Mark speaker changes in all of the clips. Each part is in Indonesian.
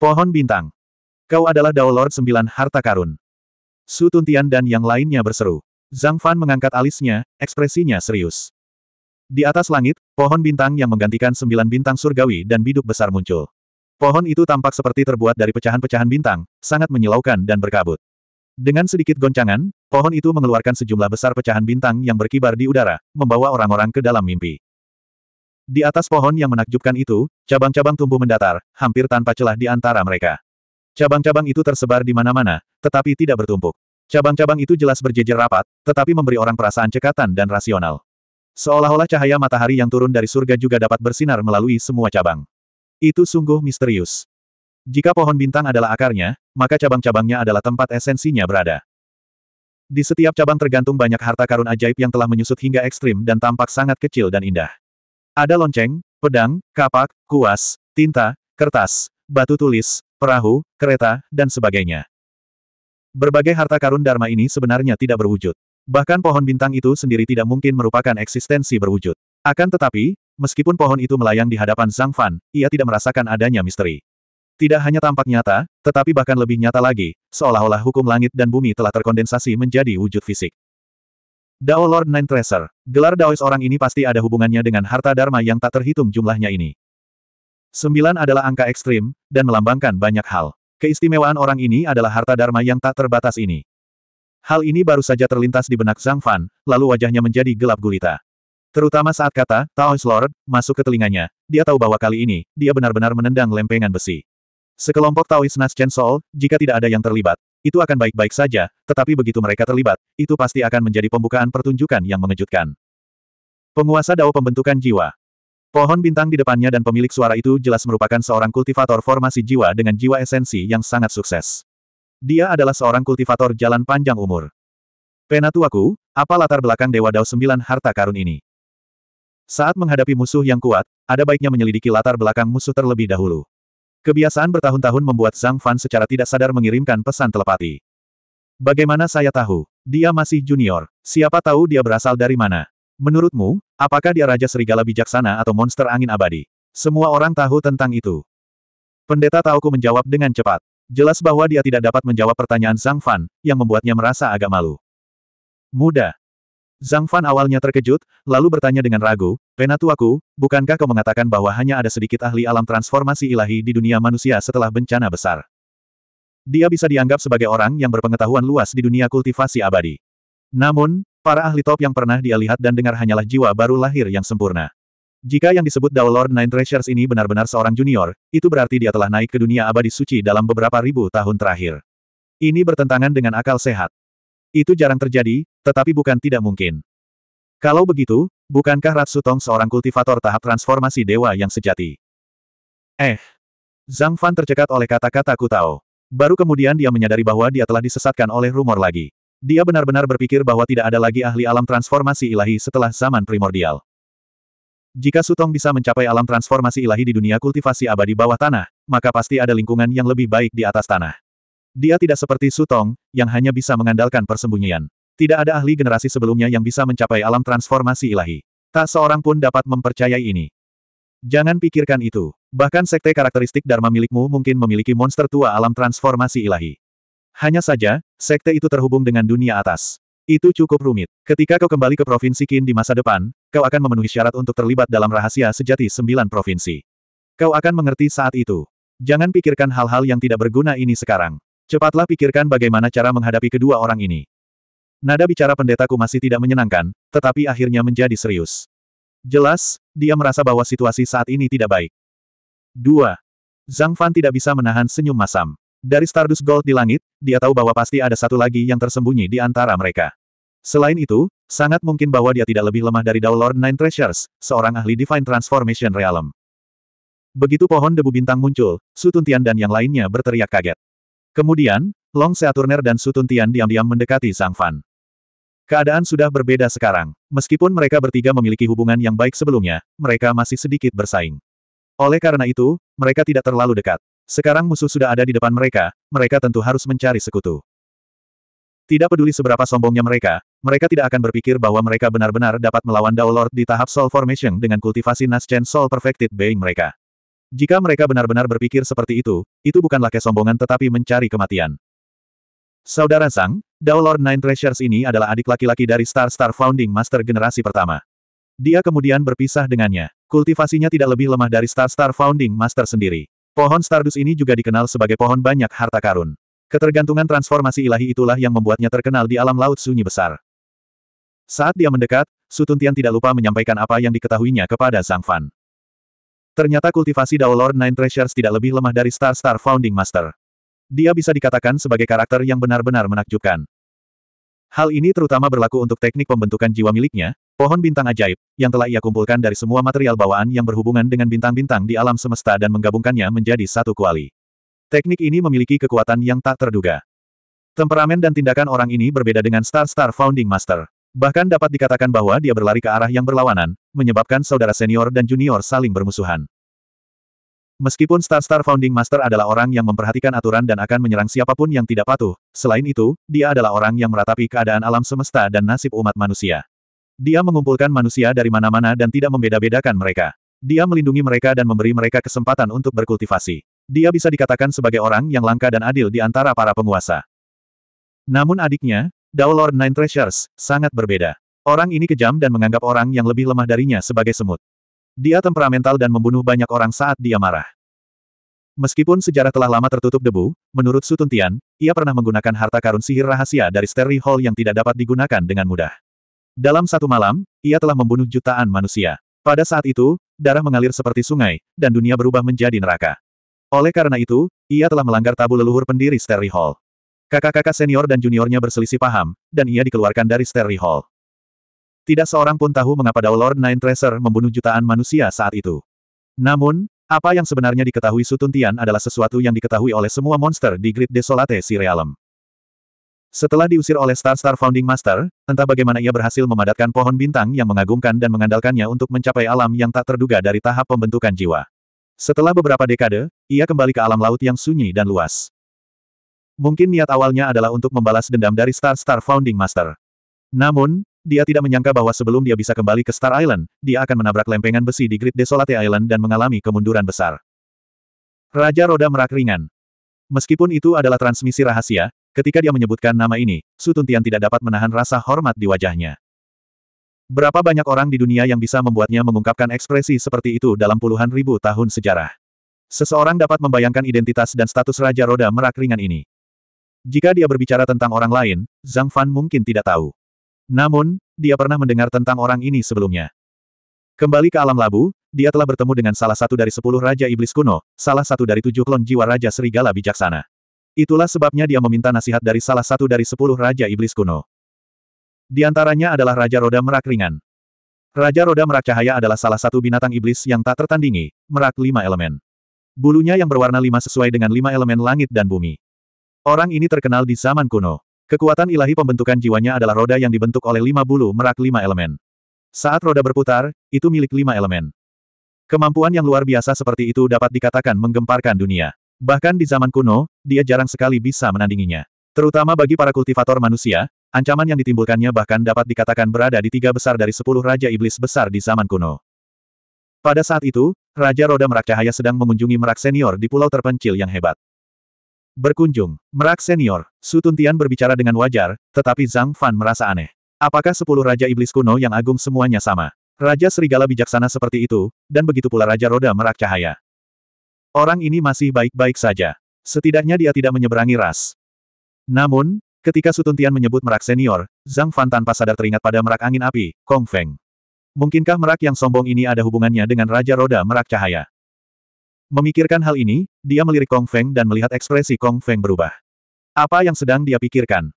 Speaker 1: Pohon bintang. Kau adalah Dao Lord Sembilan Harta Karun. Su Tuntian dan yang lainnya berseru. Zhang Fan mengangkat alisnya, ekspresinya serius. Di atas langit, pohon bintang yang menggantikan sembilan bintang surgawi dan biduk besar muncul. Pohon itu tampak seperti terbuat dari pecahan-pecahan bintang, sangat menyilaukan dan berkabut. Dengan sedikit goncangan, pohon itu mengeluarkan sejumlah besar pecahan bintang yang berkibar di udara, membawa orang-orang ke dalam mimpi. Di atas pohon yang menakjubkan itu, cabang-cabang tumbuh mendatar, hampir tanpa celah di antara mereka. Cabang-cabang itu tersebar di mana-mana, tetapi tidak bertumpuk. Cabang-cabang itu jelas berjejer rapat, tetapi memberi orang perasaan cekatan dan rasional. Seolah-olah cahaya matahari yang turun dari surga juga dapat bersinar melalui semua cabang. Itu sungguh misterius. Jika pohon bintang adalah akarnya, maka cabang-cabangnya adalah tempat esensinya berada. Di setiap cabang tergantung banyak harta karun ajaib yang telah menyusut hingga ekstrim dan tampak sangat kecil dan indah. Ada lonceng, pedang, kapak, kuas, tinta, kertas, batu tulis, perahu, kereta, dan sebagainya. Berbagai harta karun Dharma ini sebenarnya tidak berwujud. Bahkan pohon bintang itu sendiri tidak mungkin merupakan eksistensi berwujud. Akan tetapi, meskipun pohon itu melayang di hadapan Zhang Fan, ia tidak merasakan adanya misteri. Tidak hanya tampak nyata, tetapi bahkan lebih nyata lagi, seolah-olah hukum langit dan bumi telah terkondensasi menjadi wujud fisik. Dao Lord Nine Treasure. Gelar Daois orang ini pasti ada hubungannya dengan harta Dharma yang tak terhitung jumlahnya ini. Sembilan adalah angka ekstrim, dan melambangkan banyak hal. Keistimewaan orang ini adalah harta Dharma yang tak terbatas ini. Hal ini baru saja terlintas di benak Zhang Fan, lalu wajahnya menjadi gelap gulita. Terutama saat kata, Taois Lord, masuk ke telinganya, dia tahu bahwa kali ini, dia benar-benar menendang lempengan besi. Sekelompok Taois Nas Chen Sol, jika tidak ada yang terlibat, itu akan baik-baik saja, tetapi begitu mereka terlibat, itu pasti akan menjadi pembukaan pertunjukan yang mengejutkan. Penguasa Dao pembentukan jiwa. Pohon bintang di depannya dan pemilik suara itu jelas merupakan seorang kultivator formasi jiwa dengan jiwa esensi yang sangat sukses. Dia adalah seorang kultivator jalan panjang umur. Penatuaku, apa latar belakang Dewa Dao Sembilan harta karun ini? Saat menghadapi musuh yang kuat, ada baiknya menyelidiki latar belakang musuh terlebih dahulu. Kebiasaan bertahun-tahun membuat Zhang Fan secara tidak sadar mengirimkan pesan telepati. Bagaimana saya tahu? Dia masih junior. Siapa tahu dia berasal dari mana? Menurutmu, apakah dia Raja Serigala Bijaksana atau Monster Angin Abadi? Semua orang tahu tentang itu. Pendeta Taoku menjawab dengan cepat. Jelas bahwa dia tidak dapat menjawab pertanyaan Zhang Fan, yang membuatnya merasa agak malu. Mudah. Zhang Fan awalnya terkejut, lalu bertanya dengan ragu, Penatuaku, bukankah kau mengatakan bahwa hanya ada sedikit ahli alam transformasi ilahi di dunia manusia setelah bencana besar? Dia bisa dianggap sebagai orang yang berpengetahuan luas di dunia kultivasi abadi. Namun, para ahli top yang pernah dia lihat dan dengar hanyalah jiwa baru lahir yang sempurna. Jika yang disebut Dao Lord Nine Treasures ini benar-benar seorang junior, itu berarti dia telah naik ke dunia abadi suci dalam beberapa ribu tahun terakhir. Ini bertentangan dengan akal sehat. Itu jarang terjadi, tetapi bukan tidak mungkin. Kalau begitu, bukankah Ratsu Tong seorang kultivator tahap transformasi dewa yang sejati? Eh. Zhang Fan tercekat oleh kata-kata Kutao. Baru kemudian dia menyadari bahwa dia telah disesatkan oleh rumor lagi. Dia benar-benar berpikir bahwa tidak ada lagi ahli alam transformasi ilahi setelah zaman primordial. Jika Sutong bisa mencapai alam transformasi ilahi di dunia kultivasi abadi bawah tanah, maka pasti ada lingkungan yang lebih baik di atas tanah. Dia tidak seperti Sutong, yang hanya bisa mengandalkan persembunyian. Tidak ada ahli generasi sebelumnya yang bisa mencapai alam transformasi ilahi. Tak seorang pun dapat mempercayai ini. Jangan pikirkan itu. Bahkan sekte karakteristik Dharma milikmu mungkin memiliki monster tua alam transformasi ilahi. Hanya saja, sekte itu terhubung dengan dunia atas. Itu cukup rumit. Ketika kau kembali ke Provinsi Qin di masa depan, kau akan memenuhi syarat untuk terlibat dalam rahasia sejati sembilan provinsi. Kau akan mengerti saat itu. Jangan pikirkan hal-hal yang tidak berguna ini sekarang. Cepatlah pikirkan bagaimana cara menghadapi kedua orang ini. Nada bicara pendetaku masih tidak menyenangkan, tetapi akhirnya menjadi serius. Jelas, dia merasa bahwa situasi saat ini tidak baik. 2. Zhang Fan tidak bisa menahan senyum masam. Dari Stardust Gold di langit, dia tahu bahwa pasti ada satu lagi yang tersembunyi di antara mereka. Selain itu, sangat mungkin bahwa dia tidak lebih lemah dari Dao Lord Nine Treasures, seorang ahli Divine Transformation Realm. Begitu pohon debu bintang muncul, Su Tuntian dan yang lainnya berteriak kaget. Kemudian, Long Seaturner dan Sutun Tian diam-diam mendekati Sang Fan. Keadaan sudah berbeda sekarang. Meskipun mereka bertiga memiliki hubungan yang baik sebelumnya, mereka masih sedikit bersaing. Oleh karena itu, mereka tidak terlalu dekat. Sekarang musuh sudah ada di depan mereka, mereka tentu harus mencari sekutu. Tidak peduli seberapa sombongnya mereka, mereka tidak akan berpikir bahwa mereka benar-benar dapat melawan Dao Lord di tahap Soul Formation dengan kultivasi Naschen Soul Perfected Being mereka. Jika mereka benar-benar berpikir seperti itu, itu bukanlah kesombongan tetapi mencari kematian. Saudara Sang, Dao Lord Nine Treasures ini adalah adik laki-laki dari Star Star Founding Master generasi pertama. Dia kemudian berpisah dengannya. Kultivasinya tidak lebih lemah dari Star Star Founding Master sendiri. Pohon Stardust ini juga dikenal sebagai pohon banyak harta karun. Ketergantungan transformasi ilahi itulah yang membuatnya terkenal di alam laut sunyi besar. Saat dia mendekat, Sutuntian tidak lupa menyampaikan apa yang diketahuinya kepada Sang Fan. Ternyata kultivasi Dao Lord Nine Treasures tidak lebih lemah dari Star Star Founding Master. Dia bisa dikatakan sebagai karakter yang benar-benar menakjubkan. Hal ini terutama berlaku untuk teknik pembentukan jiwa miliknya, pohon bintang ajaib, yang telah ia kumpulkan dari semua material bawaan yang berhubungan dengan bintang-bintang di alam semesta dan menggabungkannya menjadi satu kuali. Teknik ini memiliki kekuatan yang tak terduga. Temperamen dan tindakan orang ini berbeda dengan Star Star Founding Master. Bahkan dapat dikatakan bahwa dia berlari ke arah yang berlawanan, menyebabkan saudara senior dan junior saling bermusuhan. Meskipun Star-Star Founding Master adalah orang yang memperhatikan aturan dan akan menyerang siapapun yang tidak patuh, selain itu, dia adalah orang yang meratapi keadaan alam semesta dan nasib umat manusia. Dia mengumpulkan manusia dari mana-mana dan tidak membeda-bedakan mereka. Dia melindungi mereka dan memberi mereka kesempatan untuk berkultivasi. Dia bisa dikatakan sebagai orang yang langka dan adil di antara para penguasa. Namun adiknya, Lord Nine Treasures, sangat berbeda. Orang ini kejam dan menganggap orang yang lebih lemah darinya sebagai semut. Dia temperamental dan membunuh banyak orang saat dia marah. Meskipun sejarah telah lama tertutup debu, menurut Sutuntian, ia pernah menggunakan harta karun sihir rahasia dari Sterry Hall yang tidak dapat digunakan dengan mudah. Dalam satu malam, ia telah membunuh jutaan manusia. Pada saat itu, darah mengalir seperti sungai, dan dunia berubah menjadi neraka. Oleh karena itu, ia telah melanggar tabu leluhur pendiri Sterry Hall. Kakak-kakak senior dan juniornya berselisih paham, dan ia dikeluarkan dari Sterry Hall. Tidak seorang pun tahu mengapa Dao Lord Nine Treasure membunuh jutaan manusia saat itu. Namun, apa yang sebenarnya diketahui Sutuntian adalah sesuatu yang diketahui oleh semua monster di Grid Desolate Sirealem. Setelah diusir oleh Star Star Founding Master, entah bagaimana ia berhasil memadatkan pohon bintang yang mengagumkan dan mengandalkannya untuk mencapai alam yang tak terduga dari tahap pembentukan jiwa. Setelah beberapa dekade, ia kembali ke alam laut yang sunyi dan luas. Mungkin niat awalnya adalah untuk membalas dendam dari Star Star Founding Master. Namun, dia tidak menyangka bahwa sebelum dia bisa kembali ke Star Island, dia akan menabrak lempengan besi di Great Desolate Island dan mengalami kemunduran besar. Raja Roda merak ringan. Meskipun itu adalah transmisi rahasia, ketika dia menyebutkan nama ini, Sutuntian tidak dapat menahan rasa hormat di wajahnya. Berapa banyak orang di dunia yang bisa membuatnya mengungkapkan ekspresi seperti itu dalam puluhan ribu tahun sejarah? Seseorang dapat membayangkan identitas dan status Raja Roda merak ringan ini. Jika dia berbicara tentang orang lain, Zhang Fan mungkin tidak tahu. Namun, dia pernah mendengar tentang orang ini sebelumnya. Kembali ke alam labu, dia telah bertemu dengan salah satu dari sepuluh Raja Iblis kuno, salah satu dari tujuh klon jiwa Raja Serigala Bijaksana. Itulah sebabnya dia meminta nasihat dari salah satu dari sepuluh Raja Iblis kuno. Di antaranya adalah Raja Roda Merak Ringan. Raja Roda Merak Cahaya adalah salah satu binatang iblis yang tak tertandingi, merak lima elemen. Bulunya yang berwarna lima sesuai dengan lima elemen langit dan bumi. Orang ini terkenal di zaman kuno. Kekuatan ilahi pembentukan jiwanya adalah roda yang dibentuk oleh lima bulu merak lima elemen. Saat roda berputar, itu milik lima elemen. Kemampuan yang luar biasa seperti itu dapat dikatakan menggemparkan dunia. Bahkan di zaman kuno, dia jarang sekali bisa menandinginya. Terutama bagi para kultivator manusia, ancaman yang ditimbulkannya bahkan dapat dikatakan berada di tiga besar dari sepuluh raja iblis besar di zaman kuno. Pada saat itu, Raja Roda Merak Cahaya sedang mengunjungi Merak Senior di pulau terpencil yang hebat. Berkunjung, Merak Senior, Sutuntian berbicara dengan wajar, tetapi Zhang Fan merasa aneh. Apakah sepuluh Raja Iblis kuno yang agung semuanya sama? Raja Serigala bijaksana seperti itu, dan begitu pula Raja Roda Merak Cahaya. Orang ini masih baik-baik saja. Setidaknya dia tidak menyeberangi ras. Namun, ketika Sutuntian menyebut Merak Senior, Zhang Fan tanpa sadar teringat pada Merak Angin Api, Kong Feng. Mungkinkah Merak yang sombong ini ada hubungannya dengan Raja Roda Merak Cahaya? Memikirkan hal ini, dia melirik Kong Feng dan melihat ekspresi Kong Feng berubah. Apa yang sedang dia pikirkan?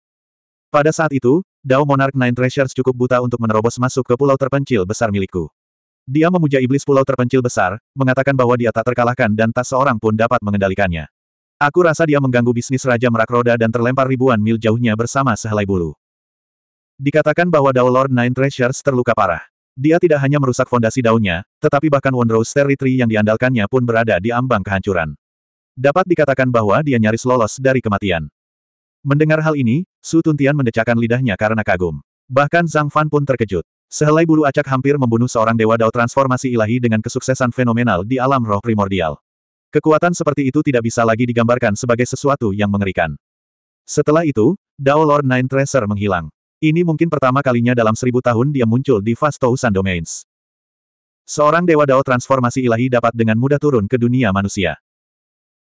Speaker 1: Pada saat itu, Dao Monarch Nine Treasures cukup buta untuk menerobos masuk ke pulau terpencil besar milikku. Dia memuja iblis pulau terpencil besar, mengatakan bahwa dia tak terkalahkan dan tak seorang pun dapat mengendalikannya. Aku rasa dia mengganggu bisnis Raja Merak Roda dan terlempar ribuan mil jauhnya bersama sehelai bulu. Dikatakan bahwa Dao Lord Nine Treasures terluka parah. Dia tidak hanya merusak fondasi daunnya, tetapi bahkan Wondrous Territory yang diandalkannya pun berada di ambang kehancuran. Dapat dikatakan bahwa dia nyaris lolos dari kematian. Mendengar hal ini, Su Tuntian mendecakkan lidahnya karena kagum. Bahkan Zhang Fan pun terkejut. Sehelai bulu acak hampir membunuh seorang dewa dao transformasi ilahi dengan kesuksesan fenomenal di alam roh primordial. Kekuatan seperti itu tidak bisa lagi digambarkan sebagai sesuatu yang mengerikan. Setelah itu, Dao Lord Nine Tracer menghilang. Ini mungkin pertama kalinya dalam seribu tahun dia muncul di Fast San Domains. Seorang Dewa Dao transformasi ilahi dapat dengan mudah turun ke dunia manusia.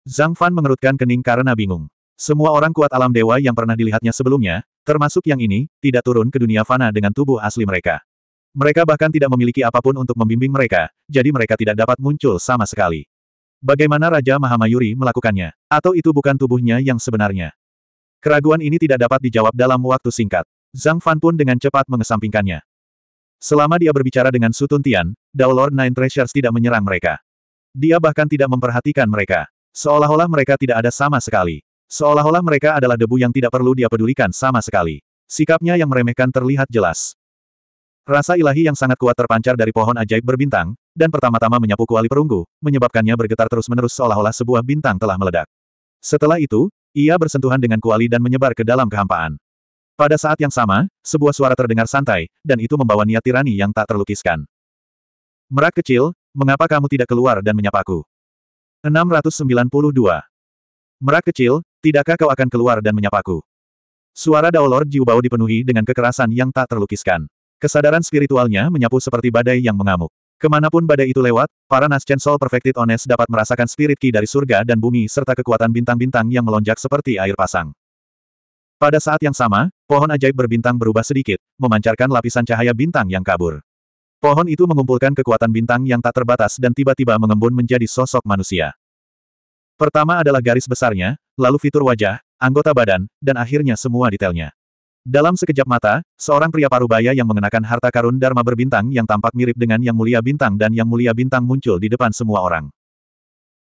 Speaker 1: Zhang Fan mengerutkan kening karena bingung. Semua orang kuat alam dewa yang pernah dilihatnya sebelumnya, termasuk yang ini, tidak turun ke dunia fana dengan tubuh asli mereka. Mereka bahkan tidak memiliki apapun untuk membimbing mereka, jadi mereka tidak dapat muncul sama sekali. Bagaimana Raja Mahamayuri melakukannya? Atau itu bukan tubuhnya yang sebenarnya? Keraguan ini tidak dapat dijawab dalam waktu singkat. Zhang Fan pun dengan cepat mengesampingkannya. Selama dia berbicara dengan Sutun Tian, Dao Lord Nine Treasures tidak menyerang mereka. Dia bahkan tidak memperhatikan mereka. Seolah-olah mereka tidak ada sama sekali. Seolah-olah mereka adalah debu yang tidak perlu dia pedulikan sama sekali. Sikapnya yang meremehkan terlihat jelas. Rasa ilahi yang sangat kuat terpancar dari pohon ajaib berbintang, dan pertama-tama menyapu kuali perunggu, menyebabkannya bergetar terus-menerus seolah-olah sebuah bintang telah meledak. Setelah itu, ia bersentuhan dengan kuali dan menyebar ke dalam kehampaan. Pada saat yang sama, sebuah suara terdengar santai, dan itu membawa niat tirani yang tak terlukiskan. Merak kecil, mengapa kamu tidak keluar dan menyapaku? 692. Merak kecil, tidakkah kau akan keluar dan menyapaku? Suara Daolor Jiubao dipenuhi dengan kekerasan yang tak terlukiskan. Kesadaran spiritualnya menyapu seperti badai yang mengamuk. Kemanapun badai itu lewat, para Nascent sol Perfected Ones dapat merasakan spirit ki dari surga dan bumi serta kekuatan bintang-bintang yang melonjak seperti air pasang. Pada saat yang sama, pohon ajaib berbintang berubah sedikit, memancarkan lapisan cahaya bintang yang kabur. Pohon itu mengumpulkan kekuatan bintang yang tak terbatas dan tiba-tiba mengembun menjadi sosok manusia. Pertama adalah garis besarnya, lalu fitur wajah, anggota badan, dan akhirnya semua detailnya. Dalam sekejap mata, seorang pria parubaya yang mengenakan harta karun Dharma berbintang yang tampak mirip dengan Yang Mulia Bintang dan Yang Mulia Bintang muncul di depan semua orang.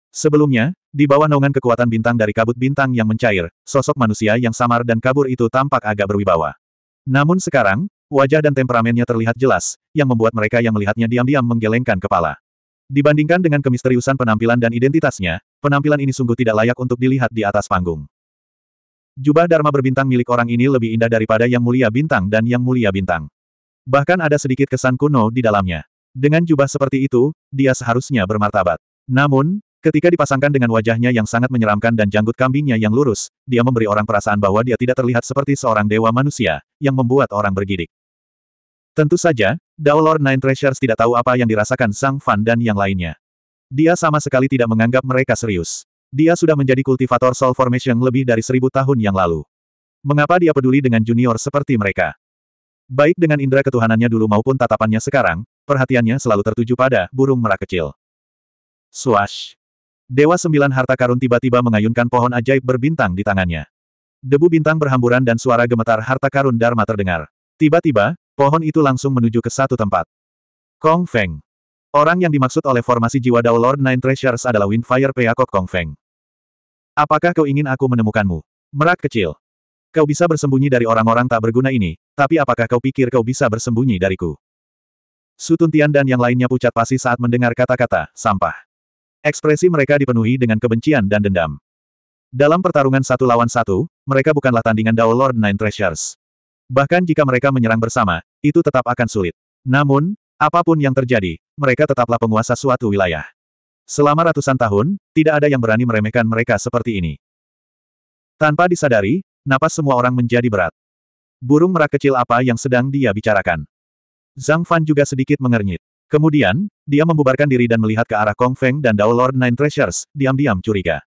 Speaker 1: Sebelumnya, di bawah naungan kekuatan bintang dari kabut bintang yang mencair, sosok manusia yang samar dan kabur itu tampak agak berwibawa. Namun sekarang, wajah dan temperamennya terlihat jelas, yang membuat mereka yang melihatnya diam-diam menggelengkan kepala. Dibandingkan dengan kemisteriusan penampilan dan identitasnya, penampilan ini sungguh tidak layak untuk dilihat di atas panggung. Jubah Dharma berbintang milik orang ini lebih indah daripada Yang Mulia Bintang dan Yang Mulia Bintang. Bahkan ada sedikit kesan kuno di dalamnya. Dengan jubah seperti itu, dia seharusnya bermartabat. Namun, Ketika dipasangkan dengan wajahnya yang sangat menyeramkan dan janggut kambingnya yang lurus, dia memberi orang perasaan bahwa dia tidak terlihat seperti seorang dewa manusia, yang membuat orang bergidik. Tentu saja, Dao Lord Nine Treasures tidak tahu apa yang dirasakan Sang Fan dan yang lainnya. Dia sama sekali tidak menganggap mereka serius. Dia sudah menjadi kultivator Soul Formation lebih dari seribu tahun yang lalu. Mengapa dia peduli dengan junior seperti mereka? Baik dengan indera ketuhanannya dulu maupun tatapannya sekarang, perhatiannya selalu tertuju pada burung merah kecil. Swash! Dewa Sembilan Harta Karun tiba-tiba mengayunkan pohon ajaib berbintang di tangannya. Debu bintang berhamburan dan suara gemetar harta karun Dharma terdengar. Tiba-tiba, pohon itu langsung menuju ke satu tempat. Kong Feng. Orang yang dimaksud oleh formasi jiwa Dao Lord Nine Treasures adalah Windfire Peacock Kong Feng. Apakah kau ingin aku menemukanmu? Merak kecil. Kau bisa bersembunyi dari orang-orang tak berguna ini, tapi apakah kau pikir kau bisa bersembunyi dariku? Sutuntian dan yang lainnya pucat pasi saat mendengar kata-kata, sampah. Ekspresi mereka dipenuhi dengan kebencian dan dendam. Dalam pertarungan satu lawan satu, mereka bukanlah tandingan Dao Lord Nine Treasures. Bahkan jika mereka menyerang bersama, itu tetap akan sulit. Namun, apapun yang terjadi, mereka tetaplah penguasa suatu wilayah. Selama ratusan tahun, tidak ada yang berani meremehkan mereka seperti ini. Tanpa disadari, napas semua orang menjadi berat. Burung merak kecil apa yang sedang dia bicarakan. Zhang Fan juga sedikit mengernyit. Kemudian, dia membubarkan diri dan melihat ke arah Kong Feng dan Dao Lord Nine Treasures, diam-diam curiga.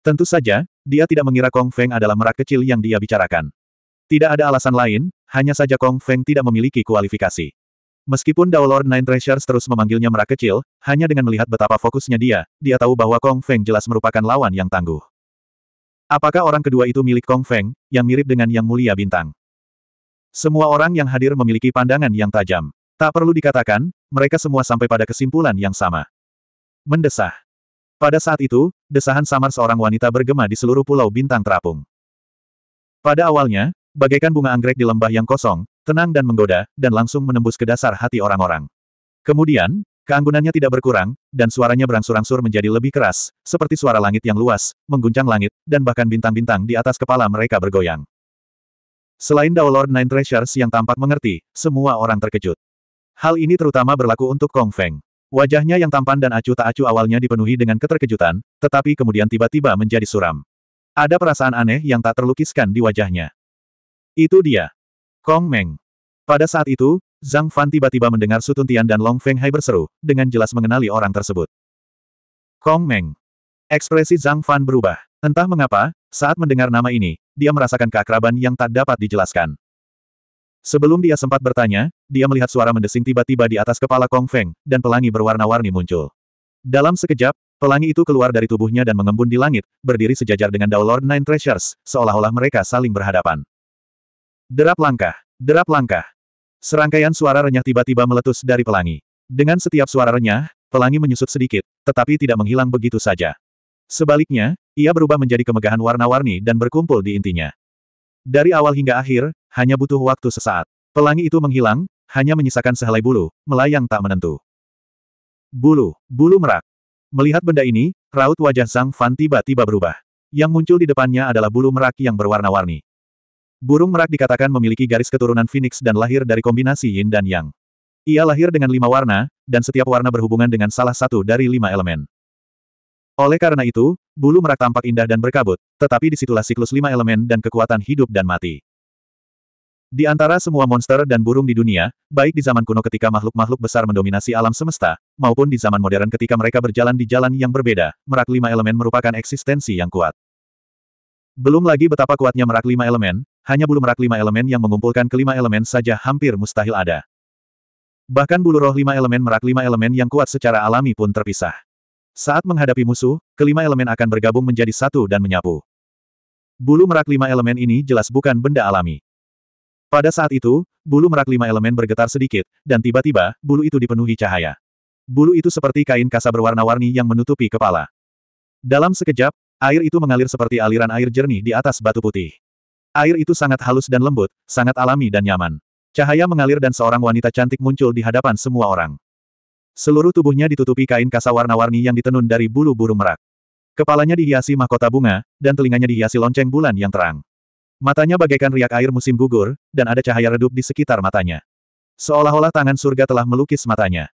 Speaker 1: Tentu saja, dia tidak mengira Kong Feng adalah merak kecil yang dia bicarakan. Tidak ada alasan lain, hanya saja Kong Feng tidak memiliki kualifikasi. Meskipun Dao Lord Nine Treasures terus memanggilnya merak kecil, hanya dengan melihat betapa fokusnya dia, dia tahu bahwa Kong Feng jelas merupakan lawan yang tangguh. Apakah orang kedua itu milik Kong Feng, yang mirip dengan Yang Mulia Bintang? Semua orang yang hadir memiliki pandangan yang tajam. Tak perlu dikatakan, mereka semua sampai pada kesimpulan yang sama. Mendesah. Pada saat itu, desahan samar seorang wanita bergema di seluruh pulau bintang terapung. Pada awalnya, bagaikan bunga anggrek di lembah yang kosong, tenang dan menggoda, dan langsung menembus ke dasar hati orang-orang. Kemudian, keanggunannya tidak berkurang, dan suaranya berangsur-angsur menjadi lebih keras, seperti suara langit yang luas, mengguncang langit, dan bahkan bintang-bintang di atas kepala mereka bergoyang. Selain Dao Lord Nine Treasures yang tampak mengerti, semua orang terkejut. Hal ini terutama berlaku untuk Kong Feng. Wajahnya yang tampan dan acuh tak acuh awalnya dipenuhi dengan keterkejutan, tetapi kemudian tiba-tiba menjadi suram. Ada perasaan aneh yang tak terlukiskan di wajahnya. Itu dia. Kong Meng. Pada saat itu, Zhang Fan tiba-tiba mendengar Sutun Tian dan Long Feng Hai berseru, dengan jelas mengenali orang tersebut. Kong Meng. Ekspresi Zhang Fan berubah. Entah mengapa, saat mendengar nama ini, dia merasakan keakraban yang tak dapat dijelaskan. Sebelum dia sempat bertanya, dia melihat suara mendesing tiba-tiba di atas kepala Kong Feng, dan pelangi berwarna-warni muncul. Dalam sekejap, pelangi itu keluar dari tubuhnya dan mengembun di langit, berdiri sejajar dengan Dao Lord Nine Treasures, seolah-olah mereka saling berhadapan. Derap langkah, derap langkah. Serangkaian suara renyah tiba-tiba meletus dari pelangi. Dengan setiap suara renyah, pelangi menyusut sedikit, tetapi tidak menghilang begitu saja. Sebaliknya, ia berubah menjadi kemegahan warna-warni dan berkumpul di intinya. Dari awal hingga akhir, hanya butuh waktu sesaat. Pelangi itu menghilang, hanya menyisakan sehelai bulu, melayang tak menentu. Bulu, bulu merak. Melihat benda ini, raut wajah Zhang Fan tiba-tiba berubah. Yang muncul di depannya adalah bulu merak yang berwarna-warni. Burung merak dikatakan memiliki garis keturunan Phoenix dan lahir dari kombinasi Yin dan Yang. Ia lahir dengan lima warna, dan setiap warna berhubungan dengan salah satu dari lima elemen. Oleh karena itu, bulu merak tampak indah dan berkabut, tetapi disitulah siklus lima elemen dan kekuatan hidup dan mati. Di antara semua monster dan burung di dunia, baik di zaman kuno ketika makhluk-makhluk besar mendominasi alam semesta, maupun di zaman modern ketika mereka berjalan di jalan yang berbeda, merak lima elemen merupakan eksistensi yang kuat. Belum lagi betapa kuatnya merak lima elemen, hanya bulu merak lima elemen yang mengumpulkan kelima elemen saja hampir mustahil ada. Bahkan bulu roh lima elemen merak lima elemen yang kuat secara alami pun terpisah. Saat menghadapi musuh, kelima elemen akan bergabung menjadi satu dan menyapu. Bulu merak lima elemen ini jelas bukan benda alami. Pada saat itu, bulu merak lima elemen bergetar sedikit, dan tiba-tiba, bulu itu dipenuhi cahaya. Bulu itu seperti kain kasa berwarna-warni yang menutupi kepala. Dalam sekejap, air itu mengalir seperti aliran air jernih di atas batu putih. Air itu sangat halus dan lembut, sangat alami dan nyaman. Cahaya mengalir dan seorang wanita cantik muncul di hadapan semua orang. Seluruh tubuhnya ditutupi kain kasa warna-warni yang ditenun dari bulu burung merak. Kepalanya dihiasi mahkota bunga, dan telinganya dihiasi lonceng bulan yang terang. Matanya bagaikan riak air musim gugur, dan ada cahaya redup di sekitar matanya. Seolah-olah tangan surga telah melukis matanya.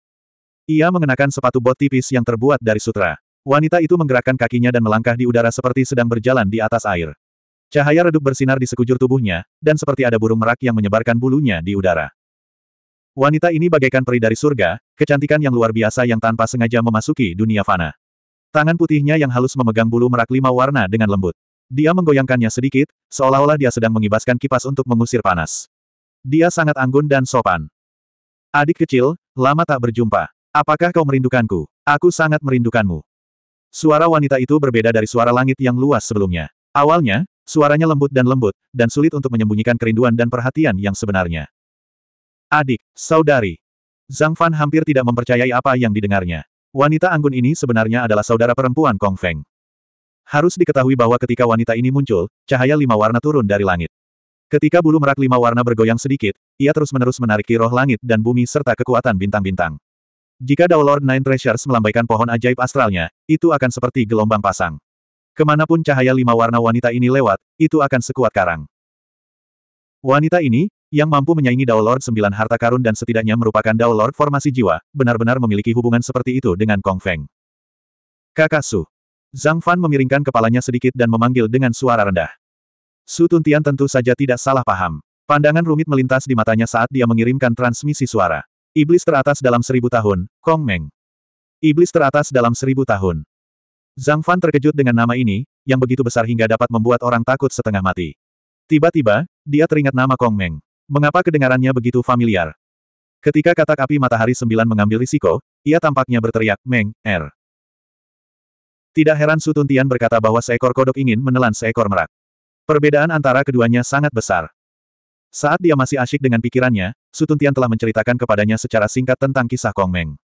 Speaker 1: Ia mengenakan sepatu bot tipis yang terbuat dari sutra. Wanita itu menggerakkan kakinya dan melangkah di udara seperti sedang berjalan di atas air. Cahaya redup bersinar di sekujur tubuhnya, dan seperti ada burung merak yang menyebarkan bulunya di udara. Wanita ini bagaikan peri dari surga, kecantikan yang luar biasa yang tanpa sengaja memasuki dunia fana. Tangan putihnya yang halus memegang bulu merak lima warna dengan lembut. Dia menggoyangkannya sedikit, seolah-olah dia sedang mengibaskan kipas untuk mengusir panas. Dia sangat anggun dan sopan. Adik kecil, lama tak berjumpa. Apakah kau merindukanku? Aku sangat merindukanmu. Suara wanita itu berbeda dari suara langit yang luas sebelumnya. Awalnya, suaranya lembut dan lembut, dan sulit untuk menyembunyikan kerinduan dan perhatian yang sebenarnya. Adik, saudari. Zhang Fan hampir tidak mempercayai apa yang didengarnya. Wanita anggun ini sebenarnya adalah saudara perempuan Kong Feng. Harus diketahui bahwa ketika wanita ini muncul, cahaya lima warna turun dari langit. Ketika bulu merak lima warna bergoyang sedikit, ia terus-menerus menarik roh langit dan bumi serta kekuatan bintang-bintang. Jika Dao Lord Nine Treasures melambaikan pohon ajaib astralnya, itu akan seperti gelombang pasang. Kemanapun cahaya lima warna wanita ini lewat, itu akan sekuat karang. Wanita ini, yang mampu menyaingi Dao Lord Sembilan Harta Karun dan setidaknya merupakan Dao Lord Formasi Jiwa, benar-benar memiliki hubungan seperti itu dengan Kong Feng. Kakak Su. Zhang Fan memiringkan kepalanya sedikit dan memanggil dengan suara rendah. Su Tuntian tentu saja tidak salah paham. Pandangan rumit melintas di matanya saat dia mengirimkan transmisi suara. Iblis teratas dalam seribu tahun, Kong Meng. Iblis teratas dalam seribu tahun. Zhang Fan terkejut dengan nama ini, yang begitu besar hingga dapat membuat orang takut setengah mati. Tiba-tiba, dia teringat nama Kong Meng. Mengapa kedengarannya begitu familiar? Ketika katak api matahari sembilan mengambil risiko, ia tampaknya berteriak, Meng, Er. Tidak heran Sutuntian berkata bahwa seekor kodok ingin menelan seekor merak. Perbedaan antara keduanya sangat besar. Saat dia masih asyik dengan pikirannya, Sutuntian telah menceritakan kepadanya secara singkat tentang kisah Kong Meng.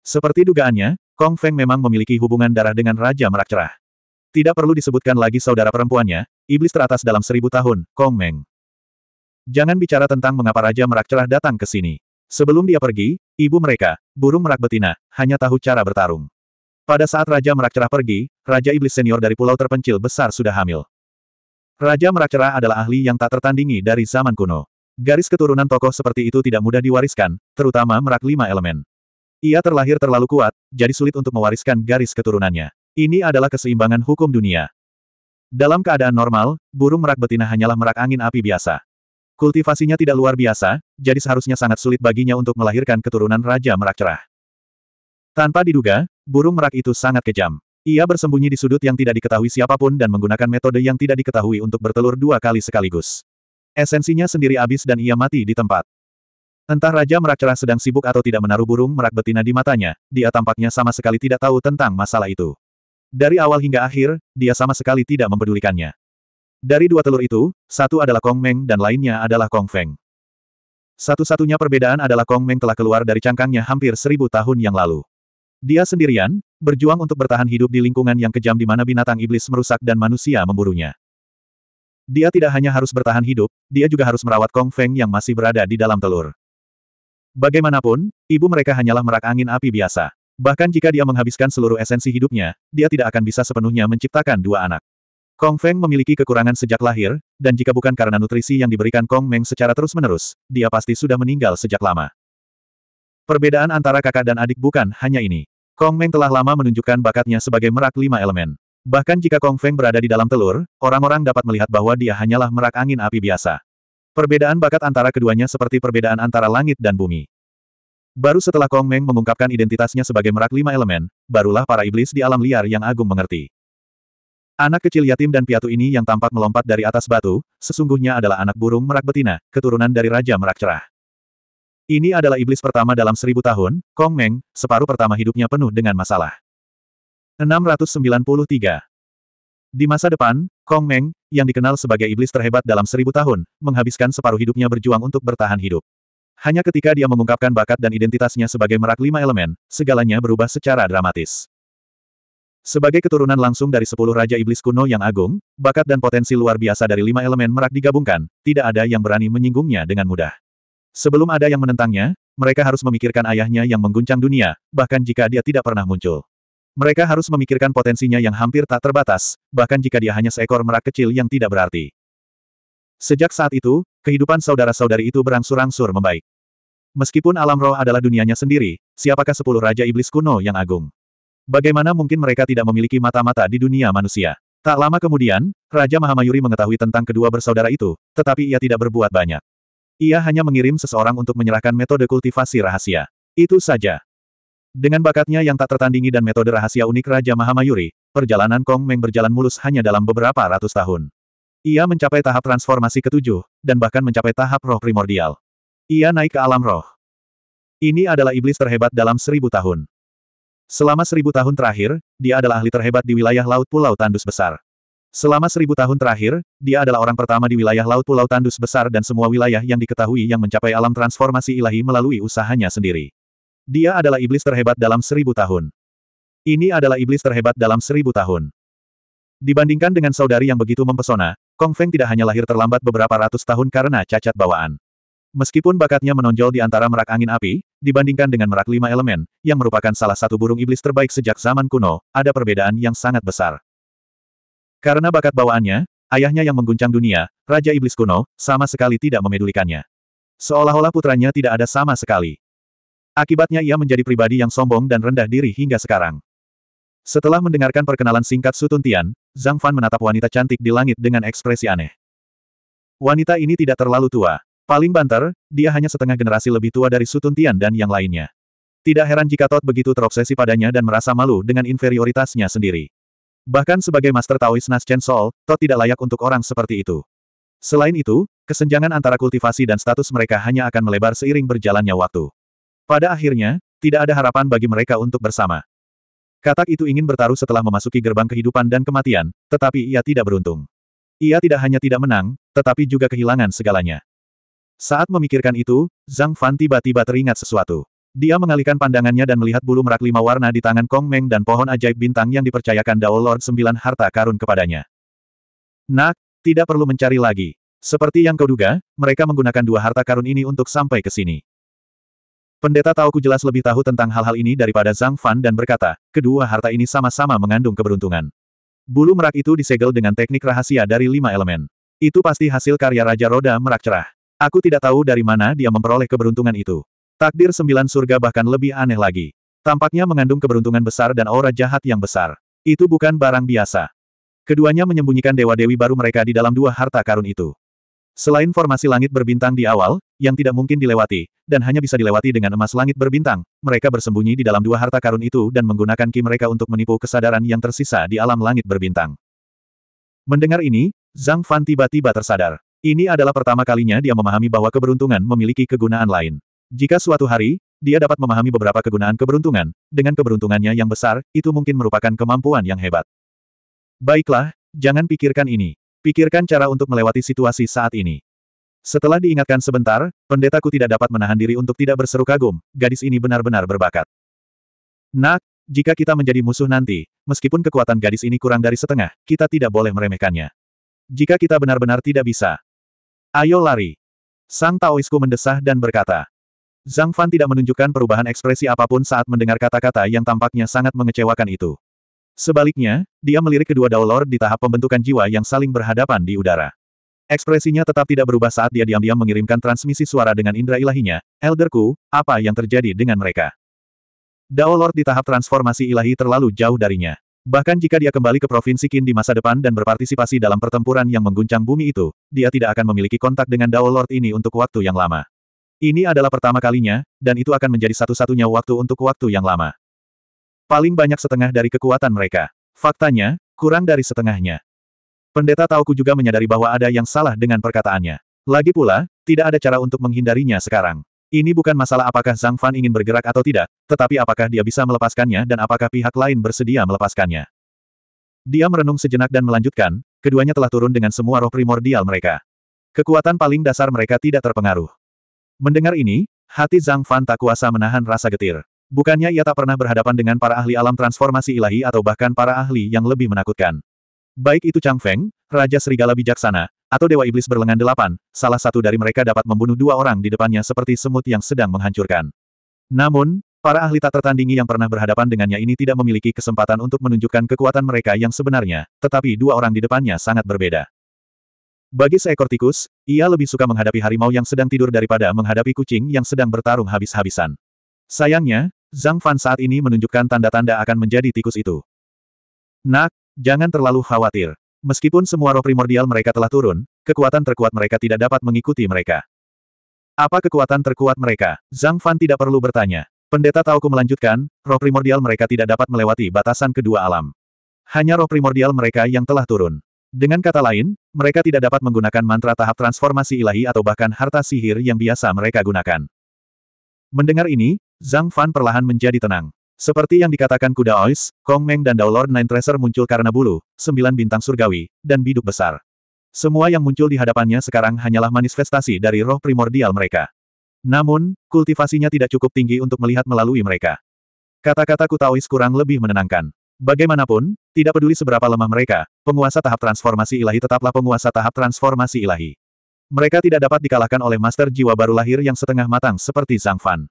Speaker 1: Seperti dugaannya, Kong Feng memang memiliki hubungan darah dengan Raja Merak Cerah. Tidak perlu disebutkan lagi saudara perempuannya, iblis teratas dalam seribu tahun, Kong Meng. Jangan bicara tentang mengapa Raja Merak Cerah datang ke sini. Sebelum dia pergi, ibu mereka, burung merak betina, hanya tahu cara bertarung. Pada saat Raja Merak cerah pergi, Raja Iblis Senior dari pulau terpencil besar sudah hamil. Raja Merak cerah adalah ahli yang tak tertandingi dari zaman kuno. Garis keturunan tokoh seperti itu tidak mudah diwariskan, terutama merak lima elemen. Ia terlahir terlalu kuat, jadi sulit untuk mewariskan garis keturunannya. Ini adalah keseimbangan hukum dunia. Dalam keadaan normal, burung merak betina hanyalah merak angin api biasa. Kultivasinya tidak luar biasa, jadi seharusnya sangat sulit baginya untuk melahirkan keturunan Raja Merak Cerah. Tanpa diduga, burung merak itu sangat kejam. Ia bersembunyi di sudut yang tidak diketahui siapapun dan menggunakan metode yang tidak diketahui untuk bertelur dua kali sekaligus. Esensinya sendiri habis dan ia mati di tempat. Entah Raja Merak Cerah sedang sibuk atau tidak menaruh burung merak betina di matanya, dia tampaknya sama sekali tidak tahu tentang masalah itu. Dari awal hingga akhir, dia sama sekali tidak mempedulikannya. Dari dua telur itu, satu adalah Kong Meng dan lainnya adalah Kong Feng. Satu-satunya perbedaan adalah Kong Meng telah keluar dari cangkangnya hampir seribu tahun yang lalu. Dia sendirian, berjuang untuk bertahan hidup di lingkungan yang kejam di mana binatang iblis merusak dan manusia memburunya. Dia tidak hanya harus bertahan hidup, dia juga harus merawat Kong Feng yang masih berada di dalam telur. Bagaimanapun, ibu mereka hanyalah merak angin api biasa. Bahkan jika dia menghabiskan seluruh esensi hidupnya, dia tidak akan bisa sepenuhnya menciptakan dua anak. Kong Feng memiliki kekurangan sejak lahir, dan jika bukan karena nutrisi yang diberikan Kong Meng secara terus-menerus, dia pasti sudah meninggal sejak lama. Perbedaan antara kakak dan adik bukan hanya ini. Kong Meng telah lama menunjukkan bakatnya sebagai merak lima elemen. Bahkan jika Kong Feng berada di dalam telur, orang-orang dapat melihat bahwa dia hanyalah merak angin api biasa. Perbedaan bakat antara keduanya seperti perbedaan antara langit dan bumi. Baru setelah Kong Meng mengungkapkan identitasnya sebagai merak lima elemen, barulah para iblis di alam liar yang agung mengerti. Anak kecil yatim dan piatu ini yang tampak melompat dari atas batu, sesungguhnya adalah anak burung merak betina, keturunan dari Raja Merak Cerah. Ini adalah iblis pertama dalam seribu tahun, Kong Meng, separuh pertama hidupnya penuh dengan masalah. 693. Di masa depan, Kong Meng, yang dikenal sebagai iblis terhebat dalam seribu tahun, menghabiskan separuh hidupnya berjuang untuk bertahan hidup. Hanya ketika dia mengungkapkan bakat dan identitasnya sebagai merak lima elemen, segalanya berubah secara dramatis. Sebagai keturunan langsung dari sepuluh Raja Iblis kuno yang agung, bakat dan potensi luar biasa dari lima elemen merak digabungkan, tidak ada yang berani menyinggungnya dengan mudah. Sebelum ada yang menentangnya, mereka harus memikirkan ayahnya yang mengguncang dunia, bahkan jika dia tidak pernah muncul. Mereka harus memikirkan potensinya yang hampir tak terbatas, bahkan jika dia hanya seekor merak kecil yang tidak berarti. Sejak saat itu, kehidupan saudara-saudari itu berangsur-angsur membaik. Meskipun alam roh adalah dunianya sendiri, siapakah sepuluh Raja Iblis kuno yang agung? Bagaimana mungkin mereka tidak memiliki mata-mata di dunia manusia? Tak lama kemudian, Raja Mahamayuri mengetahui tentang kedua bersaudara itu, tetapi ia tidak berbuat banyak. Ia hanya mengirim seseorang untuk menyerahkan metode kultivasi rahasia. Itu saja. Dengan bakatnya yang tak tertandingi dan metode rahasia unik Raja Mahamayuri, perjalanan Kong Meng berjalan mulus hanya dalam beberapa ratus tahun. Ia mencapai tahap transformasi ketujuh, dan bahkan mencapai tahap roh primordial. Ia naik ke alam roh. Ini adalah iblis terhebat dalam seribu tahun. Selama seribu tahun terakhir, dia adalah ahli terhebat di wilayah Laut Pulau Tandus Besar. Selama seribu tahun terakhir, dia adalah orang pertama di wilayah Laut Pulau Tandus Besar dan semua wilayah yang diketahui yang mencapai alam transformasi ilahi melalui usahanya sendiri. Dia adalah iblis terhebat dalam seribu tahun. Ini adalah iblis terhebat dalam seribu tahun. Dibandingkan dengan saudari yang begitu mempesona, Kong Feng tidak hanya lahir terlambat beberapa ratus tahun karena cacat bawaan. Meskipun bakatnya menonjol di antara merak angin api, dibandingkan dengan merak lima elemen, yang merupakan salah satu burung iblis terbaik sejak zaman kuno, ada perbedaan yang sangat besar. Karena bakat bawaannya, ayahnya yang mengguncang dunia, Raja Iblis kuno, sama sekali tidak memedulikannya. Seolah-olah putranya tidak ada sama sekali. Akibatnya ia menjadi pribadi yang sombong dan rendah diri hingga sekarang. Setelah mendengarkan perkenalan singkat Sutun Tian, Zhang Fan menatap wanita cantik di langit dengan ekspresi aneh. Wanita ini tidak terlalu tua, Paling banter, dia hanya setengah generasi lebih tua dari Sutun Tian dan yang lainnya. Tidak heran jika Todd begitu terobsesi padanya dan merasa malu dengan inferioritasnya sendiri. Bahkan sebagai Master Taoist Chen Sol, Todd tidak layak untuk orang seperti itu. Selain itu, kesenjangan antara kultivasi dan status mereka hanya akan melebar seiring berjalannya waktu. Pada akhirnya, tidak ada harapan bagi mereka untuk bersama. Katak itu ingin bertaruh setelah memasuki gerbang kehidupan dan kematian, tetapi ia tidak beruntung. Ia tidak hanya tidak menang, tetapi juga kehilangan segalanya. Saat memikirkan itu, Zhang Fan tiba-tiba teringat sesuatu. Dia mengalihkan pandangannya dan melihat bulu merak lima warna di tangan Kong Meng dan pohon ajaib bintang yang dipercayakan Dao Lord Sembilan Harta Karun kepadanya. Nak, tidak perlu mencari lagi. Seperti yang kau duga, mereka menggunakan dua harta karun ini untuk sampai ke sini. Pendeta ku jelas lebih tahu tentang hal-hal ini daripada Zhang Fan dan berkata, kedua harta ini sama-sama mengandung keberuntungan. Bulu merak itu disegel dengan teknik rahasia dari lima elemen. Itu pasti hasil karya Raja Roda Merak Cerah. Aku tidak tahu dari mana dia memperoleh keberuntungan itu. Takdir sembilan surga bahkan lebih aneh lagi. Tampaknya mengandung keberuntungan besar dan aura jahat yang besar. Itu bukan barang biasa. Keduanya menyembunyikan dewa-dewi baru mereka di dalam dua harta karun itu. Selain formasi langit berbintang di awal, yang tidak mungkin dilewati, dan hanya bisa dilewati dengan emas langit berbintang, mereka bersembunyi di dalam dua harta karun itu dan menggunakan ki mereka untuk menipu kesadaran yang tersisa di alam langit berbintang. Mendengar ini, Zhang Fan tiba-tiba tersadar. Ini adalah pertama kalinya dia memahami bahwa keberuntungan memiliki kegunaan lain. Jika suatu hari, dia dapat memahami beberapa kegunaan keberuntungan, dengan keberuntungannya yang besar, itu mungkin merupakan kemampuan yang hebat. Baiklah, jangan pikirkan ini. Pikirkan cara untuk melewati situasi saat ini. Setelah diingatkan sebentar, pendetaku tidak dapat menahan diri untuk tidak berseru kagum, gadis ini benar-benar berbakat. Nak, jika kita menjadi musuh nanti, meskipun kekuatan gadis ini kurang dari setengah, kita tidak boleh meremehkannya. Jika kita benar-benar tidak bisa, Ayo lari. Sang Taoisku mendesah dan berkata. Zhang Fan tidak menunjukkan perubahan ekspresi apapun saat mendengar kata-kata yang tampaknya sangat mengecewakan itu. Sebaliknya, dia melirik kedua Dao Lord di tahap pembentukan jiwa yang saling berhadapan di udara. Ekspresinya tetap tidak berubah saat dia diam-diam mengirimkan transmisi suara dengan indera ilahinya, Elderku, apa yang terjadi dengan mereka? Dao Lord di tahap transformasi ilahi terlalu jauh darinya. Bahkan jika dia kembali ke Provinsi Qin di masa depan dan berpartisipasi dalam pertempuran yang mengguncang bumi itu, dia tidak akan memiliki kontak dengan Dao Lord ini untuk waktu yang lama. Ini adalah pertama kalinya, dan itu akan menjadi satu-satunya waktu untuk waktu yang lama. Paling banyak setengah dari kekuatan mereka. Faktanya, kurang dari setengahnya. Pendeta Tauku juga menyadari bahwa ada yang salah dengan perkataannya. Lagi pula, tidak ada cara untuk menghindarinya sekarang. Ini bukan masalah apakah Zhang Fan ingin bergerak atau tidak, tetapi apakah dia bisa melepaskannya dan apakah pihak lain bersedia melepaskannya. Dia merenung sejenak dan melanjutkan, keduanya telah turun dengan semua roh primordial mereka. Kekuatan paling dasar mereka tidak terpengaruh. Mendengar ini, hati Zhang Fan tak kuasa menahan rasa getir. Bukannya ia tak pernah berhadapan dengan para ahli alam transformasi ilahi atau bahkan para ahli yang lebih menakutkan. Baik itu Chang Feng, Raja Serigala Bijaksana, atau Dewa Iblis berlengan delapan, salah satu dari mereka dapat membunuh dua orang di depannya seperti semut yang sedang menghancurkan. Namun, para ahli tak tertandingi yang pernah berhadapan dengannya ini tidak memiliki kesempatan untuk menunjukkan kekuatan mereka yang sebenarnya, tetapi dua orang di depannya sangat berbeda. Bagi seekor tikus, ia lebih suka menghadapi harimau yang sedang tidur daripada menghadapi kucing yang sedang bertarung habis-habisan. Sayangnya, Zhang Fan saat ini menunjukkan tanda-tanda akan menjadi tikus itu. Nak, Jangan terlalu khawatir. Meskipun semua roh primordial mereka telah turun, kekuatan terkuat mereka tidak dapat mengikuti mereka. Apa kekuatan terkuat mereka? Zhang Fan tidak perlu bertanya. Pendeta Taoku melanjutkan, roh primordial mereka tidak dapat melewati batasan kedua alam. Hanya roh primordial mereka yang telah turun. Dengan kata lain, mereka tidak dapat menggunakan mantra tahap transformasi ilahi atau bahkan harta sihir yang biasa mereka gunakan. Mendengar ini, Zhang Fan perlahan menjadi tenang. Seperti yang dikatakan kuda Ois, Kong Meng dan Lord Nine Treasure muncul karena bulu, sembilan bintang surgawi, dan biduk besar. Semua yang muncul di hadapannya sekarang hanyalah manifestasi dari roh primordial mereka. Namun, kultivasinya tidak cukup tinggi untuk melihat melalui mereka. Kata-kata Kutawis kurang lebih menenangkan. Bagaimanapun, tidak peduli seberapa lemah mereka, penguasa tahap transformasi ilahi tetaplah penguasa tahap transformasi ilahi. Mereka tidak dapat dikalahkan oleh master jiwa baru lahir yang setengah matang seperti Zhang Fan.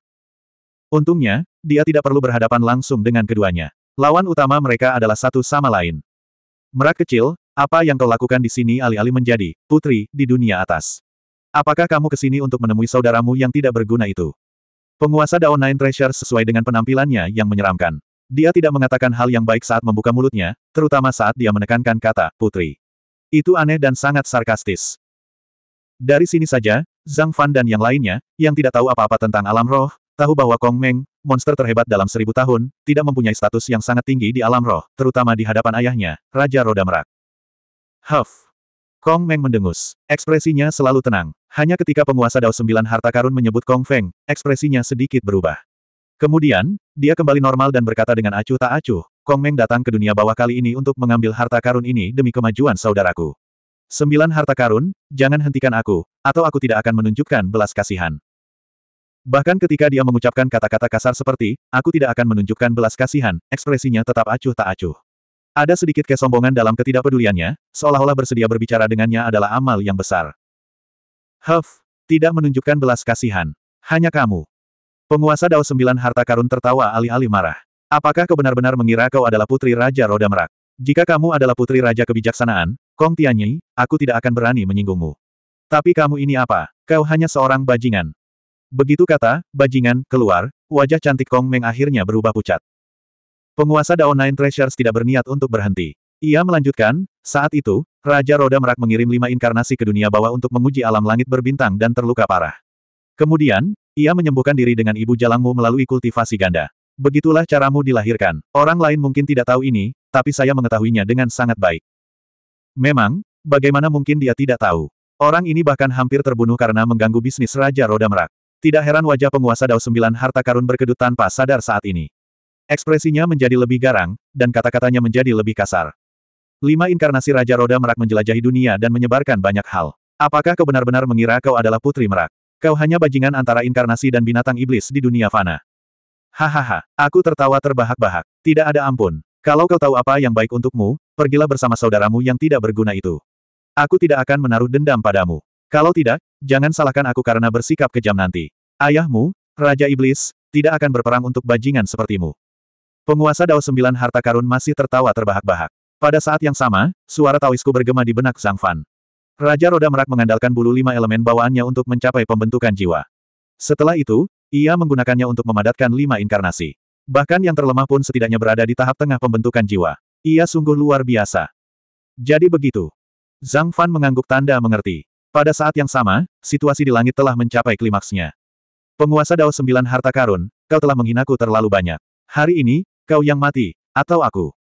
Speaker 1: Untungnya, dia tidak perlu berhadapan langsung dengan keduanya. Lawan utama mereka adalah satu sama lain. Merak kecil, apa yang kau lakukan di sini alih-alih menjadi putri di dunia atas? Apakah kamu ke sini untuk menemui saudaramu yang tidak berguna itu? Penguasa Dao Nine Treasure sesuai dengan penampilannya yang menyeramkan. Dia tidak mengatakan hal yang baik saat membuka mulutnya, terutama saat dia menekankan kata putri. Itu aneh dan sangat sarkastis. Dari sini saja, Zhang Fan dan yang lainnya, yang tidak tahu apa-apa tentang alam roh, tahu bahwa Kong Meng, monster terhebat dalam seribu tahun, tidak mempunyai status yang sangat tinggi di alam roh, terutama di hadapan ayahnya, Raja Roda Merak. Huff! Kong Meng mendengus. Ekspresinya selalu tenang. Hanya ketika penguasa Dao Sembilan Harta Karun menyebut Kong Feng, ekspresinya sedikit berubah. Kemudian, dia kembali normal dan berkata dengan acuh tak acuh, Kong Meng datang ke dunia bawah kali ini untuk mengambil harta karun ini demi kemajuan saudaraku. Sembilan harta karun, jangan hentikan aku, atau aku tidak akan menunjukkan belas kasihan. Bahkan ketika dia mengucapkan kata-kata kasar seperti, aku tidak akan menunjukkan belas kasihan, ekspresinya tetap acuh tak acuh. Ada sedikit kesombongan dalam ketidakpeduliannya, seolah-olah bersedia berbicara dengannya adalah amal yang besar. Huff, tidak menunjukkan belas kasihan. Hanya kamu. Penguasa Dao Sembilan Harta Karun tertawa alih-alih marah. Apakah kau benar-benar mengira kau adalah putri Raja Roda Merak? Jika kamu adalah putri Raja Kebijaksanaan, Kong Tianyi, aku tidak akan berani menyinggungmu. Tapi kamu ini apa? Kau hanya seorang bajingan. Begitu kata, bajingan, keluar, wajah cantik Kong Meng akhirnya berubah pucat. Penguasa Dao Nine Treasures tidak berniat untuk berhenti. Ia melanjutkan, saat itu, Raja Roda Merak mengirim lima inkarnasi ke dunia bawah untuk menguji alam langit berbintang dan terluka parah. Kemudian, ia menyembuhkan diri dengan ibu jalangmu melalui kultivasi ganda. Begitulah caramu dilahirkan. Orang lain mungkin tidak tahu ini, tapi saya mengetahuinya dengan sangat baik. Memang, bagaimana mungkin dia tidak tahu? Orang ini bahkan hampir terbunuh karena mengganggu bisnis Raja Roda Merak. Tidak heran wajah penguasa Dao Sembilan harta karun berkedut tanpa sadar saat ini. Ekspresinya menjadi lebih garang, dan kata-katanya menjadi lebih kasar. Lima inkarnasi Raja Roda Merak menjelajahi dunia dan menyebarkan banyak hal. Apakah kau benar-benar mengira kau adalah Putri Merak? Kau hanya bajingan antara inkarnasi dan binatang iblis di dunia fana. Hahaha, aku tertawa terbahak-bahak. Tidak ada ampun. Kalau kau tahu apa yang baik untukmu, pergilah bersama saudaramu yang tidak berguna itu. Aku tidak akan menaruh dendam padamu. Kalau tidak, jangan salahkan aku karena bersikap kejam nanti. Ayahmu, Raja Iblis, tidak akan berperang untuk bajingan sepertimu. Penguasa Dao Sembilan Harta Karun masih tertawa terbahak-bahak. Pada saat yang sama, suara tawisku bergema di benak Zhang Fan. Raja Roda Merak mengandalkan bulu lima elemen bawaannya untuk mencapai pembentukan jiwa. Setelah itu, ia menggunakannya untuk memadatkan lima inkarnasi. Bahkan yang terlemah pun setidaknya berada di tahap tengah pembentukan jiwa. Ia sungguh luar biasa. Jadi begitu. Zhang Fan mengangguk tanda mengerti. Pada saat yang sama, situasi di langit telah mencapai klimaksnya. Penguasa Dao Sembilan Harta Karun, kau telah menghinaku terlalu banyak. Hari ini, kau yang mati, atau aku.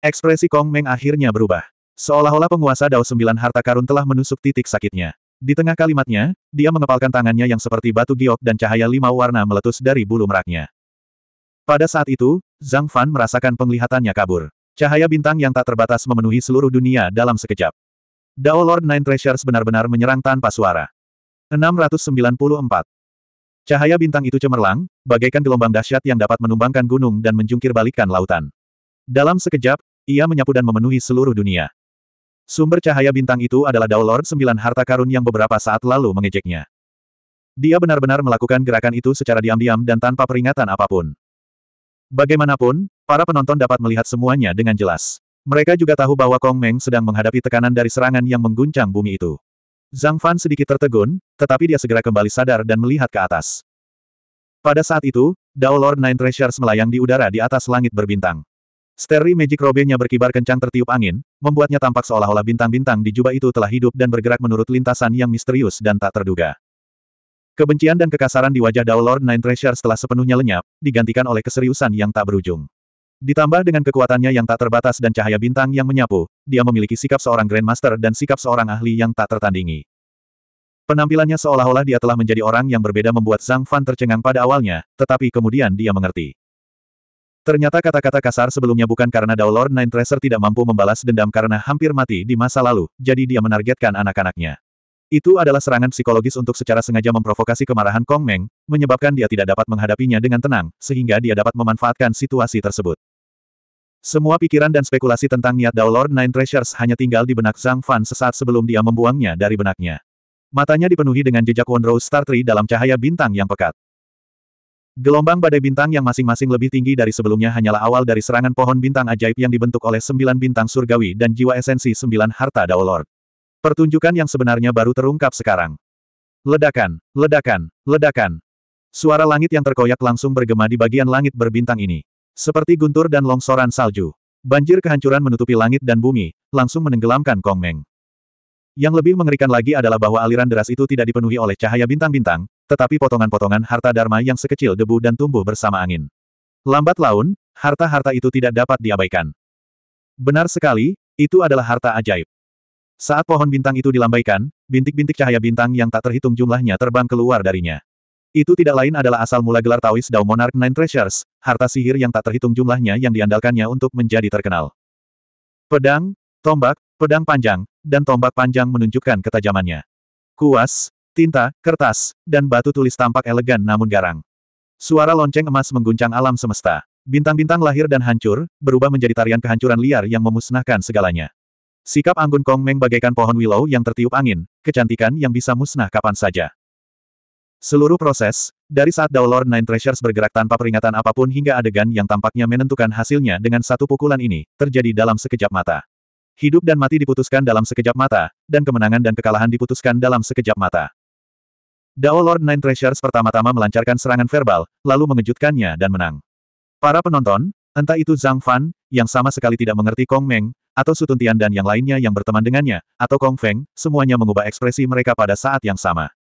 Speaker 1: Ekspresi Kong Meng akhirnya berubah. Seolah-olah penguasa Dao Sembilan Harta Karun telah menusuk titik sakitnya. Di tengah kalimatnya, dia mengepalkan tangannya yang seperti batu giok dan cahaya lima warna meletus dari bulu meraknya. Pada saat itu, Zhang Fan merasakan penglihatannya kabur. Cahaya bintang yang tak terbatas memenuhi seluruh dunia dalam sekejap. Dao Lord Nine Treasures benar-benar menyerang tanpa suara. 694. Cahaya bintang itu cemerlang, bagaikan gelombang dahsyat yang dapat menumbangkan gunung dan menjungkir balikan lautan. Dalam sekejap, ia menyapu dan memenuhi seluruh dunia. Sumber cahaya bintang itu adalah Dao Lord Sembilan Harta Karun yang beberapa saat lalu mengejeknya. Dia benar-benar melakukan gerakan itu secara diam-diam dan tanpa peringatan apapun. Bagaimanapun, para penonton dapat melihat semuanya dengan jelas. Mereka juga tahu bahwa Kong Meng sedang menghadapi tekanan dari serangan yang mengguncang bumi itu. Zhang Fan sedikit tertegun, tetapi dia segera kembali sadar dan melihat ke atas. Pada saat itu, Dao Lord Nine Treasures melayang di udara di atas langit berbintang. Steri Magic Robe-nya berkibar kencang tertiup angin, membuatnya tampak seolah-olah bintang-bintang di jubah itu telah hidup dan bergerak menurut lintasan yang misterius dan tak terduga. Kebencian dan kekasaran di wajah Dao Lord Nine Treasures telah sepenuhnya lenyap, digantikan oleh keseriusan yang tak berujung. Ditambah dengan kekuatannya yang tak terbatas dan cahaya bintang yang menyapu, dia memiliki sikap seorang Grandmaster dan sikap seorang ahli yang tak tertandingi. Penampilannya seolah-olah dia telah menjadi orang yang berbeda membuat Zhang Fan tercengang pada awalnya, tetapi kemudian dia mengerti. Ternyata kata-kata kasar sebelumnya bukan karena Lord Nine Tracer tidak mampu membalas dendam karena hampir mati di masa lalu, jadi dia menargetkan anak-anaknya. Itu adalah serangan psikologis untuk secara sengaja memprovokasi kemarahan Kong Meng, menyebabkan dia tidak dapat menghadapinya dengan tenang, sehingga dia dapat memanfaatkan situasi tersebut. Semua pikiran dan spekulasi tentang niat Dao Lord Nine Treasures hanya tinggal di benak Zhang Fan sesaat sebelum dia membuangnya dari benaknya. Matanya dipenuhi dengan jejak Wondrow Star Tree dalam cahaya bintang yang pekat. Gelombang badai bintang yang masing-masing lebih tinggi dari sebelumnya hanyalah awal dari serangan pohon bintang ajaib yang dibentuk oleh sembilan bintang surgawi dan jiwa esensi sembilan harta Dao Lord. Pertunjukan yang sebenarnya baru terungkap sekarang. Ledakan, ledakan, ledakan. Suara langit yang terkoyak langsung bergema di bagian langit berbintang ini. Seperti guntur dan longsoran salju. Banjir kehancuran menutupi langit dan bumi, langsung menenggelamkan Kong Meng. Yang lebih mengerikan lagi adalah bahwa aliran deras itu tidak dipenuhi oleh cahaya bintang-bintang, tetapi potongan-potongan harta dharma yang sekecil debu dan tumbuh bersama angin. Lambat laun, harta-harta itu tidak dapat diabaikan. Benar sekali, itu adalah harta ajaib. Saat pohon bintang itu dilambaikan, bintik-bintik cahaya bintang yang tak terhitung jumlahnya terbang keluar darinya. Itu tidak lain adalah asal mula gelar Tawis Dao Monarch Nine Treasures, harta sihir yang tak terhitung jumlahnya yang diandalkannya untuk menjadi terkenal. Pedang, tombak, pedang panjang, dan tombak panjang menunjukkan ketajamannya. Kuas, tinta, kertas, dan batu tulis tampak elegan namun garang. Suara lonceng emas mengguncang alam semesta. Bintang-bintang lahir dan hancur, berubah menjadi tarian kehancuran liar yang memusnahkan segalanya. Sikap Anggun Kong Meng bagaikan pohon willow yang tertiup angin, kecantikan yang bisa musnah kapan saja. Seluruh proses, dari saat Daulor Nine Treasures bergerak tanpa peringatan apapun hingga adegan yang tampaknya menentukan hasilnya dengan satu pukulan ini, terjadi dalam sekejap mata. Hidup dan mati diputuskan dalam sekejap mata, dan kemenangan dan kekalahan diputuskan dalam sekejap mata. Dao Lord Nine Treasures pertama-tama melancarkan serangan verbal, lalu mengejutkannya dan menang. Para penonton, entah itu Zhang Fan, yang sama sekali tidak mengerti Kong Meng, atau Sutuntian dan yang lainnya yang berteman dengannya, atau Kong Feng, semuanya mengubah ekspresi mereka pada saat yang sama.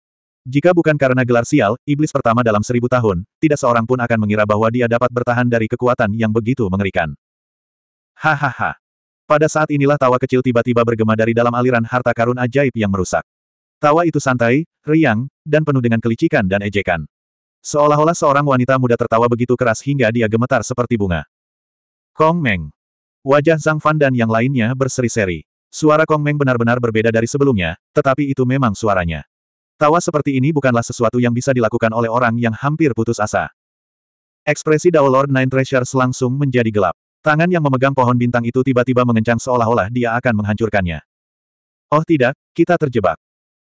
Speaker 1: Jika bukan karena gelar sial, iblis pertama dalam seribu tahun, tidak seorang pun akan mengira bahwa dia dapat bertahan dari kekuatan yang begitu mengerikan. Hahaha. Pada saat inilah tawa kecil tiba-tiba bergema dari dalam aliran harta karun ajaib yang merusak. Tawa itu santai, riang, dan penuh dengan kelicikan dan ejekan. Seolah-olah seorang wanita muda tertawa begitu keras hingga dia gemetar seperti bunga. Kong Meng. Wajah Zhang Fan dan yang lainnya berseri-seri. Suara Kong Meng benar-benar berbeda dari sebelumnya, tetapi itu memang suaranya. Tawa seperti ini bukanlah sesuatu yang bisa dilakukan oleh orang yang hampir putus asa. Ekspresi Dao Lord Nine Treasures langsung menjadi gelap. Tangan yang memegang pohon bintang itu tiba-tiba mengencang seolah-olah dia akan menghancurkannya. Oh tidak, kita terjebak.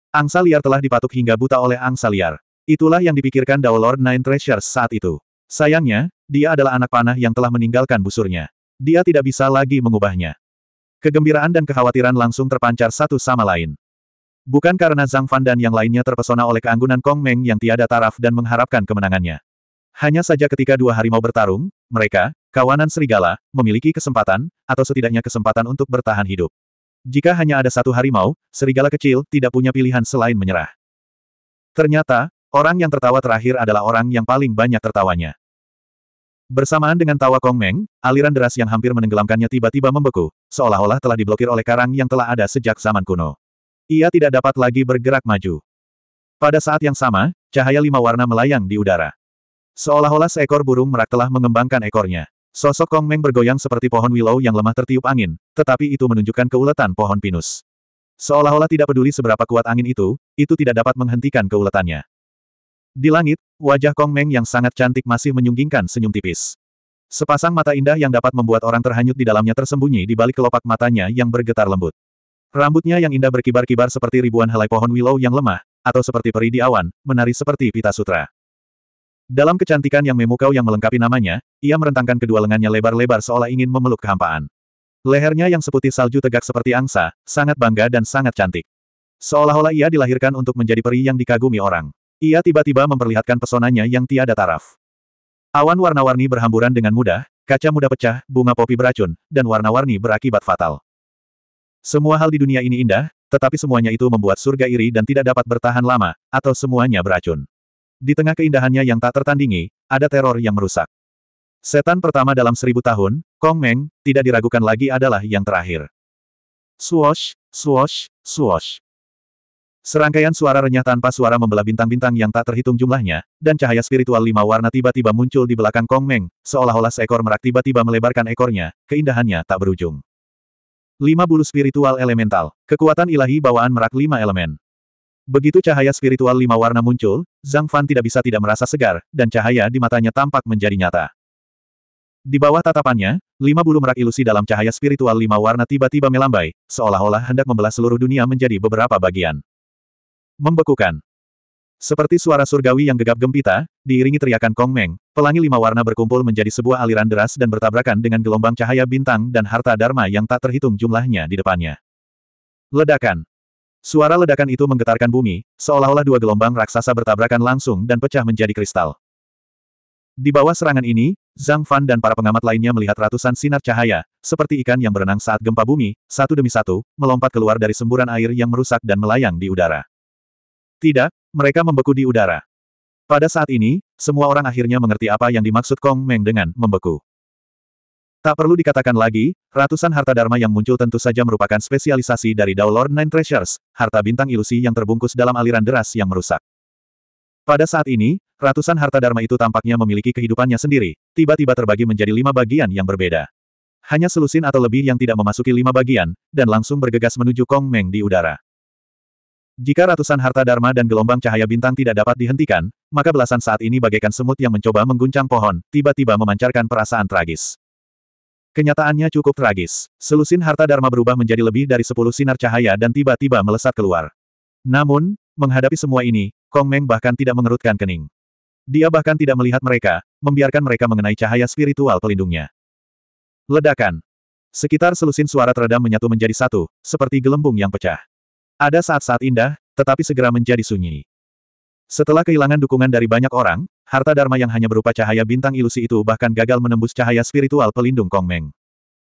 Speaker 1: Angsa liar telah dipatuk hingga buta oleh angsa liar. Itulah yang dipikirkan Dao Lord Nine Treasures saat itu. Sayangnya, dia adalah anak panah yang telah meninggalkan busurnya. Dia tidak bisa lagi mengubahnya. Kegembiraan dan kekhawatiran langsung terpancar satu sama lain. Bukan karena Zhang Fan dan yang lainnya terpesona oleh keanggunan Kong Meng yang tiada taraf dan mengharapkan kemenangannya. Hanya saja ketika dua harimau bertarung, mereka, kawanan serigala, memiliki kesempatan, atau setidaknya kesempatan untuk bertahan hidup. Jika hanya ada satu harimau, serigala kecil tidak punya pilihan selain menyerah. Ternyata, orang yang tertawa terakhir adalah orang yang paling banyak tertawanya. Bersamaan dengan tawa Kong Meng, aliran deras yang hampir menenggelamkannya tiba-tiba membeku, seolah-olah telah diblokir oleh karang yang telah ada sejak zaman kuno. Ia tidak dapat lagi bergerak maju. Pada saat yang sama, cahaya lima warna melayang di udara. Seolah-olah seekor burung merak telah mengembangkan ekornya. Sosok Kong Meng bergoyang seperti pohon willow yang lemah tertiup angin, tetapi itu menunjukkan keuletan pohon pinus. Seolah-olah tidak peduli seberapa kuat angin itu, itu tidak dapat menghentikan keuletannya. Di langit, wajah Kong Meng yang sangat cantik masih menyunggingkan senyum tipis. Sepasang mata indah yang dapat membuat orang terhanyut di dalamnya tersembunyi di balik kelopak matanya yang bergetar lembut. Rambutnya yang indah berkibar-kibar seperti ribuan helai pohon willow yang lemah, atau seperti peri di awan, menari seperti pita sutra. Dalam kecantikan yang memukau yang melengkapi namanya, ia merentangkan kedua lengannya lebar-lebar seolah ingin memeluk kehampaan. Lehernya yang seputih salju tegak seperti angsa, sangat bangga dan sangat cantik. Seolah-olah ia dilahirkan untuk menjadi peri yang dikagumi orang. Ia tiba-tiba memperlihatkan pesonanya yang tiada taraf. Awan warna-warni berhamburan dengan mudah, kaca muda pecah, bunga popi beracun, dan warna-warni berakibat fatal. Semua hal di dunia ini indah, tetapi semuanya itu membuat surga iri dan tidak dapat bertahan lama, atau semuanya beracun. Di tengah keindahannya yang tak tertandingi, ada teror yang merusak. Setan pertama dalam seribu tahun, Kong Meng, tidak diragukan lagi adalah yang terakhir. Swash, swash, swash. Serangkaian suara renyah tanpa suara membelah bintang-bintang yang tak terhitung jumlahnya, dan cahaya spiritual lima warna tiba-tiba muncul di belakang Kong Meng, seolah-olah seekor merak tiba-tiba melebarkan ekornya, keindahannya tak berujung. Lima bulu spiritual elemental, kekuatan ilahi bawaan merak lima elemen. Begitu cahaya spiritual lima warna muncul, Zhang Fan tidak bisa tidak merasa segar, dan cahaya di matanya tampak menjadi nyata. Di bawah tatapannya, lima bulu merak ilusi dalam cahaya spiritual lima warna tiba-tiba melambai, seolah-olah hendak membelah seluruh dunia menjadi beberapa bagian. Membekukan. Seperti suara surgawi yang gegap gempita, diiringi teriakan Kong Meng, pelangi lima warna berkumpul menjadi sebuah aliran deras dan bertabrakan dengan gelombang cahaya bintang dan harta dharma yang tak terhitung jumlahnya di depannya. Ledakan. Suara ledakan itu menggetarkan bumi, seolah-olah dua gelombang raksasa bertabrakan langsung dan pecah menjadi kristal. Di bawah serangan ini, Zhang Fan dan para pengamat lainnya melihat ratusan sinar cahaya, seperti ikan yang berenang saat gempa bumi, satu demi satu, melompat keluar dari semburan air yang merusak dan melayang di udara. Tidak, mereka membeku di udara. Pada saat ini, semua orang akhirnya mengerti apa yang dimaksud Kong Meng dengan membeku. Tak perlu dikatakan lagi, ratusan harta dharma yang muncul tentu saja merupakan spesialisasi dari Dao Lord Nine Treasures, harta bintang ilusi yang terbungkus dalam aliran deras yang merusak. Pada saat ini, ratusan harta dharma itu tampaknya memiliki kehidupannya sendiri, tiba-tiba terbagi menjadi lima bagian yang berbeda. Hanya selusin atau lebih yang tidak memasuki lima bagian, dan langsung bergegas menuju Kong Meng di udara. Jika ratusan harta dharma dan gelombang cahaya bintang tidak dapat dihentikan, maka belasan saat ini bagaikan semut yang mencoba mengguncang pohon, tiba-tiba memancarkan perasaan tragis. Kenyataannya cukup tragis. Selusin harta dharma berubah menjadi lebih dari sepuluh sinar cahaya dan tiba-tiba melesat keluar. Namun, menghadapi semua ini, Kong Meng bahkan tidak mengerutkan kening. Dia bahkan tidak melihat mereka, membiarkan mereka mengenai cahaya spiritual pelindungnya. Ledakan. Sekitar selusin suara teredam menyatu menjadi satu, seperti gelembung yang pecah. Ada saat-saat indah, tetapi segera menjadi sunyi. Setelah kehilangan dukungan dari banyak orang, harta Dharma yang hanya berupa cahaya bintang ilusi itu bahkan gagal menembus cahaya spiritual pelindung Kong Meng.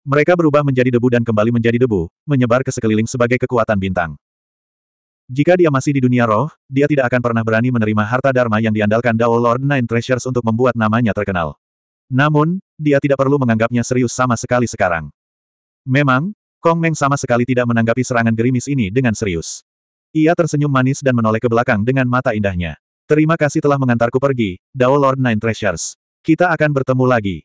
Speaker 1: Mereka berubah menjadi debu dan kembali menjadi debu, menyebar ke sekeliling sebagai kekuatan bintang. Jika dia masih di dunia roh, dia tidak akan pernah berani menerima harta Dharma yang diandalkan Dao Lord Nine Treasures untuk membuat namanya terkenal. Namun, dia tidak perlu menganggapnya serius sama sekali sekarang. Memang, Kong Meng sama sekali tidak menanggapi serangan gerimis ini dengan serius. Ia tersenyum manis dan menoleh ke belakang dengan mata indahnya. Terima kasih telah mengantarku pergi, Dao Lord Nine Treasures. Kita akan bertemu lagi.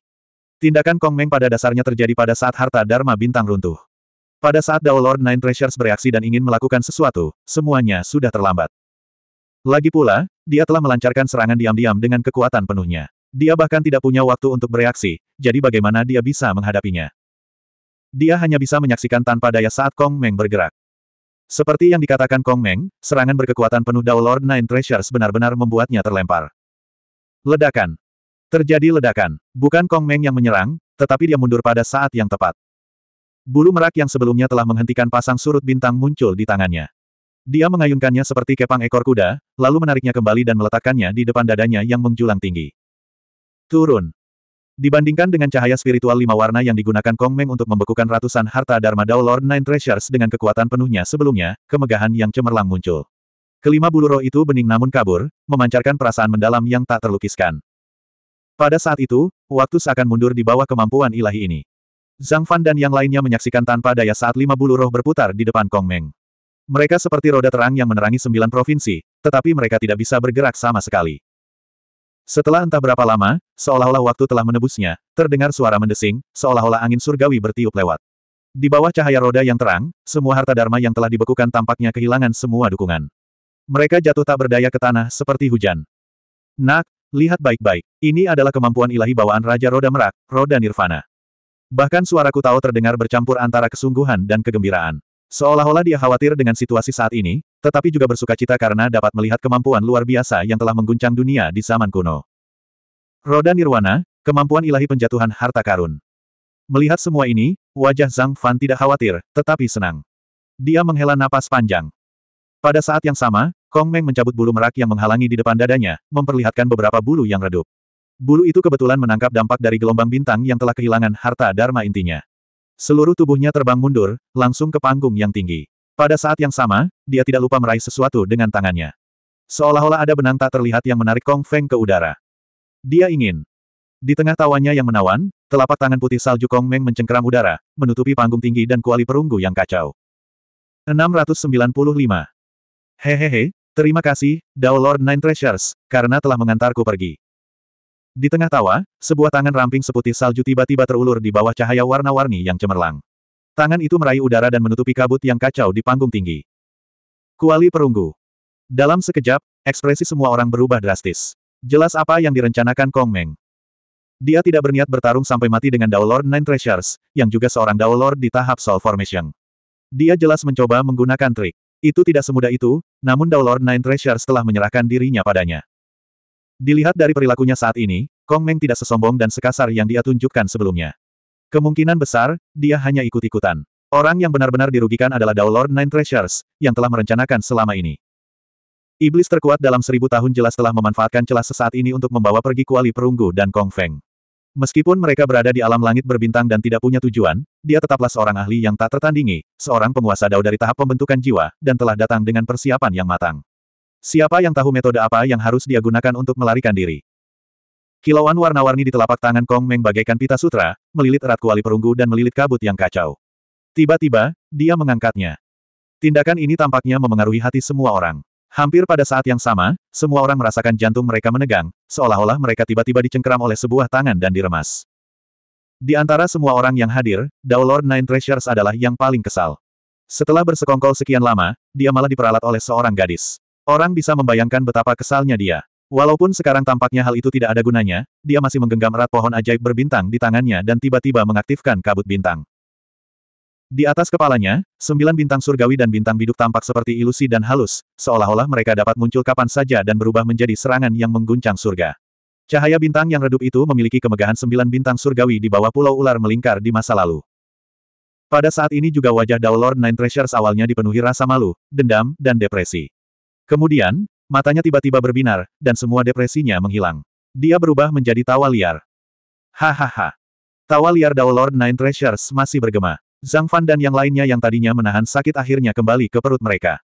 Speaker 1: Tindakan Kong Meng pada dasarnya terjadi pada saat harta Dharma bintang runtuh. Pada saat Dao Lord Nine Treasures bereaksi dan ingin melakukan sesuatu, semuanya sudah terlambat. Lagi pula, dia telah melancarkan serangan diam-diam dengan kekuatan penuhnya. Dia bahkan tidak punya waktu untuk bereaksi, jadi bagaimana dia bisa menghadapinya? Dia hanya bisa menyaksikan tanpa daya saat Kong Meng bergerak. Seperti yang dikatakan Kong Meng, serangan berkekuatan penuh Dao Lord Nine Treasures benar-benar membuatnya terlempar. Ledakan. Terjadi ledakan. Bukan Kong Meng yang menyerang, tetapi dia mundur pada saat yang tepat. Bulu merak yang sebelumnya telah menghentikan pasang surut bintang muncul di tangannya. Dia mengayunkannya seperti kepang ekor kuda, lalu menariknya kembali dan meletakkannya di depan dadanya yang menjulang tinggi. Turun. Dibandingkan dengan cahaya spiritual lima warna yang digunakan Kong Meng untuk membekukan ratusan harta Dharma Dao Lord Nine Treasures dengan kekuatan penuhnya sebelumnya, kemegahan yang cemerlang muncul. Kelima bulu roh itu bening namun kabur, memancarkan perasaan mendalam yang tak terlukiskan. Pada saat itu, waktu seakan mundur di bawah kemampuan ilahi ini. Zhang Fan dan yang lainnya menyaksikan tanpa daya saat lima bulu roh berputar di depan Kong Meng. Mereka seperti roda terang yang menerangi sembilan provinsi, tetapi mereka tidak bisa bergerak sama sekali. Setelah entah berapa lama, seolah-olah waktu telah menebusnya, terdengar suara mendesing, seolah-olah angin surgawi bertiup lewat. Di bawah cahaya roda yang terang, semua harta dharma yang telah dibekukan tampaknya kehilangan semua dukungan. Mereka jatuh tak berdaya ke tanah seperti hujan. Nak, lihat baik-baik. Ini adalah kemampuan ilahi bawaan Raja Roda Merak, Roda Nirvana. Bahkan suaraku tahu terdengar bercampur antara kesungguhan dan kegembiraan. Seolah-olah dia khawatir dengan situasi saat ini, tetapi juga bersuka cita karena dapat melihat kemampuan luar biasa yang telah mengguncang dunia di zaman kuno. Roda Nirwana, kemampuan ilahi penjatuhan harta karun. Melihat semua ini, wajah Zhang Fan tidak khawatir, tetapi senang. Dia menghela napas panjang. Pada saat yang sama, Kong Meng mencabut bulu merak yang menghalangi di depan dadanya, memperlihatkan beberapa bulu yang redup. Bulu itu kebetulan menangkap dampak dari gelombang bintang yang telah kehilangan harta dharma intinya. Seluruh tubuhnya terbang mundur, langsung ke panggung yang tinggi. Pada saat yang sama, dia tidak lupa meraih sesuatu dengan tangannya. Seolah-olah ada benang tak terlihat yang menarik Kong Feng ke udara. Dia ingin. Di tengah tawanya yang menawan, telapak tangan putih salju Kong Meng mencengkeram udara, menutupi panggung tinggi dan kuali perunggu yang kacau. 695. Hehehe, terima kasih, Dao Lord Nine Treasures, karena telah mengantarku pergi. Di tengah tawa, sebuah tangan ramping seputih salju tiba-tiba terulur di bawah cahaya warna-warni yang cemerlang. Tangan itu meraih udara dan menutupi kabut yang kacau di panggung tinggi. Kuali perunggu. Dalam sekejap, ekspresi semua orang berubah drastis. Jelas apa yang direncanakan Kong Meng. Dia tidak berniat bertarung sampai mati dengan Dao Lord Nine Treasures, yang juga seorang Dao Lord di tahap Soul Formation. Dia jelas mencoba menggunakan trik. Itu tidak semudah itu, namun Dao Lord Nine Treasures telah menyerahkan dirinya padanya. Dilihat dari perilakunya saat ini, Kong Meng tidak sesombong dan sekasar yang dia tunjukkan sebelumnya. Kemungkinan besar, dia hanya ikut-ikutan. Orang yang benar-benar dirugikan adalah Dao Lord Nine Treasures, yang telah merencanakan selama ini. Iblis terkuat dalam seribu tahun jelas telah memanfaatkan celah sesaat ini untuk membawa pergi kuali perunggu dan Kong Feng. Meskipun mereka berada di alam langit berbintang dan tidak punya tujuan, dia tetaplah seorang ahli yang tak tertandingi, seorang penguasa Dao dari tahap pembentukan jiwa, dan telah datang dengan persiapan yang matang. Siapa yang tahu metode apa yang harus dia gunakan untuk melarikan diri? Kilauan warna-warni di telapak tangan Kong Meng bagaikan pita sutra, melilit erat kuali perunggu dan melilit kabut yang kacau. Tiba-tiba, dia mengangkatnya. Tindakan ini tampaknya memengaruhi hati semua orang. Hampir pada saat yang sama, semua orang merasakan jantung mereka menegang, seolah-olah mereka tiba-tiba dicengkeram oleh sebuah tangan dan diremas. Di antara semua orang yang hadir, Dao Lord Nine Treasures adalah yang paling kesal. Setelah bersekongkol sekian lama, dia malah diperalat oleh seorang gadis. Orang bisa membayangkan betapa kesalnya dia. Walaupun sekarang tampaknya hal itu tidak ada gunanya, dia masih menggenggam erat pohon ajaib berbintang di tangannya dan tiba-tiba mengaktifkan kabut bintang. Di atas kepalanya, sembilan bintang surgawi dan bintang biduk tampak seperti ilusi dan halus, seolah-olah mereka dapat muncul kapan saja dan berubah menjadi serangan yang mengguncang surga. Cahaya bintang yang redup itu memiliki kemegahan sembilan bintang surgawi di bawah pulau ular melingkar di masa lalu. Pada saat ini juga wajah Daulor Nine Treasures awalnya dipenuhi rasa malu, dendam, dan depresi. Kemudian, matanya tiba-tiba berbinar, dan semua depresinya menghilang. Dia berubah menjadi tawa liar. Hahaha. Tawa liar Dao Lord Nine Treasures masih bergema. Zhang Fan dan yang lainnya yang tadinya menahan sakit akhirnya kembali ke perut mereka.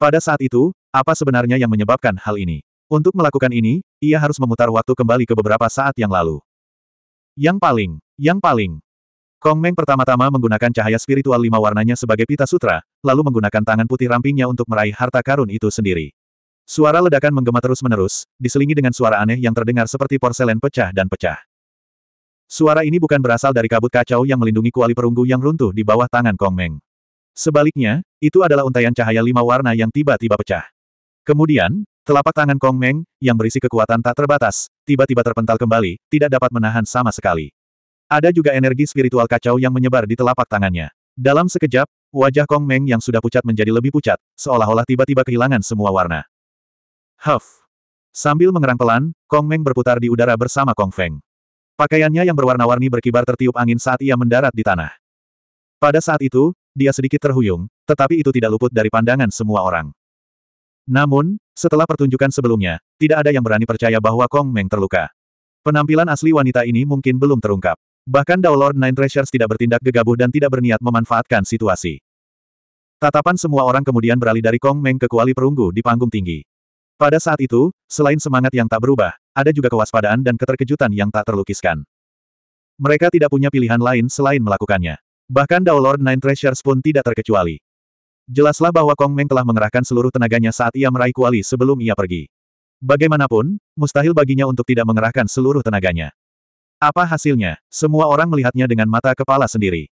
Speaker 1: Pada saat itu, apa sebenarnya yang menyebabkan hal ini? Untuk melakukan ini, ia harus memutar waktu kembali ke beberapa saat yang lalu. Yang paling, yang paling, Kong Meng pertama-tama menggunakan cahaya spiritual lima warnanya sebagai pita sutra, lalu menggunakan tangan putih rampingnya untuk meraih harta karun itu sendiri. Suara ledakan menggema terus-menerus, diselingi dengan suara aneh yang terdengar seperti porselen pecah dan pecah. Suara ini bukan berasal dari kabut kacau yang melindungi kuali perunggu yang runtuh di bawah tangan Kong Meng. Sebaliknya, itu adalah untaian cahaya lima warna yang tiba-tiba pecah. Kemudian, telapak tangan Kong Meng, yang berisi kekuatan tak terbatas, tiba-tiba terpental kembali, tidak dapat menahan sama sekali. Ada juga energi spiritual kacau yang menyebar di telapak tangannya. Dalam sekejap, wajah Kong Meng yang sudah pucat menjadi lebih pucat, seolah-olah tiba-tiba kehilangan semua warna. Huff! Sambil mengerang pelan, Kong Meng berputar di udara bersama Kong Feng. Pakaiannya yang berwarna-warni berkibar tertiup angin saat ia mendarat di tanah. Pada saat itu, dia sedikit terhuyung, tetapi itu tidak luput dari pandangan semua orang. Namun, setelah pertunjukan sebelumnya, tidak ada yang berani percaya bahwa Kong Meng terluka. Penampilan asli wanita ini mungkin belum terungkap. Bahkan Daulord Nine Treasures tidak bertindak gegabah dan tidak berniat memanfaatkan situasi. Tatapan semua orang kemudian beralih dari Kong Meng ke kuali perunggu di panggung tinggi. Pada saat itu, selain semangat yang tak berubah, ada juga kewaspadaan dan keterkejutan yang tak terlukiskan. Mereka tidak punya pilihan lain selain melakukannya. Bahkan Daulord Nine Treasures pun tidak terkecuali. Jelaslah bahwa Kong Meng telah mengerahkan seluruh tenaganya saat ia meraih kuali sebelum ia pergi. Bagaimanapun, mustahil baginya untuk tidak mengerahkan seluruh tenaganya. Apa hasilnya? Semua orang melihatnya dengan mata kepala sendiri.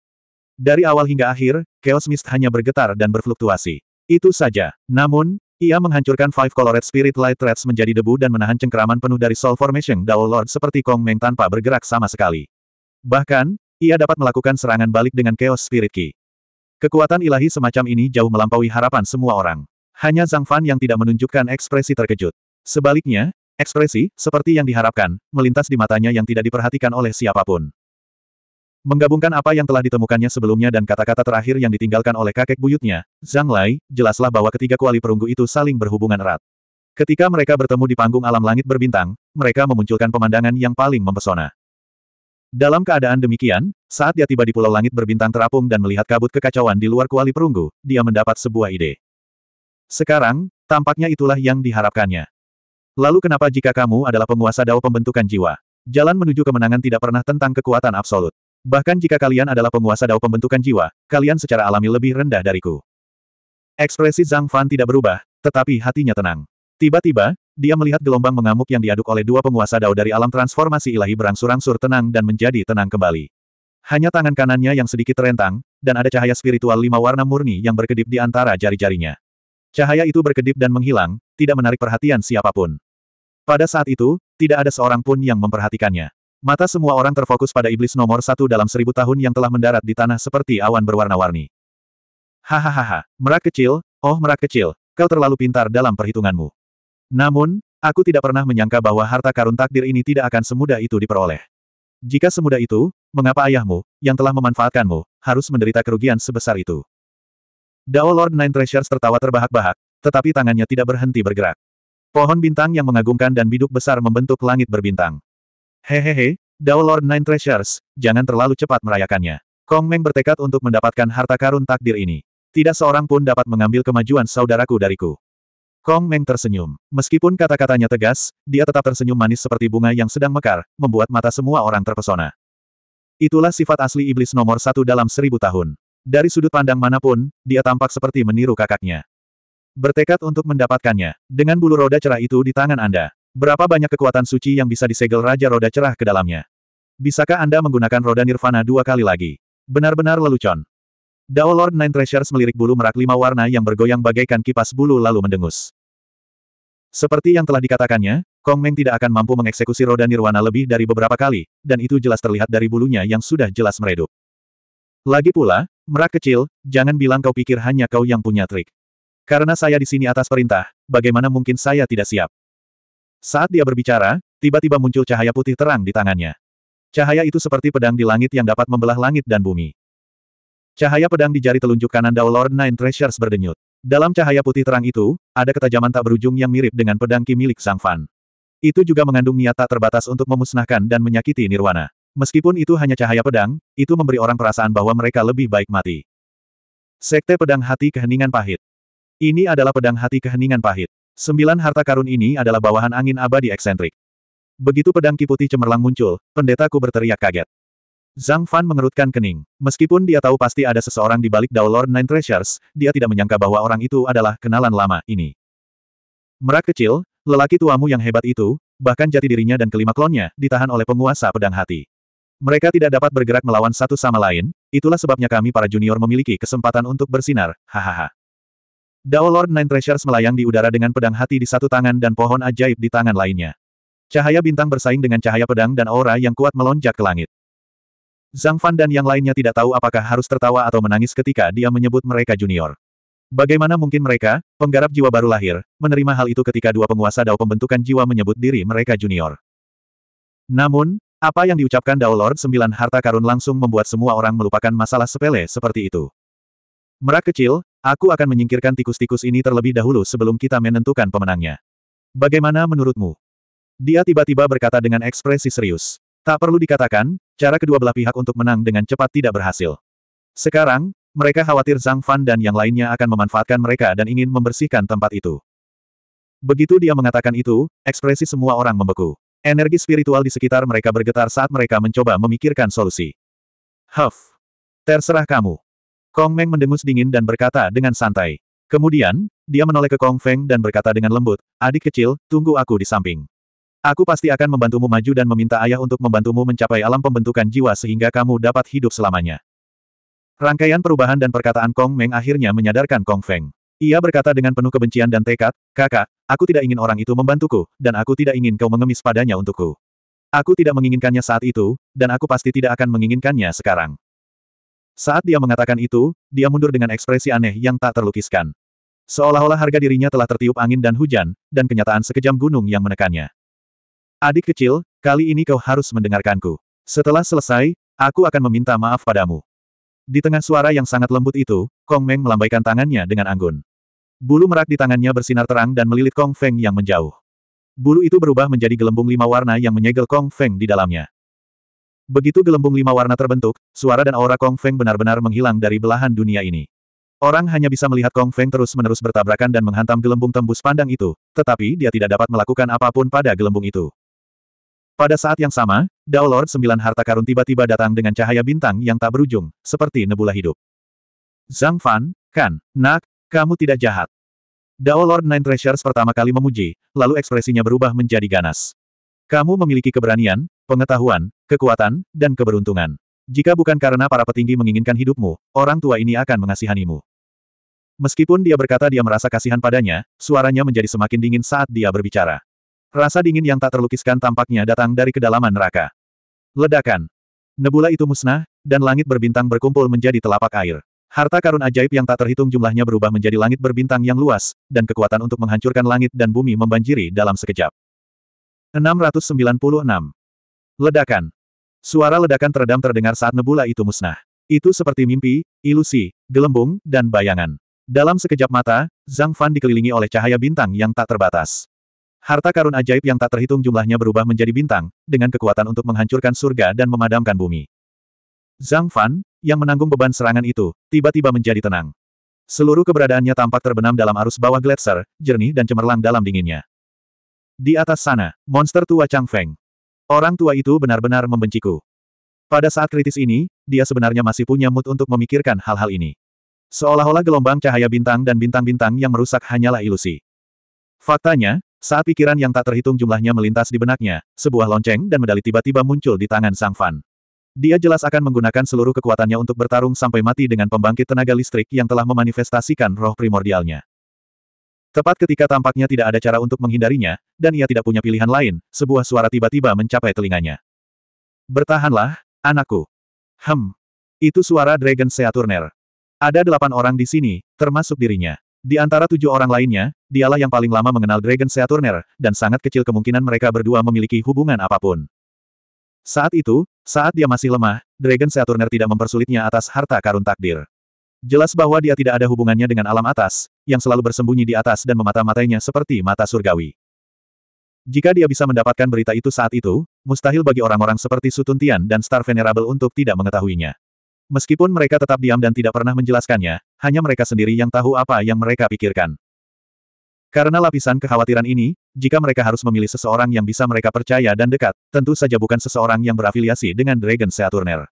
Speaker 1: Dari awal hingga akhir, Chaos Mist hanya bergetar dan berfluktuasi. Itu saja. Namun, ia menghancurkan Five Colored Spirit Light Threads menjadi debu dan menahan cengkeraman penuh dari Soul Formation Dao Lord seperti Kong Meng tanpa bergerak sama sekali. Bahkan, ia dapat melakukan serangan balik dengan Chaos Spirit Ki. Kekuatan ilahi semacam ini jauh melampaui harapan semua orang. Hanya Zhang Fan yang tidak menunjukkan ekspresi terkejut. Sebaliknya, Ekspresi, seperti yang diharapkan, melintas di matanya yang tidak diperhatikan oleh siapapun. Menggabungkan apa yang telah ditemukannya sebelumnya dan kata-kata terakhir yang ditinggalkan oleh kakek buyutnya, Zhang Lai, jelaslah bahwa ketiga kuali perunggu itu saling berhubungan erat. Ketika mereka bertemu di panggung alam langit berbintang, mereka memunculkan pemandangan yang paling mempesona. Dalam keadaan demikian, saat dia tiba di pulau langit berbintang terapung dan melihat kabut kekacauan di luar kuali perunggu, dia mendapat sebuah ide. Sekarang, tampaknya itulah yang diharapkannya. Lalu kenapa jika kamu adalah penguasa dao pembentukan jiwa? Jalan menuju kemenangan tidak pernah tentang kekuatan absolut. Bahkan jika kalian adalah penguasa dao pembentukan jiwa, kalian secara alami lebih rendah dariku. Ekspresi Zhang Fan tidak berubah, tetapi hatinya tenang. Tiba-tiba, dia melihat gelombang mengamuk yang diaduk oleh dua penguasa dao dari alam transformasi ilahi berangsur-angsur tenang dan menjadi tenang kembali. Hanya tangan kanannya yang sedikit terentang, dan ada cahaya spiritual lima warna murni yang berkedip di antara jari-jarinya. Cahaya itu berkedip dan menghilang, tidak menarik perhatian siapapun. Pada saat itu, tidak ada seorang pun yang memperhatikannya. Mata semua orang terfokus pada iblis nomor satu dalam seribu tahun yang telah mendarat di tanah seperti awan berwarna-warni. Hahaha, merak kecil, oh merak kecil, kau terlalu pintar dalam perhitunganmu. Namun, aku tidak pernah menyangka bahwa harta karun takdir ini tidak akan semudah itu diperoleh. Jika semudah itu, mengapa ayahmu, yang telah memanfaatkanmu, harus menderita kerugian sebesar itu? Dao Lord Nine Treasures tertawa terbahak-bahak, tetapi tangannya tidak berhenti bergerak. Pohon bintang yang mengagumkan dan biduk besar membentuk langit berbintang. Hehehe, Dao Lord Nine Treasures, jangan terlalu cepat merayakannya. Kong Meng bertekad untuk mendapatkan harta karun takdir ini. Tidak seorang pun dapat mengambil kemajuan saudaraku dariku. Kong Meng tersenyum. Meskipun kata-katanya tegas, dia tetap tersenyum manis seperti bunga yang sedang mekar, membuat mata semua orang terpesona. Itulah sifat asli iblis nomor satu dalam seribu tahun. Dari sudut pandang manapun, dia tampak seperti meniru kakaknya. Bertekad untuk mendapatkannya, dengan bulu roda cerah itu di tangan Anda. Berapa banyak kekuatan suci yang bisa disegel Raja Roda Cerah ke dalamnya? Bisakah Anda menggunakan roda nirvana dua kali lagi? Benar-benar lelucon. Dao Lord Nine Treasures melirik bulu merak lima warna yang bergoyang bagaikan kipas bulu lalu mendengus. Seperti yang telah dikatakannya, Kong Meng tidak akan mampu mengeksekusi roda nirwana lebih dari beberapa kali, dan itu jelas terlihat dari bulunya yang sudah jelas meredup. Lagi pula, Merak kecil, jangan bilang kau pikir hanya kau yang punya trik. Karena saya di sini atas perintah, bagaimana mungkin saya tidak siap? Saat dia berbicara, tiba-tiba muncul cahaya putih terang di tangannya. Cahaya itu seperti pedang di langit yang dapat membelah langit dan bumi. Cahaya pedang di jari telunjuk kanan Dao Lord Nine Treasures berdenyut. Dalam cahaya putih terang itu, ada ketajaman tak berujung yang mirip dengan pedang Ki milik Sang Fan. Itu juga mengandung niat tak terbatas untuk memusnahkan dan menyakiti Nirwana. Meskipun itu hanya cahaya pedang, itu memberi orang perasaan bahwa mereka lebih baik mati. Sekte Pedang Hati Keheningan Pahit Ini adalah pedang hati keheningan pahit. Sembilan harta karun ini adalah bawahan angin abadi eksentrik. Begitu pedang kiputi cemerlang muncul, pendetaku berteriak kaget. Zhang Fan mengerutkan kening. Meskipun dia tahu pasti ada seseorang di balik Daw Nine Treasures, dia tidak menyangka bahwa orang itu adalah kenalan lama ini. Merak kecil, lelaki tuamu yang hebat itu, bahkan jati dirinya dan kelima klonnya, ditahan oleh penguasa pedang hati. Mereka tidak dapat bergerak melawan satu sama lain, itulah sebabnya kami para junior memiliki kesempatan untuk bersinar, hahaha. Dao Lord Nine Treasures melayang di udara dengan pedang hati di satu tangan dan pohon ajaib di tangan lainnya. Cahaya bintang bersaing dengan cahaya pedang dan aura yang kuat melonjak ke langit. Zhang Fan dan yang lainnya tidak tahu apakah harus tertawa atau menangis ketika dia menyebut mereka junior. Bagaimana mungkin mereka, penggarap jiwa baru lahir, menerima hal itu ketika dua penguasa Dao pembentukan jiwa menyebut diri mereka junior. Namun, apa yang diucapkan Dao Lord Sembilan Harta Karun langsung membuat semua orang melupakan masalah sepele seperti itu. Merak kecil, aku akan menyingkirkan tikus-tikus ini terlebih dahulu sebelum kita menentukan pemenangnya. Bagaimana menurutmu? Dia tiba-tiba berkata dengan ekspresi serius. Tak perlu dikatakan, cara kedua belah pihak untuk menang dengan cepat tidak berhasil. Sekarang, mereka khawatir Zhang Fan dan yang lainnya akan memanfaatkan mereka dan ingin membersihkan tempat itu. Begitu dia mengatakan itu, ekspresi semua orang membeku. Energi spiritual di sekitar mereka bergetar saat mereka mencoba memikirkan solusi. Huff! Terserah kamu. Kong Meng mendengus dingin dan berkata dengan santai. Kemudian, dia menoleh ke Kong Feng dan berkata dengan lembut, adik kecil, tunggu aku di samping. Aku pasti akan membantumu maju dan meminta ayah untuk membantumu mencapai alam pembentukan jiwa sehingga kamu dapat hidup selamanya. Rangkaian perubahan dan perkataan Kong Meng akhirnya menyadarkan Kong Feng. Ia berkata dengan penuh kebencian dan tekad, kakak, Aku tidak ingin orang itu membantuku, dan aku tidak ingin kau mengemis padanya untukku. Aku tidak menginginkannya saat itu, dan aku pasti tidak akan menginginkannya sekarang. Saat dia mengatakan itu, dia mundur dengan ekspresi aneh yang tak terlukiskan. Seolah-olah harga dirinya telah tertiup angin dan hujan, dan kenyataan sekejam gunung yang menekannya. Adik kecil, kali ini kau harus mendengarkanku. Setelah selesai, aku akan meminta maaf padamu. Di tengah suara yang sangat lembut itu, Kong Meng melambaikan tangannya dengan anggun. Bulu merak di tangannya bersinar terang dan melilit Kong Feng yang menjauh. Bulu itu berubah menjadi gelembung lima warna yang menyegel Kong Feng di dalamnya. Begitu gelembung lima warna terbentuk, suara dan aura Kong Feng benar-benar menghilang dari belahan dunia ini. Orang hanya bisa melihat Kong Feng terus-menerus bertabrakan dan menghantam gelembung tembus pandang itu, tetapi dia tidak dapat melakukan apapun pada gelembung itu. Pada saat yang sama, Dao Lord Sembilan Harta Karun tiba-tiba datang dengan cahaya bintang yang tak berujung, seperti nebula hidup. Zhang Fan, Kan, Nak, kamu tidak jahat. Dao Lord Nine Treasures pertama kali memuji, lalu ekspresinya berubah menjadi ganas. Kamu memiliki keberanian, pengetahuan, kekuatan, dan keberuntungan. Jika bukan karena para petinggi menginginkan hidupmu, orang tua ini akan mengasihanimu. Meskipun dia berkata dia merasa kasihan padanya, suaranya menjadi semakin dingin saat dia berbicara. Rasa dingin yang tak terlukiskan tampaknya datang dari kedalaman neraka. Ledakan. Nebula itu musnah, dan langit berbintang berkumpul menjadi telapak air. Harta karun ajaib yang tak terhitung jumlahnya berubah menjadi langit berbintang yang luas, dan kekuatan untuk menghancurkan langit dan bumi membanjiri dalam sekejap. 696. Ledakan. Suara ledakan teredam terdengar saat nebula itu musnah. Itu seperti mimpi, ilusi, gelembung, dan bayangan. Dalam sekejap mata, Zhang Fan dikelilingi oleh cahaya bintang yang tak terbatas. Harta karun ajaib yang tak terhitung jumlahnya berubah menjadi bintang, dengan kekuatan untuk menghancurkan surga dan memadamkan bumi. Zhang Fan, yang menanggung beban serangan itu, tiba-tiba menjadi tenang. Seluruh keberadaannya tampak terbenam dalam arus bawah gletser, jernih dan cemerlang dalam dinginnya. Di atas sana, monster tua Chang Feng. Orang tua itu benar-benar membenciku. Pada saat kritis ini, dia sebenarnya masih punya mood untuk memikirkan hal-hal ini. Seolah-olah gelombang cahaya bintang dan bintang-bintang yang merusak hanyalah ilusi. Faktanya, saat pikiran yang tak terhitung jumlahnya melintas di benaknya, sebuah lonceng dan medali tiba-tiba muncul di tangan Sang Fan. Dia jelas akan menggunakan seluruh kekuatannya untuk bertarung sampai mati dengan pembangkit tenaga listrik yang telah memanifestasikan roh primordialnya. Tepat ketika tampaknya tidak ada cara untuk menghindarinya, dan ia tidak punya pilihan lain, sebuah suara tiba-tiba mencapai telinganya. Bertahanlah, anakku. Hem. Itu suara Dragon Seaturner. Ada delapan orang di sini, termasuk dirinya. Di antara tujuh orang lainnya, dialah yang paling lama mengenal Dragon Seaturner, dan sangat kecil kemungkinan mereka berdua memiliki hubungan apapun. Saat itu, saat dia masih lemah, Dragon Saturner tidak mempersulitnya atas harta karun takdir. Jelas bahwa dia tidak ada hubungannya dengan alam atas, yang selalu bersembunyi di atas dan memata-matainya seperti mata surgawi. Jika dia bisa mendapatkan berita itu saat itu, mustahil bagi orang-orang seperti Sutuntian dan Star Venerable untuk tidak mengetahuinya. Meskipun mereka tetap diam dan tidak pernah menjelaskannya, hanya mereka sendiri yang tahu apa yang mereka pikirkan. Karena lapisan kekhawatiran ini, jika mereka harus memilih seseorang yang bisa mereka percaya dan dekat, tentu saja bukan seseorang yang berafiliasi dengan Dragon Saturner.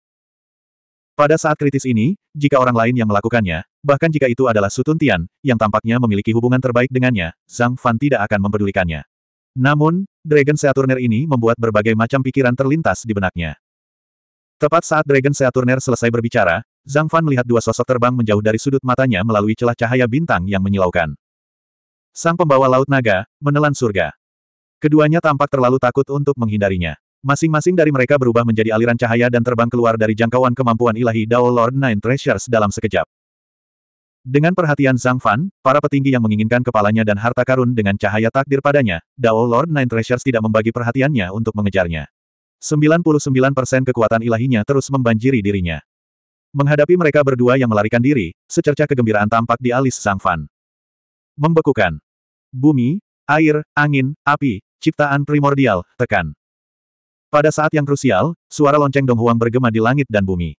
Speaker 1: Pada saat kritis ini, jika orang lain yang melakukannya, bahkan jika itu adalah Sutun Tian, yang tampaknya memiliki hubungan terbaik dengannya, Zhang Fan tidak akan mempedulikannya. Namun, Dragon Saturner ini membuat berbagai macam pikiran terlintas di benaknya. Tepat saat Dragon Saturner selesai berbicara, Zhang Fan melihat dua sosok terbang menjauh dari sudut matanya melalui celah cahaya bintang yang menyilaukan. Sang pembawa laut naga, menelan surga. Keduanya tampak terlalu takut untuk menghindarinya. Masing-masing dari mereka berubah menjadi aliran cahaya dan terbang keluar dari jangkauan kemampuan ilahi Dao Lord Nine Treasures dalam sekejap. Dengan perhatian Zhang Fan, para petinggi yang menginginkan kepalanya dan harta karun dengan cahaya takdir padanya, Dao Lord Nine Treasures tidak membagi perhatiannya untuk mengejarnya. 99% kekuatan ilahinya terus membanjiri dirinya. Menghadapi mereka berdua yang melarikan diri, secerca kegembiraan tampak di alis Zhang Fan. Membekukan bumi, air, angin, api, ciptaan primordial, tekan. Pada saat yang krusial, suara lonceng Donghuang bergema di langit dan bumi.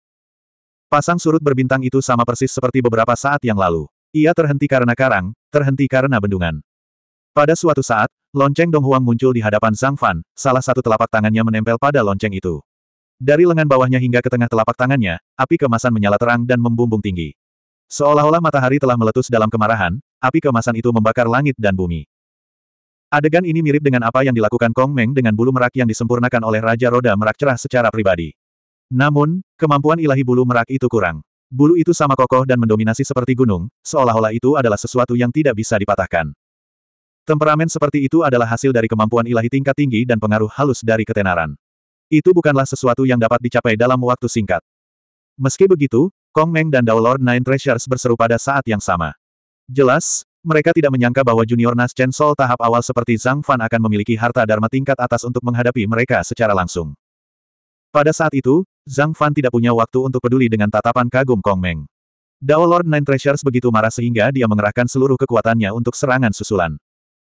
Speaker 1: Pasang surut berbintang itu sama persis seperti beberapa saat yang lalu. Ia terhenti karena karang, terhenti karena bendungan. Pada suatu saat, lonceng Donghuang muncul di hadapan Zhang Fan, salah satu telapak tangannya menempel pada lonceng itu. Dari lengan bawahnya hingga ke tengah telapak tangannya, api kemasan menyala terang dan membumbung tinggi. Seolah-olah matahari telah meletus dalam kemarahan, Api kemasan itu membakar langit dan bumi. Adegan ini mirip dengan apa yang dilakukan Kong Meng dengan bulu merak yang disempurnakan oleh Raja Roda Merak Cerah secara pribadi. Namun, kemampuan ilahi bulu merak itu kurang. Bulu itu sama kokoh dan mendominasi seperti gunung, seolah-olah itu adalah sesuatu yang tidak bisa dipatahkan. Temperamen seperti itu adalah hasil dari kemampuan ilahi tingkat tinggi dan pengaruh halus dari ketenaran. Itu bukanlah sesuatu yang dapat dicapai dalam waktu singkat. Meski begitu, Kong Meng dan Dao Lord Nine Treasures berseru pada saat yang sama. Jelas, mereka tidak menyangka bahwa junior Nas Chen Sol tahap awal seperti Zhang Fan akan memiliki harta dharma tingkat atas untuk menghadapi mereka secara langsung. Pada saat itu, Zhang Fan tidak punya waktu untuk peduli dengan tatapan kagum Kong Meng. Dao Lord Nine Treasures begitu marah sehingga dia mengerahkan seluruh kekuatannya untuk serangan susulan.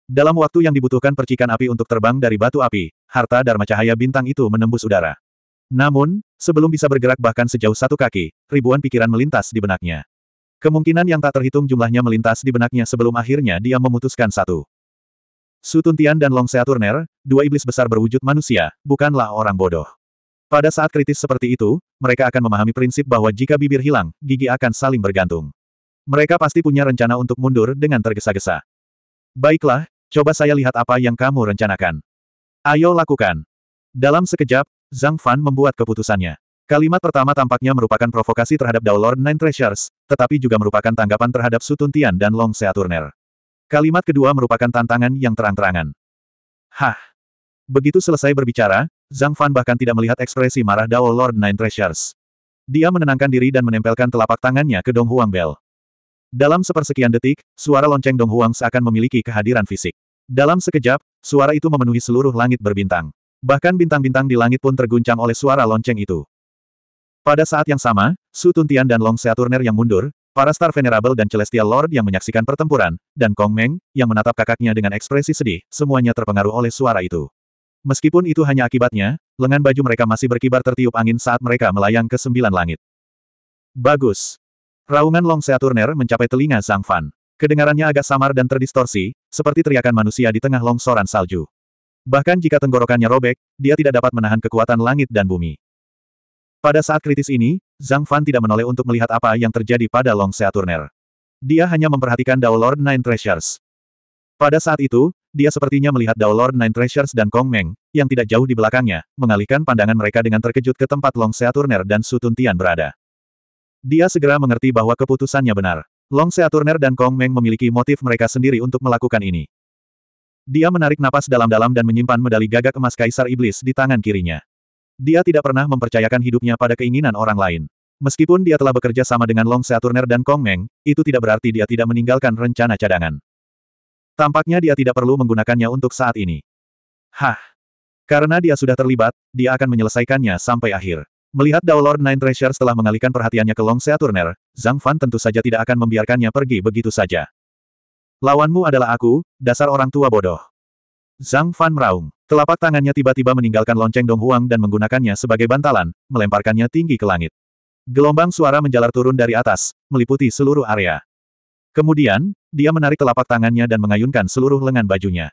Speaker 1: Dalam waktu yang dibutuhkan percikan api untuk terbang dari batu api, harta dharma cahaya bintang itu menembus udara. Namun, sebelum bisa bergerak bahkan sejauh satu kaki, ribuan pikiran melintas di benaknya. Kemungkinan yang tak terhitung jumlahnya melintas di benaknya sebelum akhirnya dia memutuskan satu. Sutuntian dan Long Seaturner, dua iblis besar berwujud manusia, bukanlah orang bodoh. Pada saat kritis seperti itu, mereka akan memahami prinsip bahwa jika bibir hilang, gigi akan saling bergantung. Mereka pasti punya rencana untuk mundur dengan tergesa-gesa. Baiklah, coba saya lihat apa yang kamu rencanakan. Ayo lakukan. Dalam sekejap, Zhang Fan membuat keputusannya. Kalimat pertama tampaknya merupakan provokasi terhadap Daulord Nine Treasures, tetapi juga merupakan tanggapan terhadap Sutun Tian dan Long Seaturner. Kalimat kedua merupakan tantangan yang terang-terangan. Hah! Begitu selesai berbicara, Zhang Fan bahkan tidak melihat ekspresi marah Dao Lord Nine Treasures. Dia menenangkan diri dan menempelkan telapak tangannya ke Dong Huang Bell. Dalam sepersekian detik, suara lonceng Dong Huang seakan memiliki kehadiran fisik. Dalam sekejap, suara itu memenuhi seluruh langit berbintang. Bahkan bintang-bintang di langit pun terguncang oleh suara lonceng itu. Pada saat yang sama, Su Tuntian dan Long Seaturner yang mundur, para Star Venerable dan Celestial Lord yang menyaksikan pertempuran, dan Kong Meng, yang menatap kakaknya dengan ekspresi sedih, semuanya terpengaruh oleh suara itu. Meskipun itu hanya akibatnya, lengan baju mereka masih berkibar tertiup angin saat mereka melayang ke sembilan langit. Bagus. Raungan Long Seaturner mencapai telinga Zhang Fan. Kedengarannya agak samar dan terdistorsi, seperti teriakan manusia di tengah longsoran salju. Bahkan jika tenggorokannya robek, dia tidak dapat menahan kekuatan langit dan bumi. Pada saat kritis ini, Zhang Fan tidak menoleh untuk melihat apa yang terjadi pada Long Seaturner. Dia hanya memperhatikan Dao Lord Nine Treasures. Pada saat itu, dia sepertinya melihat Dao Lord Nine Treasures dan Kong Meng, yang tidak jauh di belakangnya, mengalihkan pandangan mereka dengan terkejut ke tempat Long Seaturner dan Sutun Tian berada. Dia segera mengerti bahwa keputusannya benar. Long Seaturner dan Kong Meng memiliki motif mereka sendiri untuk melakukan ini. Dia menarik napas dalam-dalam dan menyimpan medali gagak emas Kaisar Iblis di tangan kirinya. Dia tidak pernah mempercayakan hidupnya pada keinginan orang lain. Meskipun dia telah bekerja sama dengan Long Saturner dan Kong Meng, itu tidak berarti dia tidak meninggalkan rencana cadangan. Tampaknya dia tidak perlu menggunakannya untuk saat ini. Hah! Karena dia sudah terlibat, dia akan menyelesaikannya sampai akhir. Melihat Dao Lord Nine Treasures telah mengalihkan perhatiannya ke Long Saturner, Zhang Fan tentu saja tidak akan membiarkannya pergi begitu saja. Lawanmu adalah aku, dasar orang tua bodoh. Zhang Fan meraung. Telapak tangannya tiba-tiba meninggalkan lonceng Dong Huang dan menggunakannya sebagai bantalan, melemparkannya tinggi ke langit. Gelombang suara menjalar turun dari atas, meliputi seluruh area. Kemudian, dia menarik telapak tangannya dan mengayunkan seluruh lengan bajunya.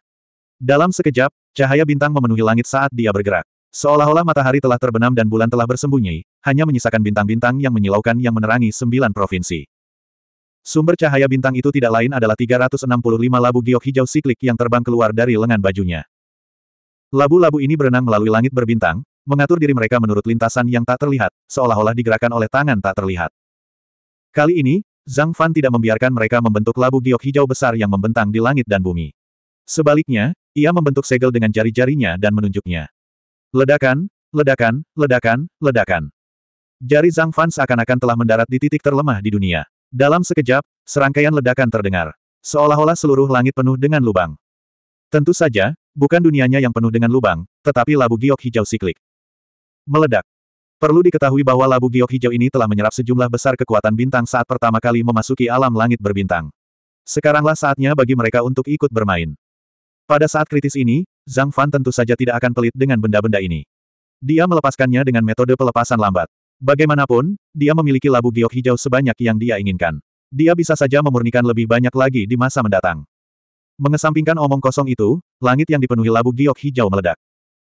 Speaker 1: Dalam sekejap, cahaya bintang memenuhi langit saat dia bergerak. Seolah-olah matahari telah terbenam dan bulan telah bersembunyi, hanya menyisakan bintang-bintang yang menyilaukan yang menerangi sembilan provinsi. Sumber cahaya bintang itu tidak lain adalah 365 labu giok hijau siklik yang terbang keluar dari lengan bajunya. Labu-labu ini berenang melalui langit berbintang, mengatur diri mereka menurut lintasan yang tak terlihat, seolah-olah digerakkan oleh tangan tak terlihat. Kali ini, Zhang Fan tidak membiarkan mereka membentuk labu giok hijau besar yang membentang di langit dan bumi. Sebaliknya, ia membentuk segel dengan jari-jarinya dan menunjuknya. Ledakan, ledakan, ledakan, ledakan. Jari Zhang Fan seakan-akan telah mendarat di titik terlemah di dunia. Dalam sekejap, serangkaian ledakan terdengar. Seolah-olah seluruh langit penuh dengan lubang. Tentu saja, Bukan dunianya yang penuh dengan lubang, tetapi labu giok hijau siklik. Meledak. Perlu diketahui bahwa labu giok hijau ini telah menyerap sejumlah besar kekuatan bintang saat pertama kali memasuki alam langit berbintang. Sekaranglah saatnya bagi mereka untuk ikut bermain. Pada saat kritis ini, Zhang Fan tentu saja tidak akan pelit dengan benda-benda ini. Dia melepaskannya dengan metode pelepasan lambat. Bagaimanapun, dia memiliki labu giok hijau sebanyak yang dia inginkan. Dia bisa saja memurnikan lebih banyak lagi di masa mendatang. Mengesampingkan omong kosong itu, langit yang dipenuhi labu giok hijau meledak.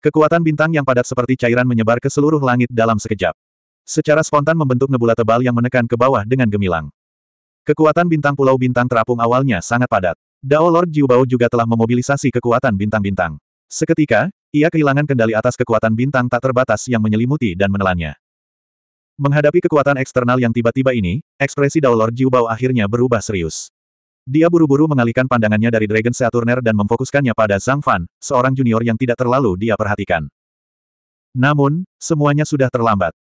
Speaker 1: Kekuatan bintang yang padat seperti cairan menyebar ke seluruh langit dalam sekejap. Secara spontan membentuk nebula tebal yang menekan ke bawah dengan gemilang. Kekuatan bintang pulau bintang terapung awalnya sangat padat. Dao Lord Jiubao juga telah memobilisasi kekuatan bintang-bintang. Seketika, ia kehilangan kendali atas kekuatan bintang tak terbatas yang menyelimuti dan menelannya. Menghadapi kekuatan eksternal yang tiba-tiba ini, ekspresi Dao Lord Jiubao akhirnya berubah serius. Dia buru-buru mengalihkan pandangannya dari Dragon Saturner dan memfokuskannya pada Zhang Fan, seorang junior yang tidak terlalu dia perhatikan. Namun, semuanya sudah terlambat.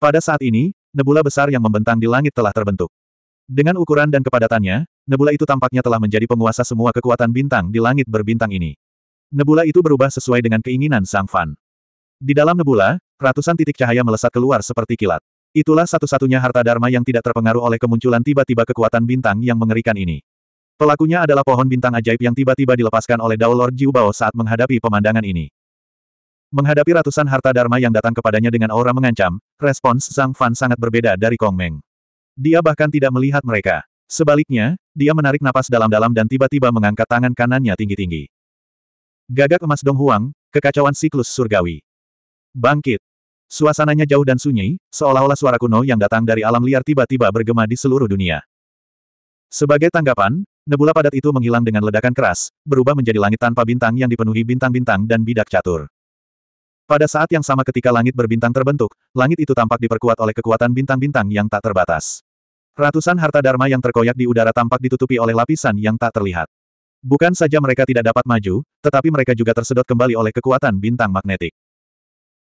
Speaker 1: Pada saat ini, nebula besar yang membentang di langit telah terbentuk. Dengan ukuran dan kepadatannya, nebula itu tampaknya telah menjadi penguasa semua kekuatan bintang di langit berbintang ini. Nebula itu berubah sesuai dengan keinginan Sang Fan. Di dalam nebula, ratusan titik cahaya melesat keluar seperti kilat. Itulah satu-satunya harta dharma yang tidak terpengaruh oleh kemunculan tiba-tiba kekuatan bintang yang mengerikan ini. Pelakunya adalah pohon bintang ajaib yang tiba-tiba dilepaskan oleh Dao Lord Jiubao saat menghadapi pemandangan ini. Menghadapi ratusan harta dharma yang datang kepadanya dengan aura mengancam, respons Zhang Fan sangat berbeda dari Kong Meng. Dia bahkan tidak melihat mereka. Sebaliknya, dia menarik napas dalam-dalam dan tiba-tiba mengangkat tangan kanannya tinggi-tinggi. Gagak emas Dong Huang, kekacauan siklus surgawi. Bangkit. Suasananya jauh dan sunyi, seolah-olah suara kuno yang datang dari alam liar tiba-tiba bergema di seluruh dunia. Sebagai tanggapan, Nebula padat itu menghilang dengan ledakan keras, berubah menjadi langit tanpa bintang yang dipenuhi bintang-bintang dan bidak catur. Pada saat yang sama ketika langit berbintang terbentuk, langit itu tampak diperkuat oleh kekuatan bintang-bintang yang tak terbatas. Ratusan harta dharma yang terkoyak di udara tampak ditutupi oleh lapisan yang tak terlihat. Bukan saja mereka tidak dapat maju, tetapi mereka juga tersedot kembali oleh kekuatan bintang magnetik.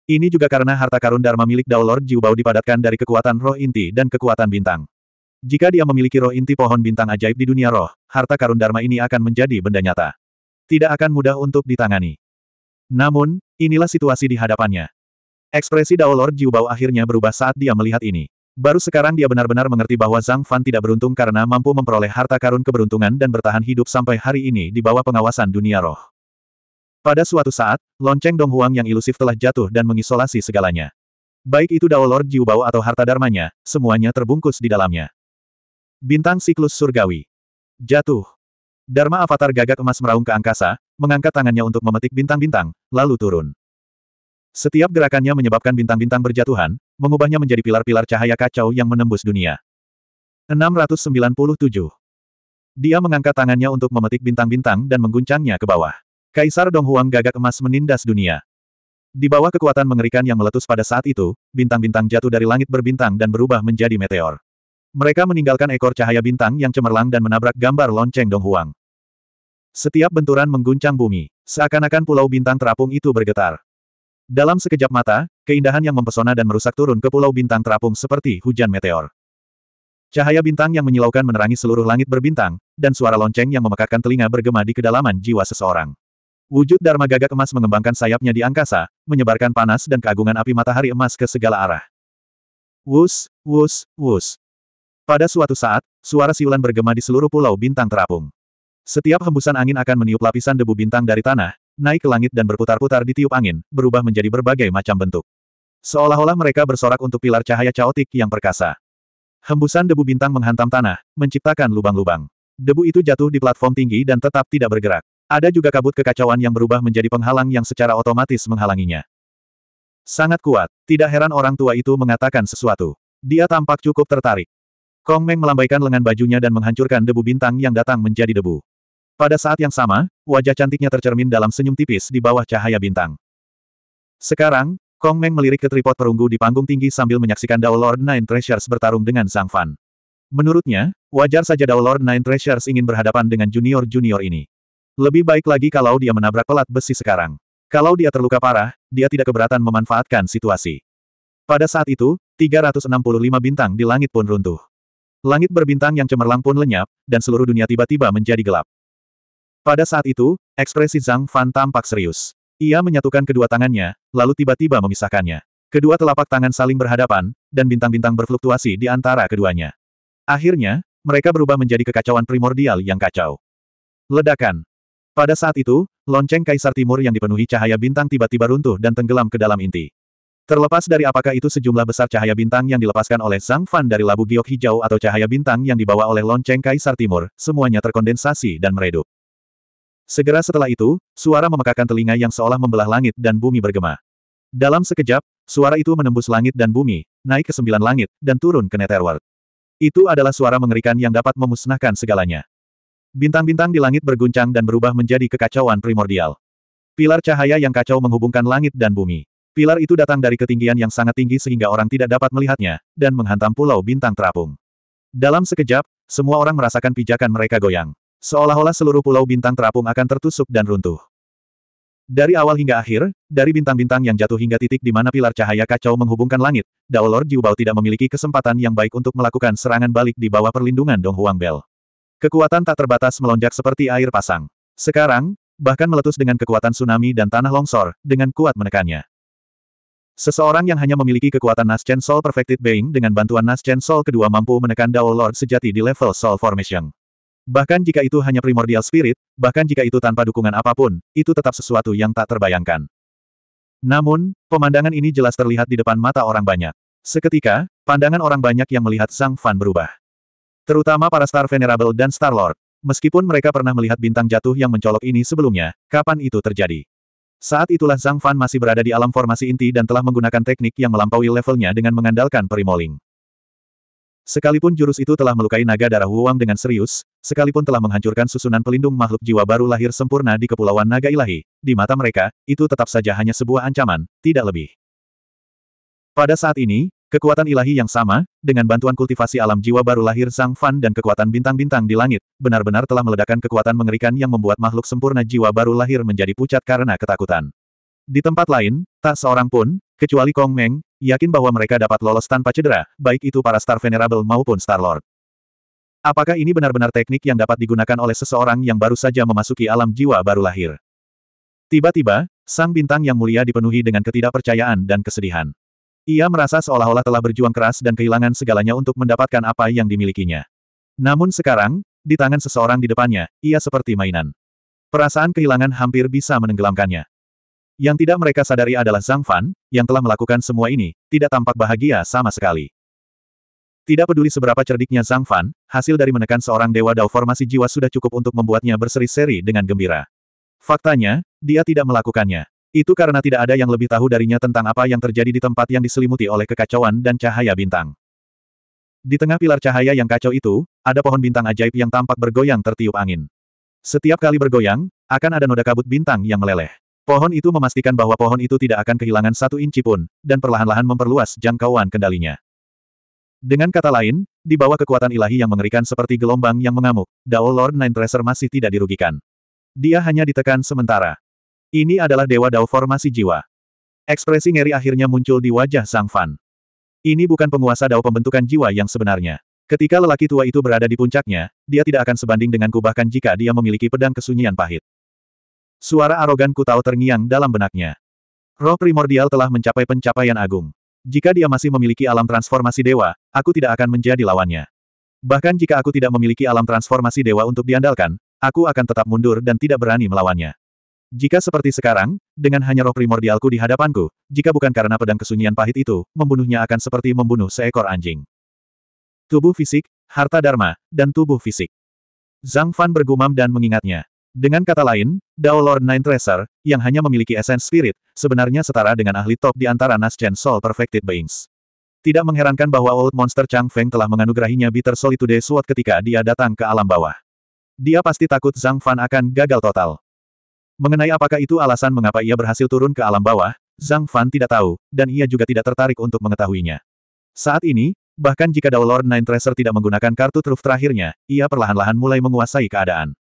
Speaker 1: Ini juga karena harta karun Dharma milik Daulord Jiubao dipadatkan dari kekuatan roh inti dan kekuatan bintang. Jika dia memiliki roh inti pohon bintang ajaib di dunia roh, harta karun Dharma ini akan menjadi benda nyata. Tidak akan mudah untuk ditangani. Namun, inilah situasi di hadapannya. Ekspresi Dao Lord Jiubao akhirnya berubah saat dia melihat ini. Baru sekarang dia benar-benar mengerti bahwa Zhang Fan tidak beruntung karena mampu memperoleh harta karun keberuntungan dan bertahan hidup sampai hari ini di bawah pengawasan dunia roh. Pada suatu saat, lonceng Dong Huang yang ilusif telah jatuh dan mengisolasi segalanya. Baik itu Dao Lord Jiubao atau harta dharmanya, semuanya terbungkus di dalamnya. Bintang siklus surgawi. Jatuh. Dharma avatar gagak emas meraung ke angkasa, mengangkat tangannya untuk memetik bintang-bintang, lalu turun. Setiap gerakannya menyebabkan bintang-bintang berjatuhan, mengubahnya menjadi pilar-pilar cahaya kacau yang menembus dunia. 697. Dia mengangkat tangannya untuk memetik bintang-bintang dan mengguncangnya ke bawah. Kaisar Donghuang gagak emas menindas dunia. Di bawah kekuatan mengerikan yang meletus pada saat itu, bintang-bintang jatuh dari langit berbintang dan berubah menjadi meteor. Mereka meninggalkan ekor cahaya bintang yang cemerlang dan menabrak gambar lonceng Donghuang. Setiap benturan mengguncang bumi, seakan-akan pulau bintang terapung itu bergetar. Dalam sekejap mata, keindahan yang mempesona dan merusak turun ke pulau bintang terapung seperti hujan meteor. Cahaya bintang yang menyilaukan menerangi seluruh langit berbintang, dan suara lonceng yang memekakkan telinga bergema di kedalaman jiwa seseorang. Wujud Dharma Gagak Emas mengembangkan sayapnya di angkasa, menyebarkan panas dan keagungan api matahari emas ke segala arah. Wus, wus, wus. Pada suatu saat, suara siulan bergema di seluruh pulau bintang terapung. Setiap hembusan angin akan meniup lapisan debu bintang dari tanah, naik ke langit dan berputar-putar di tiup angin, berubah menjadi berbagai macam bentuk. Seolah-olah mereka bersorak untuk pilar cahaya caotik yang perkasa. Hembusan debu bintang menghantam tanah, menciptakan lubang-lubang. Debu itu jatuh di platform tinggi dan tetap tidak bergerak. Ada juga kabut kekacauan yang berubah menjadi penghalang yang secara otomatis menghalanginya. Sangat kuat, tidak heran orang tua itu mengatakan sesuatu. Dia tampak cukup tertarik. Kong Meng melambaikan lengan bajunya dan menghancurkan debu bintang yang datang menjadi debu. Pada saat yang sama, wajah cantiknya tercermin dalam senyum tipis di bawah cahaya bintang. Sekarang, Kong Meng melirik ke tripod perunggu di panggung tinggi sambil menyaksikan Dao Lord Nine Treasures bertarung dengan Sang Fan. Menurutnya, wajar saja Dao Lord Nine Treasures ingin berhadapan dengan junior-junior ini. Lebih baik lagi kalau dia menabrak pelat besi sekarang. Kalau dia terluka parah, dia tidak keberatan memanfaatkan situasi. Pada saat itu, 365 bintang di langit pun runtuh. Langit berbintang yang cemerlang pun lenyap, dan seluruh dunia tiba-tiba menjadi gelap. Pada saat itu, ekspresi Zhang Fan tampak serius. Ia menyatukan kedua tangannya, lalu tiba-tiba memisahkannya. Kedua telapak tangan saling berhadapan, dan bintang-bintang berfluktuasi di antara keduanya. Akhirnya, mereka berubah menjadi kekacauan primordial yang kacau. Ledakan. Pada saat itu, lonceng Kaisar Timur yang dipenuhi cahaya bintang tiba-tiba runtuh dan tenggelam ke dalam inti. Terlepas dari apakah itu sejumlah besar cahaya bintang yang dilepaskan oleh Zhang Fan dari labu giok hijau atau cahaya bintang yang dibawa oleh lonceng Kaisar Timur, semuanya terkondensasi dan meredup. Segera setelah itu, suara memekakan telinga yang seolah membelah langit dan bumi bergema. Dalam sekejap, suara itu menembus langit dan bumi, naik ke sembilan langit, dan turun ke Netherworld. Itu adalah suara mengerikan yang dapat memusnahkan segalanya. Bintang-bintang di langit berguncang dan berubah menjadi kekacauan primordial. Pilar cahaya yang kacau menghubungkan langit dan bumi. Pilar itu datang dari ketinggian yang sangat tinggi sehingga orang tidak dapat melihatnya, dan menghantam pulau bintang terapung. Dalam sekejap, semua orang merasakan pijakan mereka goyang. Seolah-olah seluruh pulau bintang terapung akan tertusuk dan runtuh. Dari awal hingga akhir, dari bintang-bintang yang jatuh hingga titik di mana pilar cahaya kacau menghubungkan langit, Dao Lord Jiubao tidak memiliki kesempatan yang baik untuk melakukan serangan balik di bawah perlindungan Dong Huang Bell. Kekuatan tak terbatas melonjak seperti air pasang. Sekarang, bahkan meletus dengan kekuatan tsunami dan tanah longsor, dengan kuat menekannya. Seseorang yang hanya memiliki kekuatan Naschen Soul Perfected Being dengan bantuan Naschen Soul kedua mampu menekan Dao Lord sejati di level Soul Formation. Bahkan jika itu hanya primordial spirit, bahkan jika itu tanpa dukungan apapun, itu tetap sesuatu yang tak terbayangkan. Namun, pemandangan ini jelas terlihat di depan mata orang banyak. Seketika, pandangan orang banyak yang melihat Sang Fan berubah. Terutama para Star Venerable dan Star Lord. Meskipun mereka pernah melihat bintang jatuh yang mencolok ini sebelumnya, kapan itu terjadi? Saat itulah Zhang Fan masih berada di alam formasi inti dan telah menggunakan teknik yang melampaui levelnya dengan mengandalkan perimoling. Sekalipun jurus itu telah melukai naga darah Wuang dengan serius, sekalipun telah menghancurkan susunan pelindung makhluk jiwa baru lahir sempurna di Kepulauan Naga Ilahi, di mata mereka, itu tetap saja hanya sebuah ancaman, tidak lebih. Pada saat ini, Kekuatan ilahi yang sama, dengan bantuan kultivasi alam jiwa baru lahir sang Fan dan kekuatan bintang-bintang di langit, benar-benar telah meledakkan kekuatan mengerikan yang membuat makhluk sempurna jiwa baru lahir menjadi pucat karena ketakutan. Di tempat lain, tak seorang pun, kecuali Kong Meng, yakin bahwa mereka dapat lolos tanpa cedera, baik itu para Star Venerable maupun Star-Lord. Apakah ini benar-benar teknik yang dapat digunakan oleh seseorang yang baru saja memasuki alam jiwa baru lahir? Tiba-tiba, sang bintang yang mulia dipenuhi dengan ketidakpercayaan dan kesedihan. Ia merasa seolah-olah telah berjuang keras dan kehilangan segalanya untuk mendapatkan apa yang dimilikinya. Namun sekarang, di tangan seseorang di depannya, ia seperti mainan. Perasaan kehilangan hampir bisa menenggelamkannya. Yang tidak mereka sadari adalah Zhang Fan, yang telah melakukan semua ini, tidak tampak bahagia sama sekali. Tidak peduli seberapa cerdiknya Zhang Fan, hasil dari menekan seorang dewa dao formasi jiwa sudah cukup untuk membuatnya berseri-seri dengan gembira. Faktanya, dia tidak melakukannya. Itu karena tidak ada yang lebih tahu darinya tentang apa yang terjadi di tempat yang diselimuti oleh kekacauan dan cahaya bintang. Di tengah pilar cahaya yang kacau itu, ada pohon bintang ajaib yang tampak bergoyang tertiup angin. Setiap kali bergoyang, akan ada noda kabut bintang yang meleleh. Pohon itu memastikan bahwa pohon itu tidak akan kehilangan satu inci pun, dan perlahan-lahan memperluas jangkauan kendalinya. Dengan kata lain, di bawah kekuatan ilahi yang mengerikan seperti gelombang yang mengamuk, Dao Lord Nine Tracer masih tidak dirugikan. Dia hanya ditekan sementara. Ini adalah dewa dao formasi jiwa. Ekspresi ngeri akhirnya muncul di wajah Sang Fan. Ini bukan penguasa dao pembentukan jiwa yang sebenarnya. Ketika lelaki tua itu berada di puncaknya, dia tidak akan sebanding denganku bahkan jika dia memiliki pedang kesunyian pahit. Suara arogan tahu terngiang dalam benaknya. Roh primordial telah mencapai pencapaian agung. Jika dia masih memiliki alam transformasi dewa, aku tidak akan menjadi lawannya. Bahkan jika aku tidak memiliki alam transformasi dewa untuk diandalkan, aku akan tetap mundur dan tidak berani melawannya. Jika seperti sekarang, dengan hanya roh primordialku di hadapanku, jika bukan karena pedang kesunyian pahit itu, membunuhnya akan seperti membunuh seekor anjing. Tubuh fisik, harta dharma, dan tubuh fisik. Zhang Fan bergumam dan mengingatnya. Dengan kata lain, Dao Lord Nine Tracer, yang hanya memiliki essence spirit, sebenarnya setara dengan ahli top di antara Nascent Soul Perfected Beings. Tidak mengherankan bahwa Old Monster Chang Feng telah menganugerahinya Bitter Solitude Sword ketika dia datang ke alam bawah. Dia pasti takut Zhang Fan akan gagal total. Mengenai apakah itu alasan mengapa ia berhasil turun ke alam bawah, Zhang Fan tidak tahu, dan ia juga tidak tertarik untuk mengetahuinya. Saat ini, bahkan jika Dao Lord Nine Tracer tidak menggunakan kartu truf terakhirnya, ia perlahan-lahan mulai menguasai keadaan.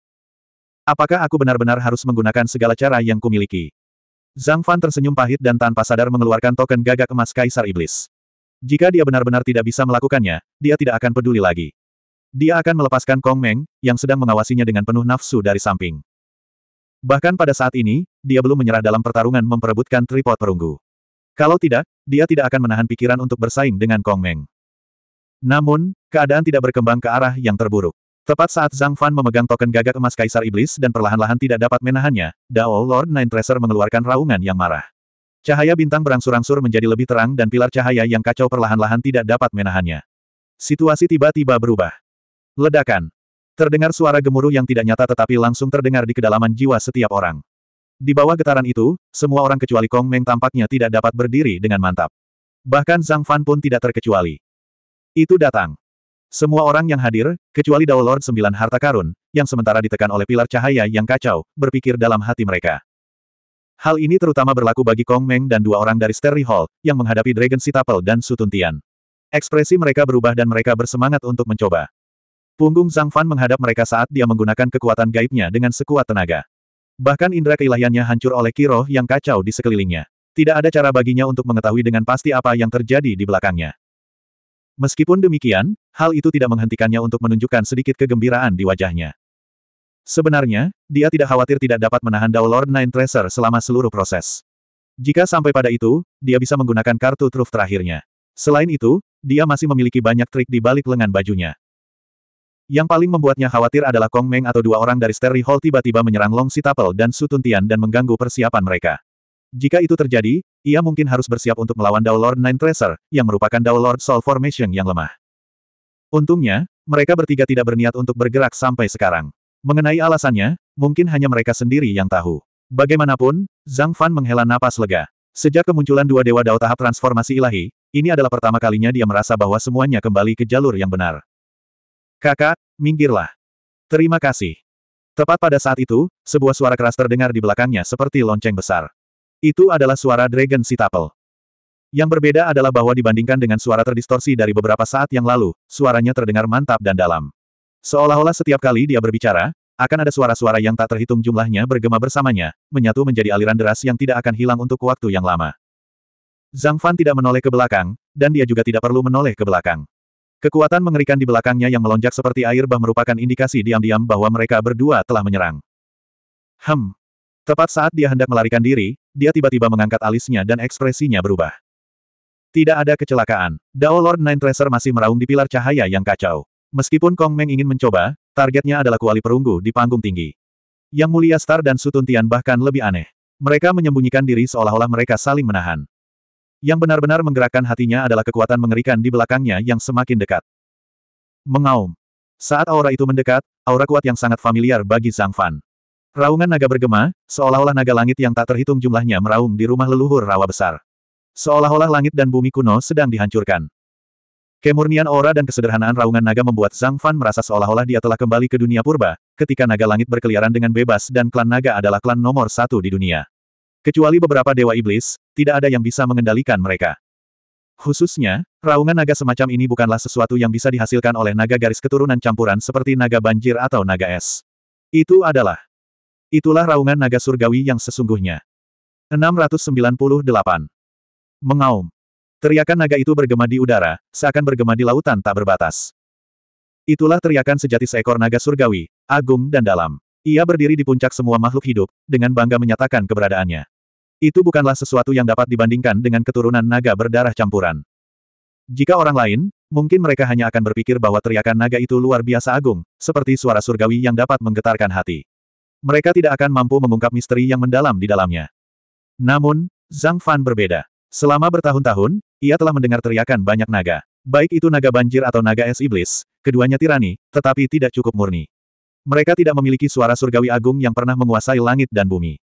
Speaker 1: Apakah aku benar-benar harus menggunakan segala cara yang kumiliki? Zhang Fan tersenyum pahit dan tanpa sadar mengeluarkan token gagak emas Kaisar Iblis. Jika dia benar-benar tidak bisa melakukannya, dia tidak akan peduli lagi. Dia akan melepaskan Kong Meng, yang sedang mengawasinya dengan penuh nafsu dari samping. Bahkan pada saat ini, dia belum menyerah dalam pertarungan memperebutkan tripod perunggu. Kalau tidak, dia tidak akan menahan pikiran untuk bersaing dengan Kong Meng. Namun, keadaan tidak berkembang ke arah yang terburuk. Tepat saat Zhang Fan memegang token gagak emas Kaisar Iblis dan perlahan-lahan tidak dapat menahannya, Dao Lord Nine Treasure mengeluarkan raungan yang marah. Cahaya bintang berangsur-angsur menjadi lebih terang dan pilar cahaya yang kacau perlahan-lahan tidak dapat menahannya. Situasi tiba-tiba berubah. Ledakan. Terdengar suara gemuruh yang tidak nyata tetapi langsung terdengar di kedalaman jiwa setiap orang. Di bawah getaran itu, semua orang kecuali Kong Meng tampaknya tidak dapat berdiri dengan mantap. Bahkan Zhang Fan pun tidak terkecuali. Itu datang. Semua orang yang hadir, kecuali Dao Lord Sembilan Harta Karun, yang sementara ditekan oleh pilar cahaya yang kacau, berpikir dalam hati mereka. Hal ini terutama berlaku bagi Kong Meng dan dua orang dari Sterry Hall, yang menghadapi Dragon Sitapel dan Sutuntian. Ekspresi mereka berubah dan mereka bersemangat untuk mencoba. Punggung Zhang Fan menghadap mereka saat dia menggunakan kekuatan gaibnya dengan sekuat tenaga. Bahkan indera keilahiannya hancur oleh kiroh yang kacau di sekelilingnya. Tidak ada cara baginya untuk mengetahui dengan pasti apa yang terjadi di belakangnya. Meskipun demikian, hal itu tidak menghentikannya untuk menunjukkan sedikit kegembiraan di wajahnya. Sebenarnya, dia tidak khawatir tidak dapat menahan Dao Lord Nine Treasure selama seluruh proses. Jika sampai pada itu, dia bisa menggunakan kartu truf terakhirnya. Selain itu, dia masih memiliki banyak trik di balik lengan bajunya. Yang paling membuatnya khawatir adalah Kong Meng atau dua orang dari Sterry Hall tiba-tiba menyerang Long Sitapel dan Su Tuntian dan mengganggu persiapan mereka. Jika itu terjadi, ia mungkin harus bersiap untuk melawan Dao Lord Nine Tracer, yang merupakan Dao Lord Soul Formation yang lemah. Untungnya, mereka bertiga tidak berniat untuk bergerak sampai sekarang. Mengenai alasannya, mungkin hanya mereka sendiri yang tahu. Bagaimanapun, Zhang Fan menghela napas lega. Sejak kemunculan dua dewa Dao tahap transformasi ilahi, ini adalah pertama kalinya dia merasa bahwa semuanya kembali ke jalur yang benar. Kakak, minggirlah. Terima kasih. Tepat pada saat itu, sebuah suara keras terdengar di belakangnya seperti lonceng besar. Itu adalah suara Dragon Sitapel. Yang berbeda adalah bahwa dibandingkan dengan suara terdistorsi dari beberapa saat yang lalu, suaranya terdengar mantap dan dalam. Seolah-olah setiap kali dia berbicara, akan ada suara-suara yang tak terhitung jumlahnya bergema bersamanya, menyatu menjadi aliran deras yang tidak akan hilang untuk waktu yang lama. Zhang Fan tidak menoleh ke belakang, dan dia juga tidak perlu menoleh ke belakang. Kekuatan mengerikan di belakangnya yang melonjak seperti air bah merupakan indikasi diam-diam bahwa mereka berdua telah menyerang. Hem. Tepat saat dia hendak melarikan diri, dia tiba-tiba mengangkat alisnya dan ekspresinya berubah. Tidak ada kecelakaan. Dao Lord Nine Tracer masih meraung di pilar cahaya yang kacau. Meskipun Kong Meng ingin mencoba, targetnya adalah kuali perunggu di panggung tinggi. Yang mulia Star dan Tuntian bahkan lebih aneh. Mereka menyembunyikan diri seolah-olah mereka saling menahan. Yang benar-benar menggerakkan hatinya adalah kekuatan mengerikan di belakangnya yang semakin dekat. Mengaum. Saat aura itu mendekat, aura kuat yang sangat familiar bagi Zhang Fan. Raungan naga bergema, seolah-olah naga langit yang tak terhitung jumlahnya meraung di rumah leluhur rawa besar. Seolah-olah langit dan bumi kuno sedang dihancurkan. Kemurnian aura dan kesederhanaan raungan naga membuat Zhang Fan merasa seolah-olah dia telah kembali ke dunia purba, ketika naga langit berkeliaran dengan bebas dan klan naga adalah klan nomor satu di dunia. Kecuali beberapa dewa iblis, tidak ada yang bisa mengendalikan mereka. Khususnya, raungan naga semacam ini bukanlah sesuatu yang bisa dihasilkan oleh naga garis keturunan campuran seperti naga banjir atau naga es. Itu adalah. Itulah raungan naga surgawi yang sesungguhnya. 698. Mengaum. Teriakan naga itu bergema di udara, seakan bergema di lautan tak berbatas. Itulah teriakan sejati seekor naga surgawi, agung dan dalam. Ia berdiri di puncak semua makhluk hidup, dengan bangga menyatakan keberadaannya. Itu bukanlah sesuatu yang dapat dibandingkan dengan keturunan naga berdarah campuran. Jika orang lain, mungkin mereka hanya akan berpikir bahwa teriakan naga itu luar biasa agung, seperti suara surgawi yang dapat menggetarkan hati. Mereka tidak akan mampu mengungkap misteri yang mendalam di dalamnya. Namun, Zhang Fan berbeda. Selama bertahun-tahun, ia telah mendengar teriakan banyak naga. Baik itu naga banjir atau naga es iblis, keduanya tirani, tetapi tidak cukup murni. Mereka tidak memiliki suara surgawi agung yang pernah menguasai langit dan bumi.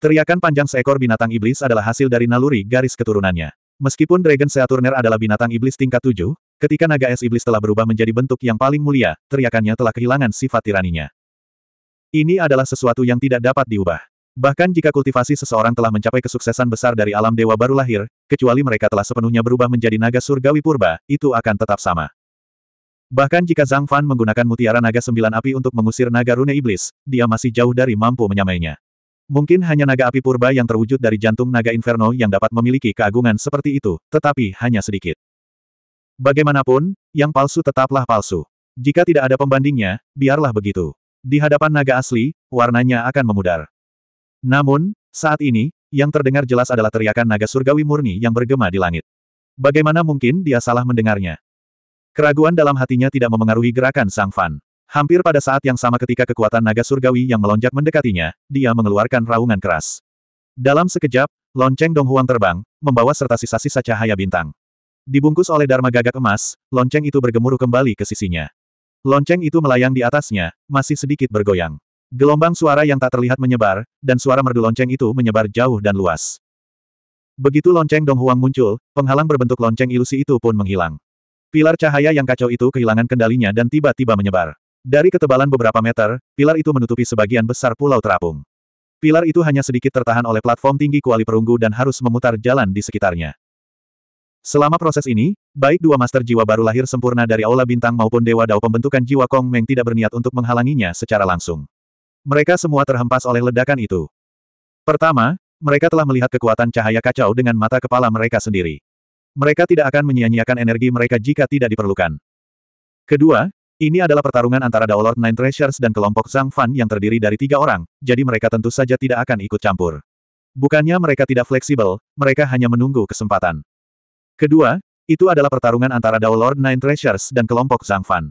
Speaker 1: Teriakan panjang seekor binatang iblis adalah hasil dari naluri garis keturunannya. Meskipun Dragon Seaturner adalah binatang iblis tingkat tujuh, ketika naga es iblis telah berubah menjadi bentuk yang paling mulia, teriakannya telah kehilangan sifat tiraninya. Ini adalah sesuatu yang tidak dapat diubah. Bahkan jika kultivasi seseorang telah mencapai kesuksesan besar dari alam dewa baru lahir, kecuali mereka telah sepenuhnya berubah menjadi naga surgawi purba, itu akan tetap sama. Bahkan jika Zhang Fan menggunakan mutiara naga sembilan api untuk mengusir naga rune iblis, dia masih jauh dari mampu menyamainya. Mungkin hanya naga api purba yang terwujud dari jantung naga inferno yang dapat memiliki keagungan seperti itu, tetapi hanya sedikit. Bagaimanapun, yang palsu tetaplah palsu. Jika tidak ada pembandingnya, biarlah begitu. Di hadapan naga asli, warnanya akan memudar. Namun, saat ini, yang terdengar jelas adalah teriakan naga surgawi murni yang bergema di langit. Bagaimana mungkin dia salah mendengarnya? Keraguan dalam hatinya tidak memengaruhi gerakan Sang Fan. Hampir pada saat yang sama ketika kekuatan naga surgawi yang melonjak mendekatinya, dia mengeluarkan raungan keras. Dalam sekejap, lonceng Donghuang terbang, membawa serta sisa-sisa cahaya bintang. Dibungkus oleh Dharma gagak emas, lonceng itu bergemuruh kembali ke sisinya. Lonceng itu melayang di atasnya, masih sedikit bergoyang. Gelombang suara yang tak terlihat menyebar, dan suara merdu lonceng itu menyebar jauh dan luas. Begitu lonceng Donghuang muncul, penghalang berbentuk lonceng ilusi itu pun menghilang. Pilar cahaya yang kacau itu kehilangan kendalinya dan tiba-tiba menyebar. Dari ketebalan beberapa meter, pilar itu menutupi sebagian besar pulau terapung. Pilar itu hanya sedikit tertahan oleh platform tinggi kuali perunggu dan harus memutar jalan di sekitarnya. Selama proses ini, baik dua master jiwa baru lahir sempurna dari Aula Bintang maupun Dewa Dao pembentukan jiwa Kong Meng tidak berniat untuk menghalanginya secara langsung. Mereka semua terhempas oleh ledakan itu. Pertama, mereka telah melihat kekuatan cahaya kacau dengan mata kepala mereka sendiri. Mereka tidak akan menyia-nyiakan energi mereka jika tidak diperlukan. Kedua, ini adalah pertarungan antara Daolord Nine Treasures dan kelompok Zhang Fan yang terdiri dari tiga orang, jadi mereka tentu saja tidak akan ikut campur. Bukannya mereka tidak fleksibel, mereka hanya menunggu kesempatan. Kedua, itu adalah pertarungan antara Daolord Nine Treasures dan kelompok Zhang Fan.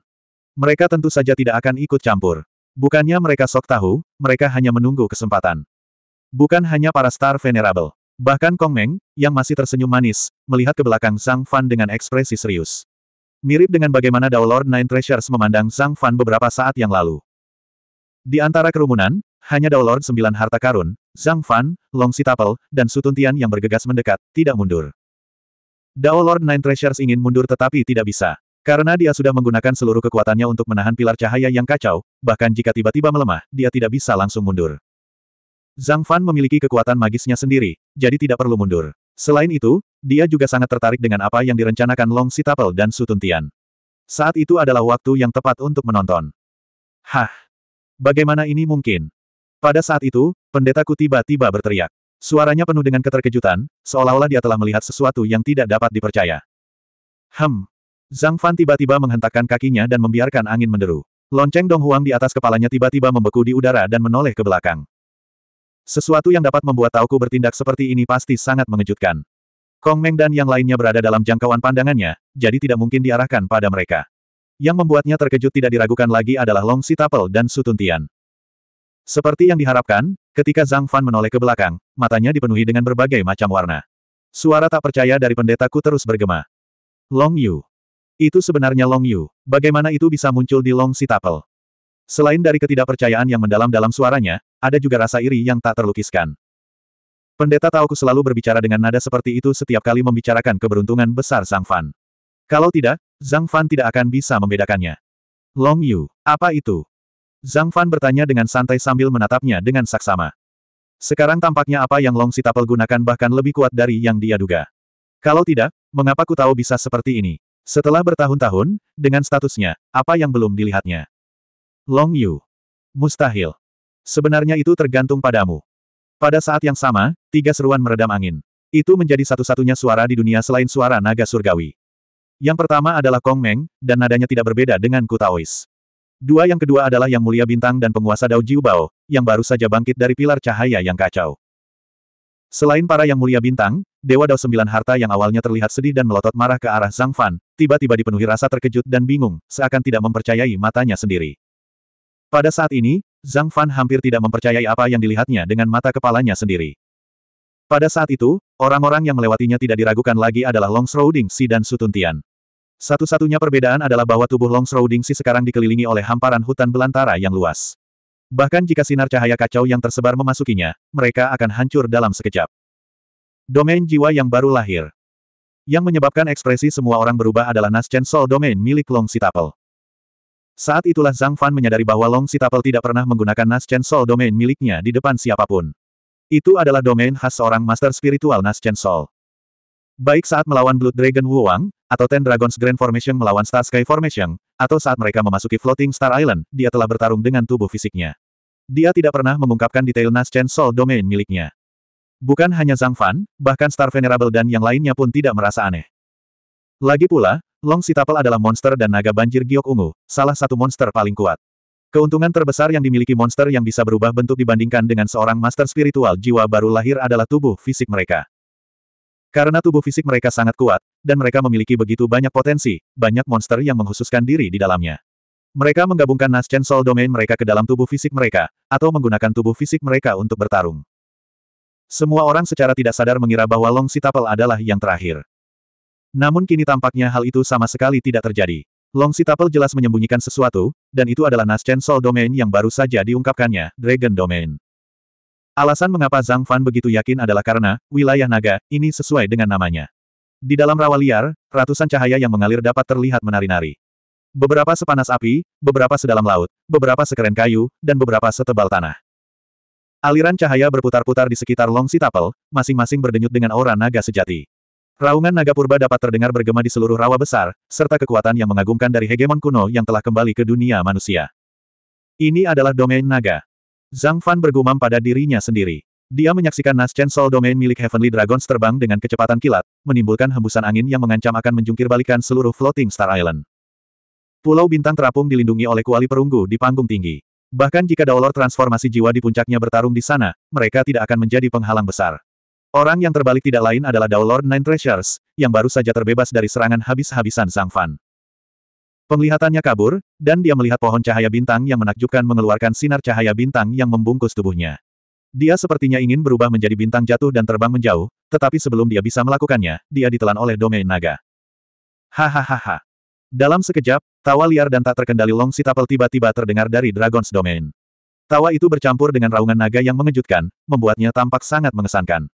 Speaker 1: Mereka tentu saja tidak akan ikut campur. Bukannya mereka sok tahu, mereka hanya menunggu kesempatan. Bukan hanya para star venerable. Bahkan Kong Meng, yang masih tersenyum manis, melihat ke belakang Zhang Fan dengan ekspresi serius. Mirip dengan bagaimana Dao Lord Nine Treasures memandang Zhang Fan beberapa saat yang lalu. Di antara kerumunan, hanya Dao Lord Sembilan Harta Karun, Zhang Fan, Long Sitapel, dan Sutuntian Tuntian yang bergegas mendekat, tidak mundur. Dao Lord Nine Treasures ingin mundur tetapi tidak bisa. Karena dia sudah menggunakan seluruh kekuatannya untuk menahan pilar cahaya yang kacau, bahkan jika tiba-tiba melemah, dia tidak bisa langsung mundur. Zhang Fan memiliki kekuatan magisnya sendiri, jadi tidak perlu mundur. Selain itu, dia juga sangat tertarik dengan apa yang direncanakan Long Sitapel dan Sutuntian. Saat itu adalah waktu yang tepat untuk menonton. Hah! Bagaimana ini mungkin? Pada saat itu, pendetaku tiba-tiba berteriak. Suaranya penuh dengan keterkejutan, seolah-olah dia telah melihat sesuatu yang tidak dapat dipercaya. Hem! Zhang Fan tiba-tiba menghentakkan kakinya dan membiarkan angin menderu. Lonceng Dong Huang di atas kepalanya tiba-tiba membeku di udara dan menoleh ke belakang. Sesuatu yang dapat membuat Tauku bertindak seperti ini pasti sangat mengejutkan. Kong Meng dan yang lainnya berada dalam jangkauan pandangannya, jadi tidak mungkin diarahkan pada mereka. Yang membuatnya terkejut tidak diragukan lagi adalah Long Sitapel dan Sutuntian. Seperti yang diharapkan, ketika Zhang Fan menoleh ke belakang, matanya dipenuhi dengan berbagai macam warna. Suara tak percaya dari pendetaku terus bergema. Long Yu. Itu sebenarnya Long Yu. Bagaimana itu bisa muncul di Long Sitapel? Selain dari ketidakpercayaan yang mendalam dalam suaranya, ada juga rasa iri yang tak terlukiskan. Pendeta Taoku selalu berbicara dengan nada seperti itu setiap kali membicarakan keberuntungan besar Zhang Fan. Kalau tidak, Zhang Fan tidak akan bisa membedakannya. Long Yu, apa itu? Zhang Fan bertanya dengan santai sambil menatapnya dengan saksama. Sekarang tampaknya apa yang Long Sitapel gunakan bahkan lebih kuat dari yang dia duga. Kalau tidak, mengapa ku tahu bisa seperti ini? Setelah bertahun-tahun, dengan statusnya, apa yang belum dilihatnya? Long Yu. Mustahil. Sebenarnya itu tergantung padamu. Pada saat yang sama, tiga seruan meredam angin. Itu menjadi satu-satunya suara di dunia selain suara naga surgawi. Yang pertama adalah Kong Meng, dan nadanya tidak berbeda dengan Kutaois. Dua yang kedua adalah Yang Mulia Bintang dan penguasa Dao Jiubao, yang baru saja bangkit dari pilar cahaya yang kacau. Selain para Yang Mulia Bintang, Dewa Dao Sembilan Harta yang awalnya terlihat sedih dan melotot marah ke arah Zhang Fan, tiba-tiba dipenuhi rasa terkejut dan bingung, seakan tidak mempercayai matanya sendiri. Pada saat ini, Zhang Fan hampir tidak mempercayai apa yang dilihatnya dengan mata kepalanya sendiri. Pada saat itu, orang-orang yang melewatinya tidak diragukan lagi adalah Long Shrouding Si dan Sutuntian. Satu-satunya perbedaan adalah bahwa tubuh Long Shrouding Si sekarang dikelilingi oleh hamparan hutan belantara yang luas. Bahkan jika sinar cahaya kacau yang tersebar memasukinya, mereka akan hancur dalam sekejap. Domain jiwa yang baru lahir. Yang menyebabkan ekspresi semua orang berubah adalah Naschen Soul Domain milik Long Sitapel. Saat itulah Zhang Fan menyadari bahwa Long Sitapel tidak pernah menggunakan Naschen Soul Domain miliknya di depan siapapun. Itu adalah domain khas seorang master spiritual Naschen Soul. Baik saat melawan Blood Dragon Wang, atau Ten Dragons Grand Formation melawan Star Sky Formation, atau saat mereka memasuki Floating Star Island, dia telah bertarung dengan tubuh fisiknya. Dia tidak pernah mengungkapkan detail Naschen Soul Domain miliknya. Bukan hanya Zhang Fan, bahkan Star Venerable dan yang lainnya pun tidak merasa aneh. Lagi pula, Long Sitapel adalah monster dan naga banjir giok ungu, salah satu monster paling kuat. Keuntungan terbesar yang dimiliki monster yang bisa berubah bentuk dibandingkan dengan seorang master spiritual jiwa baru lahir adalah tubuh fisik mereka. Karena tubuh fisik mereka sangat kuat, dan mereka memiliki begitu banyak potensi, banyak monster yang menghususkan diri di dalamnya. Mereka menggabungkan Chen Soul Domain mereka ke dalam tubuh fisik mereka, atau menggunakan tubuh fisik mereka untuk bertarung. Semua orang secara tidak sadar mengira bahwa Long Sitapel adalah yang terakhir. Namun kini tampaknya hal itu sama sekali tidak terjadi. Long Sitapel jelas menyembunyikan sesuatu, dan itu adalah Nascent Soul Domain yang baru saja diungkapkannya, Dragon Domain. Alasan mengapa Zhang Fan begitu yakin adalah karena, wilayah naga, ini sesuai dengan namanya. Di dalam rawa liar, ratusan cahaya yang mengalir dapat terlihat menari-nari. Beberapa sepanas api, beberapa sedalam laut, beberapa sekeren kayu, dan beberapa setebal tanah. Aliran cahaya berputar-putar di sekitar Long Sitapel, masing-masing berdenyut dengan aura naga sejati. Raungan naga purba dapat terdengar bergema di seluruh rawa besar, serta kekuatan yang mengagumkan dari hegemon kuno yang telah kembali ke dunia manusia. Ini adalah domain naga. Zhang Fan bergumam pada dirinya sendiri. Dia menyaksikan Nas Chen sol Domain milik Heavenly Dragons terbang dengan kecepatan kilat, menimbulkan hembusan angin yang mengancam akan menjungkirbalikan seluruh Floating Star Island. Pulau Bintang terapung dilindungi oleh kuali perunggu di panggung tinggi. Bahkan jika Daolor transformasi jiwa di puncaknya bertarung di sana, mereka tidak akan menjadi penghalang besar. Orang yang terbalik tidak lain adalah Dao Lord Nine Treasures, yang baru saja terbebas dari serangan habis-habisan Sang Fan. Penglihatannya kabur, dan dia melihat pohon cahaya bintang yang menakjubkan mengeluarkan sinar cahaya bintang yang membungkus tubuhnya. Dia sepertinya ingin berubah menjadi bintang jatuh dan terbang menjauh, tetapi sebelum dia bisa melakukannya, dia ditelan oleh domain naga. Hahaha. Dalam sekejap, tawa liar dan tak terkendali Long Sitapel tiba-tiba terdengar dari Dragon's Domain. Tawa itu bercampur dengan raungan naga yang mengejutkan, membuatnya tampak sangat mengesankan.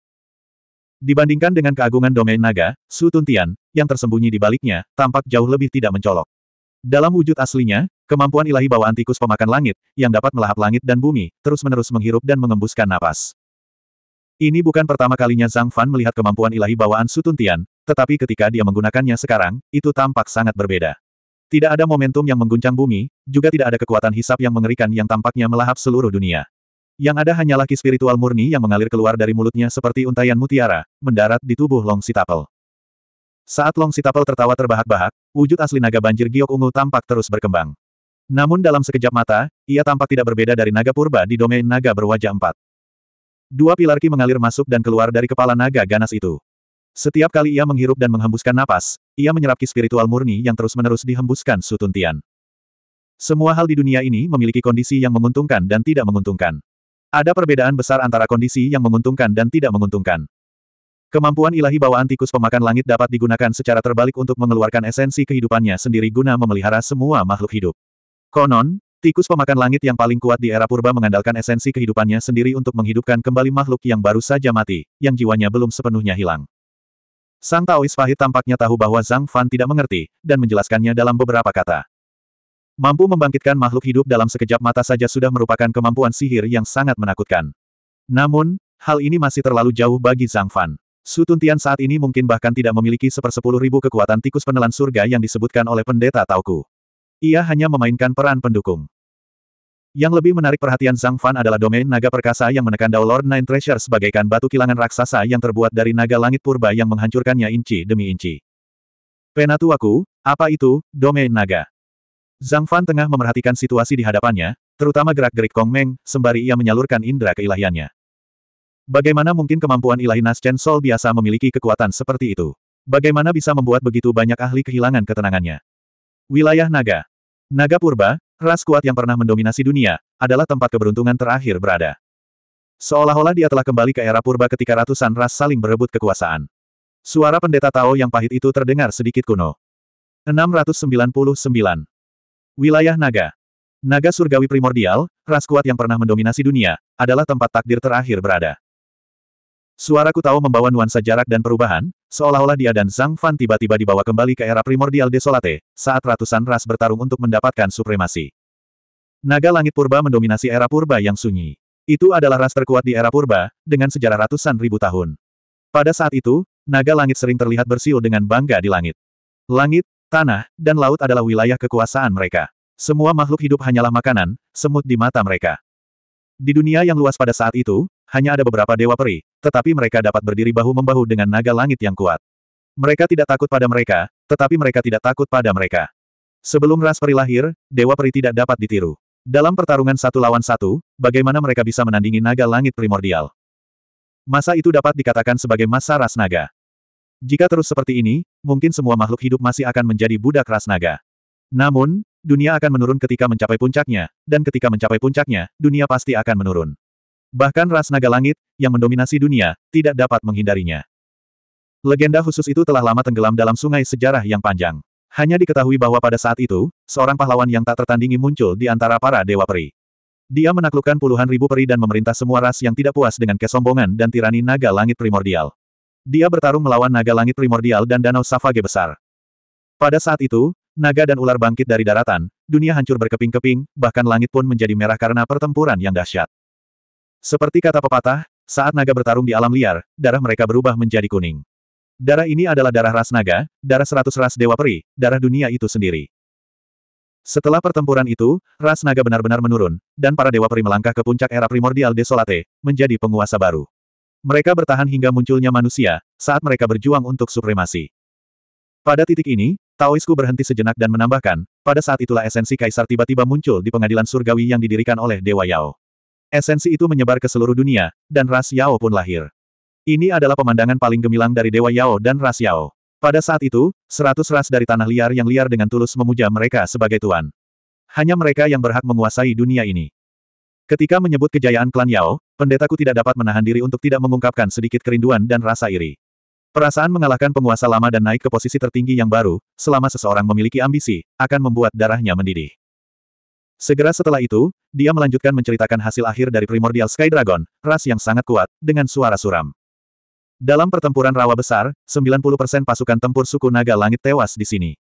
Speaker 1: Dibandingkan dengan keagungan domain naga, Su Tuntian, yang tersembunyi di baliknya, tampak jauh lebih tidak mencolok. Dalam wujud aslinya, kemampuan ilahi bawaan tikus pemakan langit, yang dapat melahap langit dan bumi, terus-menerus menghirup dan mengembuskan napas. Ini bukan pertama kalinya Zhang Fan melihat kemampuan ilahi bawaan Su Tuntian, tetapi ketika dia menggunakannya sekarang, itu tampak sangat berbeda. Tidak ada momentum yang mengguncang bumi, juga tidak ada kekuatan hisap yang mengerikan yang tampaknya melahap seluruh dunia. Yang ada hanyalah ki spiritual murni yang mengalir keluar dari mulutnya seperti untayan mutiara, mendarat di tubuh Long Sitapel. Saat Long Sitapel tertawa terbahak-bahak, wujud asli naga banjir giok ungu tampak terus berkembang. Namun dalam sekejap mata, ia tampak tidak berbeda dari naga purba di domain naga berwajah empat. Dua pilar ki mengalir masuk dan keluar dari kepala naga ganas itu. Setiap kali ia menghirup dan menghembuskan napas, ia menyerap ki spiritual murni yang terus-menerus dihembuskan Sutuntian. Semua hal di dunia ini memiliki kondisi yang menguntungkan dan tidak menguntungkan. Ada perbedaan besar antara kondisi yang menguntungkan dan tidak menguntungkan. Kemampuan ilahi bawaan tikus pemakan langit dapat digunakan secara terbalik untuk mengeluarkan esensi kehidupannya sendiri guna memelihara semua makhluk hidup. Konon, tikus pemakan langit yang paling kuat di era purba mengandalkan esensi kehidupannya sendiri untuk menghidupkan kembali makhluk yang baru saja mati, yang jiwanya belum sepenuhnya hilang. Sang Taois pahit tampaknya tahu bahwa Zhang Fan tidak mengerti, dan menjelaskannya dalam beberapa kata. Mampu membangkitkan makhluk hidup dalam sekejap mata saja sudah merupakan kemampuan sihir yang sangat menakutkan. Namun, hal ini masih terlalu jauh bagi Zhang Fan. Sutuntian saat ini mungkin bahkan tidak memiliki sepersepuluh ribu kekuatan tikus penelan surga yang disebutkan oleh pendeta Tauku. Ia hanya memainkan peran pendukung. Yang lebih menarik perhatian Zhang Fan adalah domain naga perkasa yang menekan Dao Lord Nine Treasures bagaikan batu kilangan raksasa yang terbuat dari naga langit purba yang menghancurkannya inci demi inci. Penatuaku, apa itu, domain naga? Zhang Fan tengah memerhatikan situasi di hadapannya, terutama gerak-gerik Kong Meng, sembari ia menyalurkan indera keilahiannya. Bagaimana mungkin kemampuan ilahi Nas Chen Sol biasa memiliki kekuatan seperti itu? Bagaimana bisa membuat begitu banyak ahli kehilangan ketenangannya? Wilayah Naga Naga Purba, ras kuat yang pernah mendominasi dunia, adalah tempat keberuntungan terakhir berada. Seolah-olah dia telah kembali ke era purba ketika ratusan ras saling berebut kekuasaan. Suara pendeta Tao yang pahit itu terdengar sedikit kuno. 699. Wilayah Naga Naga surgawi primordial, ras kuat yang pernah mendominasi dunia, adalah tempat takdir terakhir berada. Suara tahu membawa nuansa jarak dan perubahan, seolah-olah dia dan Zhang Fan tiba-tiba dibawa kembali ke era primordial desolate, saat ratusan ras bertarung untuk mendapatkan supremasi. Naga langit purba mendominasi era purba yang sunyi. Itu adalah ras terkuat di era purba, dengan sejarah ratusan ribu tahun. Pada saat itu, naga langit sering terlihat bersiul dengan bangga di langit. Langit, Tanah dan laut adalah wilayah kekuasaan mereka. Semua makhluk hidup hanyalah makanan, semut di mata mereka. Di dunia yang luas pada saat itu, hanya ada beberapa dewa peri, tetapi mereka dapat berdiri bahu-membahu dengan naga langit yang kuat. Mereka tidak takut pada mereka, tetapi mereka tidak takut pada mereka. Sebelum ras peri lahir, dewa peri tidak dapat ditiru. Dalam pertarungan satu lawan satu, bagaimana mereka bisa menandingi naga langit primordial? Masa itu dapat dikatakan sebagai masa ras naga. Jika terus seperti ini, mungkin semua makhluk hidup masih akan menjadi budak ras naga. Namun, dunia akan menurun ketika mencapai puncaknya, dan ketika mencapai puncaknya, dunia pasti akan menurun. Bahkan ras naga langit, yang mendominasi dunia, tidak dapat menghindarinya. Legenda khusus itu telah lama tenggelam dalam sungai sejarah yang panjang. Hanya diketahui bahwa pada saat itu, seorang pahlawan yang tak tertandingi muncul di antara para dewa peri. Dia menaklukkan puluhan ribu peri dan memerintah semua ras yang tidak puas dengan kesombongan dan tirani naga langit primordial. Dia bertarung melawan naga langit primordial dan danau Savage besar. Pada saat itu, naga dan ular bangkit dari daratan, dunia hancur berkeping-keping, bahkan langit pun menjadi merah karena pertempuran yang dahsyat. Seperti kata pepatah, saat naga bertarung di alam liar, darah mereka berubah menjadi kuning. Darah ini adalah darah ras naga, darah seratus ras dewa peri, darah dunia itu sendiri. Setelah pertempuran itu, ras naga benar-benar menurun, dan para dewa peri melangkah ke puncak era primordial desolate, menjadi penguasa baru. Mereka bertahan hingga munculnya manusia, saat mereka berjuang untuk supremasi. Pada titik ini, Taoisku berhenti sejenak dan menambahkan, pada saat itulah esensi kaisar tiba-tiba muncul di pengadilan surgawi yang didirikan oleh Dewa Yao. Esensi itu menyebar ke seluruh dunia, dan ras Yao pun lahir. Ini adalah pemandangan paling gemilang dari Dewa Yao dan ras Yao. Pada saat itu, seratus ras dari tanah liar yang liar dengan tulus memuja mereka sebagai tuan. Hanya mereka yang berhak menguasai dunia ini. Ketika menyebut kejayaan klan Yao, pendetaku tidak dapat menahan diri untuk tidak mengungkapkan sedikit kerinduan dan rasa iri. Perasaan mengalahkan penguasa lama dan naik ke posisi tertinggi yang baru, selama seseorang memiliki ambisi, akan membuat darahnya mendidih. Segera setelah itu, dia melanjutkan menceritakan hasil akhir dari Primordial Sky Dragon, ras yang sangat kuat, dengan suara suram. Dalam pertempuran rawa besar, 90% pasukan tempur suku naga langit tewas di sini.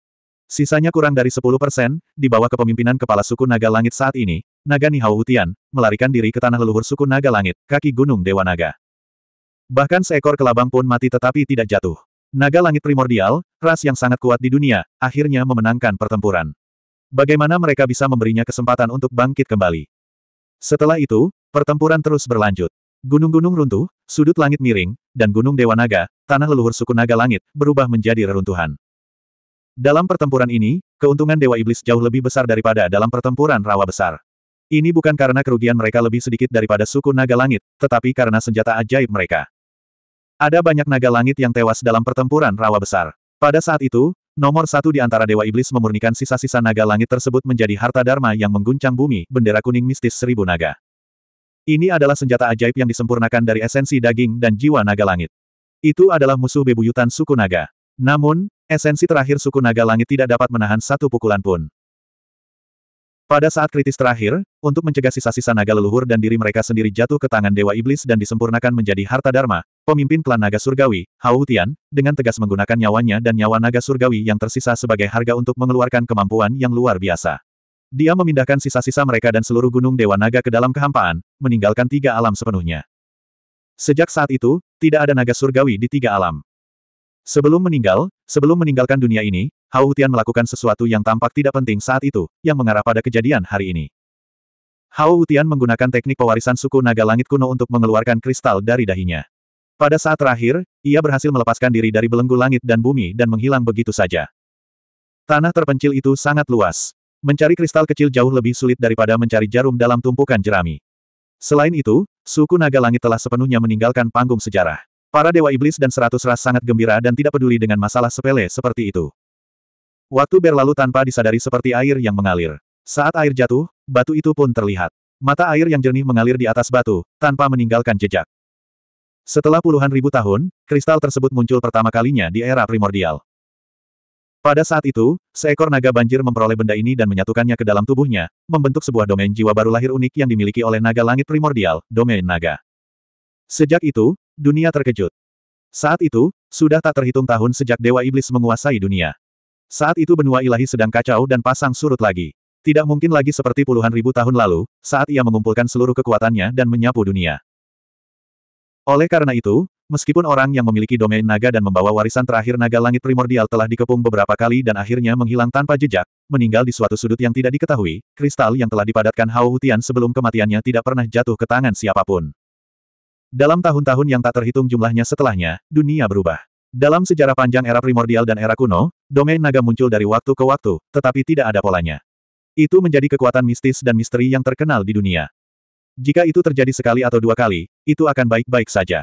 Speaker 1: Sisanya kurang dari 10 persen, di bawah kepemimpinan Kepala Suku Naga Langit saat ini, Naga Nihao Hutian, melarikan diri ke tanah leluhur suku Naga Langit, kaki Gunung Dewa Naga. Bahkan seekor kelabang pun mati tetapi tidak jatuh. Naga Langit Primordial, ras yang sangat kuat di dunia, akhirnya memenangkan pertempuran. Bagaimana mereka bisa memberinya kesempatan untuk bangkit kembali? Setelah itu, pertempuran terus berlanjut. Gunung-gunung runtuh, sudut langit miring, dan gunung Dewa Naga, tanah leluhur suku Naga Langit, berubah menjadi reruntuhan. Dalam pertempuran ini, keuntungan Dewa Iblis jauh lebih besar daripada dalam pertempuran rawa besar. Ini bukan karena kerugian mereka lebih sedikit daripada suku naga langit, tetapi karena senjata ajaib mereka. Ada banyak naga langit yang tewas dalam pertempuran rawa besar. Pada saat itu, nomor satu di antara Dewa Iblis memurnikan sisa-sisa naga langit tersebut menjadi harta dharma yang mengguncang bumi, bendera kuning mistis seribu naga. Ini adalah senjata ajaib yang disempurnakan dari esensi daging dan jiwa naga langit. Itu adalah musuh bebuyutan suku naga. Namun, Esensi terakhir suku naga langit tidak dapat menahan satu pukulan pun. Pada saat kritis terakhir, untuk mencegah sisa-sisa naga leluhur dan diri mereka sendiri jatuh ke tangan Dewa Iblis dan disempurnakan menjadi harta dharma, pemimpin klan naga surgawi, Hao Tian, dengan tegas menggunakan nyawanya dan nyawa naga surgawi yang tersisa sebagai harga untuk mengeluarkan kemampuan yang luar biasa. Dia memindahkan sisa-sisa mereka dan seluruh gunung Dewa Naga ke dalam kehampaan, meninggalkan tiga alam sepenuhnya. Sejak saat itu, tidak ada naga surgawi di tiga alam. Sebelum meninggal, sebelum meninggalkan dunia ini, Hao Hutian melakukan sesuatu yang tampak tidak penting saat itu, yang mengarah pada kejadian hari ini. Hao Hutian menggunakan teknik pewarisan suku naga langit kuno untuk mengeluarkan kristal dari dahinya. Pada saat terakhir, ia berhasil melepaskan diri dari belenggu langit dan bumi dan menghilang begitu saja. Tanah terpencil itu sangat luas. Mencari kristal kecil jauh lebih sulit daripada mencari jarum dalam tumpukan jerami. Selain itu, suku naga langit telah sepenuhnya meninggalkan panggung sejarah. Para dewa iblis dan seratus ras sangat gembira dan tidak peduli dengan masalah sepele seperti itu. Waktu berlalu tanpa disadari seperti air yang mengalir. Saat air jatuh, batu itu pun terlihat. Mata air yang jernih mengalir di atas batu, tanpa meninggalkan jejak. Setelah puluhan ribu tahun, kristal tersebut muncul pertama kalinya di era primordial. Pada saat itu, seekor naga banjir memperoleh benda ini dan menyatukannya ke dalam tubuhnya, membentuk sebuah domain jiwa baru lahir unik yang dimiliki oleh naga langit primordial, domain naga. Sejak itu, Dunia terkejut. Saat itu, sudah tak terhitung tahun sejak Dewa Iblis menguasai dunia. Saat itu benua ilahi sedang kacau dan pasang surut lagi. Tidak mungkin lagi seperti puluhan ribu tahun lalu, saat ia mengumpulkan seluruh kekuatannya dan menyapu dunia. Oleh karena itu, meskipun orang yang memiliki domain naga dan membawa warisan terakhir naga langit primordial telah dikepung beberapa kali dan akhirnya menghilang tanpa jejak, meninggal di suatu sudut yang tidak diketahui, kristal yang telah dipadatkan Hao Hutian sebelum kematiannya tidak pernah jatuh ke tangan siapapun. Dalam tahun-tahun yang tak terhitung jumlahnya setelahnya, dunia berubah. Dalam sejarah panjang era primordial dan era kuno, domain naga muncul dari waktu ke waktu, tetapi tidak ada polanya. Itu menjadi kekuatan mistis dan misteri yang terkenal di dunia. Jika itu terjadi sekali atau dua kali, itu akan baik-baik saja.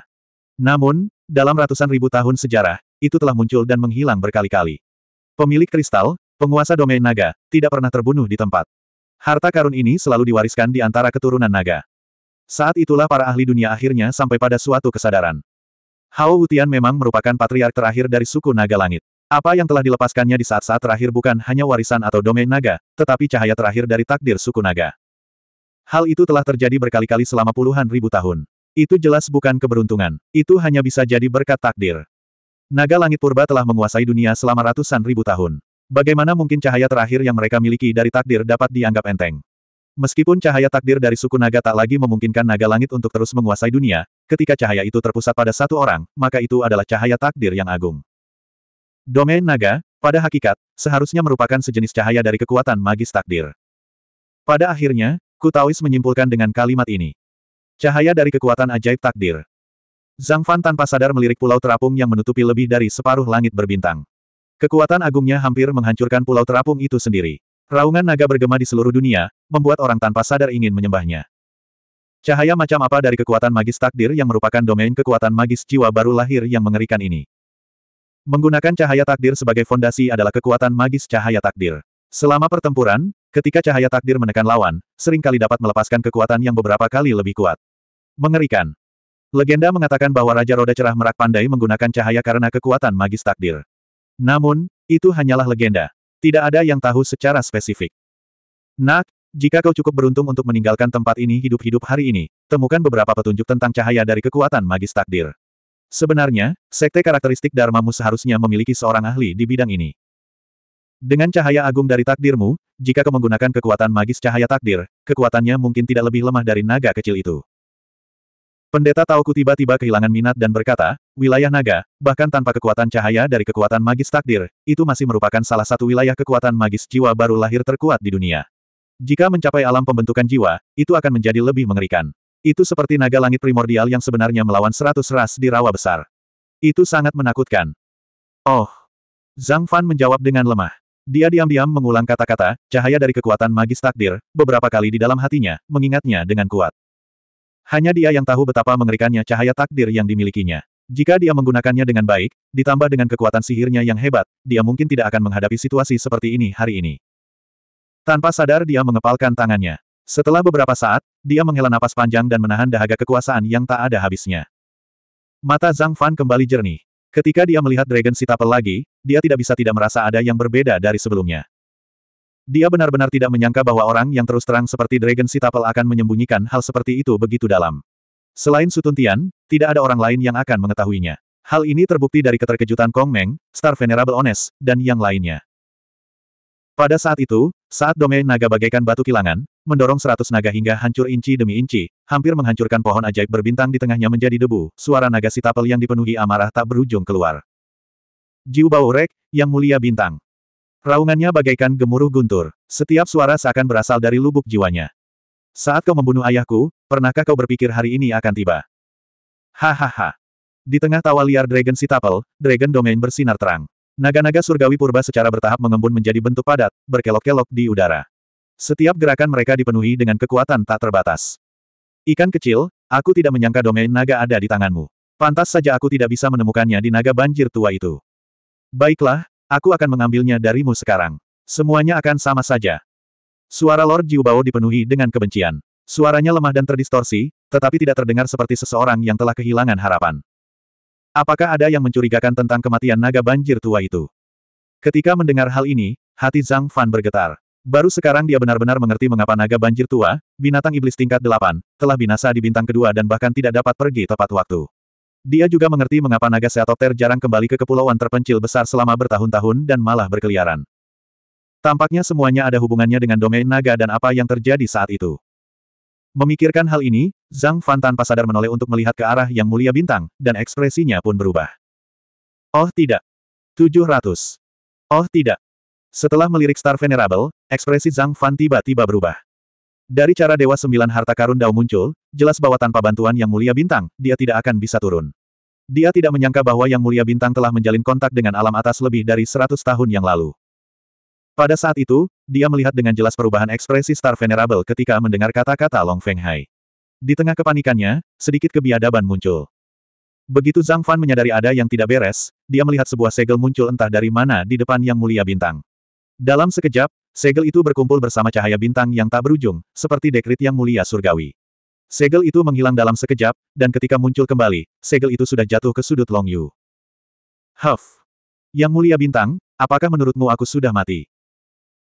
Speaker 1: Namun, dalam ratusan ribu tahun sejarah, itu telah muncul dan menghilang berkali-kali. Pemilik kristal, penguasa domain naga, tidak pernah terbunuh di tempat. Harta karun ini selalu diwariskan di antara keturunan naga. Saat itulah para ahli dunia akhirnya sampai pada suatu kesadaran. Hao Utian memang merupakan patriark terakhir dari suku Naga Langit. Apa yang telah dilepaskannya di saat-saat terakhir bukan hanya warisan atau domain naga, tetapi cahaya terakhir dari takdir suku naga. Hal itu telah terjadi berkali-kali selama puluhan ribu tahun. Itu jelas bukan keberuntungan, itu hanya bisa jadi berkat takdir. Naga Langit Purba telah menguasai dunia selama ratusan ribu tahun. Bagaimana mungkin cahaya terakhir yang mereka miliki dari takdir dapat dianggap enteng? Meskipun cahaya takdir dari suku naga tak lagi memungkinkan naga langit untuk terus menguasai dunia, ketika cahaya itu terpusat pada satu orang, maka itu adalah cahaya takdir yang agung. Domain naga, pada hakikat, seharusnya merupakan sejenis cahaya dari kekuatan magis takdir. Pada akhirnya, Kutawis menyimpulkan dengan kalimat ini. Cahaya dari kekuatan ajaib takdir. Zhang Fan tanpa sadar melirik pulau terapung yang menutupi lebih dari separuh langit berbintang. Kekuatan agungnya hampir menghancurkan pulau terapung itu sendiri. Raungan naga bergema di seluruh dunia, membuat orang tanpa sadar ingin menyembahnya. Cahaya macam apa dari kekuatan magis takdir yang merupakan domain kekuatan magis jiwa baru lahir yang mengerikan ini. Menggunakan cahaya takdir sebagai fondasi adalah kekuatan magis cahaya takdir. Selama pertempuran, ketika cahaya takdir menekan lawan, seringkali dapat melepaskan kekuatan yang beberapa kali lebih kuat. Mengerikan. Legenda mengatakan bahwa Raja Roda Cerah Merak pandai menggunakan cahaya karena kekuatan magis takdir. Namun, itu hanyalah legenda. Tidak ada yang tahu secara spesifik. Nak, jika kau cukup beruntung untuk meninggalkan tempat ini hidup-hidup hari ini, temukan beberapa petunjuk tentang cahaya dari kekuatan magis takdir. Sebenarnya, sekte karakteristik Dharmamu seharusnya memiliki seorang ahli di bidang ini. Dengan cahaya agung dari takdirmu, jika kau menggunakan kekuatan magis cahaya takdir, kekuatannya mungkin tidak lebih lemah dari naga kecil itu. Pendeta Taoku tiba-tiba kehilangan minat dan berkata, wilayah naga, bahkan tanpa kekuatan cahaya dari kekuatan magis takdir, itu masih merupakan salah satu wilayah kekuatan magis jiwa baru lahir terkuat di dunia. Jika mencapai alam pembentukan jiwa, itu akan menjadi lebih mengerikan. Itu seperti naga langit primordial yang sebenarnya melawan seratus ras di rawa besar. Itu sangat menakutkan. Oh. Zhang Fan menjawab dengan lemah. Dia diam-diam mengulang kata-kata, cahaya dari kekuatan magis takdir, beberapa kali di dalam hatinya, mengingatnya dengan kuat. Hanya dia yang tahu betapa mengerikannya cahaya takdir yang dimilikinya. Jika dia menggunakannya dengan baik, ditambah dengan kekuatan sihirnya yang hebat, dia mungkin tidak akan menghadapi situasi seperti ini hari ini. Tanpa sadar dia mengepalkan tangannya. Setelah beberapa saat, dia menghela napas panjang dan menahan dahaga kekuasaan yang tak ada habisnya. Mata Zhang Fan kembali jernih. Ketika dia melihat Dragon Sitapel lagi, dia tidak bisa tidak merasa ada yang berbeda dari sebelumnya. Dia benar-benar tidak menyangka bahwa orang yang terus terang seperti Dragon Sitapel akan menyembunyikan hal seperti itu begitu dalam. Selain Sutuntian, tidak ada orang lain yang akan mengetahuinya. Hal ini terbukti dari keterkejutan Kong Meng, Star Venerable Ones, dan yang lainnya. Pada saat itu, saat domain naga bagaikan batu kilangan, mendorong seratus naga hingga hancur inci demi inci, hampir menghancurkan pohon ajaib berbintang di tengahnya menjadi debu, suara naga sitapel yang dipenuhi amarah tak berujung keluar. Jiu Rek, Yang Mulia Bintang. Raungannya bagaikan gemuruh guntur, setiap suara seakan berasal dari lubuk jiwanya. Saat kau membunuh ayahku, pernahkah kau berpikir hari ini akan tiba? Hahaha. Di tengah tawa liar Dragon Sitapel, Dragon Domain bersinar terang. Naga-naga surgawi purba secara bertahap mengembun menjadi bentuk padat, berkelok-kelok di udara. Setiap gerakan mereka dipenuhi dengan kekuatan tak terbatas. Ikan kecil, aku tidak menyangka domain naga ada di tanganmu. Pantas saja aku tidak bisa menemukannya di naga banjir tua itu. Baiklah, Aku akan mengambilnya darimu sekarang. Semuanya akan sama saja. Suara Lord Jiubao dipenuhi dengan kebencian. Suaranya lemah dan terdistorsi, tetapi tidak terdengar seperti seseorang yang telah kehilangan harapan. Apakah ada yang mencurigakan tentang kematian naga banjir tua itu? Ketika mendengar hal ini, hati Zhang Fan bergetar. Baru sekarang dia benar-benar mengerti mengapa naga banjir tua, binatang iblis tingkat delapan, telah binasa di bintang kedua dan bahkan tidak dapat pergi tepat waktu. Dia juga mengerti mengapa naga Seatopter jarang kembali ke kepulauan terpencil besar selama bertahun-tahun dan malah berkeliaran. Tampaknya semuanya ada hubungannya dengan domain naga dan apa yang terjadi saat itu. Memikirkan hal ini, Zhang Fan tanpa sadar menoleh untuk melihat ke arah yang mulia bintang, dan ekspresinya pun berubah. Oh tidak. 700. Oh tidak. Setelah melirik Star Venerable, ekspresi Zhang Fan tiba-tiba berubah. Dari cara Dewa Sembilan Harta Karun Dao muncul, jelas bahwa tanpa bantuan Yang Mulia Bintang, dia tidak akan bisa turun. Dia tidak menyangka bahwa Yang Mulia Bintang telah menjalin kontak dengan alam atas lebih dari 100 tahun yang lalu. Pada saat itu, dia melihat dengan jelas perubahan ekspresi Star Venerable ketika mendengar kata-kata Long Feng Hai. Di tengah kepanikannya, sedikit kebiadaban muncul. Begitu Zhang Fan menyadari ada yang tidak beres, dia melihat sebuah segel muncul entah dari mana di depan Yang Mulia Bintang. Dalam sekejap, Segel itu berkumpul bersama cahaya bintang yang tak berujung, seperti dekrit yang mulia surgawi. Segel itu menghilang dalam sekejap, dan ketika muncul kembali, segel itu sudah jatuh ke sudut Long Yu. Huff! Yang mulia bintang, apakah menurutmu aku sudah mati?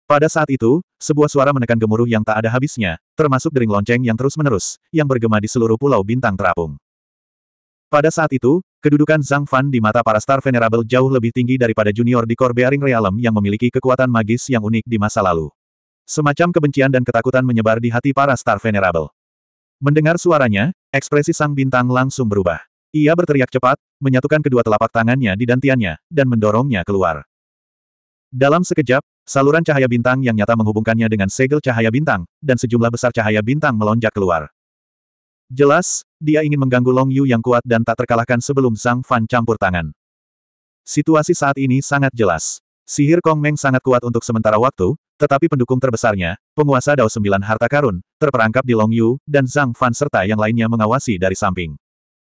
Speaker 1: Pada saat itu, sebuah suara menekan gemuruh yang tak ada habisnya, termasuk dering lonceng yang terus-menerus, yang bergema di seluruh pulau bintang terapung. Pada saat itu, kedudukan Zhang Fan di mata para Star Venerable jauh lebih tinggi daripada junior di Core Bearing Realm yang memiliki kekuatan magis yang unik di masa lalu. Semacam kebencian dan ketakutan menyebar di hati para Star Venerable. Mendengar suaranya, ekspresi sang bintang langsung berubah. Ia berteriak cepat, menyatukan kedua telapak tangannya di dantiannya, dan mendorongnya keluar. Dalam sekejap, saluran cahaya bintang yang nyata menghubungkannya dengan segel cahaya bintang, dan sejumlah besar cahaya bintang melonjak keluar. Jelas, dia ingin mengganggu Long Yu yang kuat dan tak terkalahkan sebelum Zhang Fan campur tangan. Situasi saat ini sangat jelas. Sihir Kong Meng sangat kuat untuk sementara waktu, tetapi pendukung terbesarnya, penguasa Dao Sembilan Harta Karun, terperangkap di Long Yu, dan Zhang Fan serta yang lainnya mengawasi dari samping.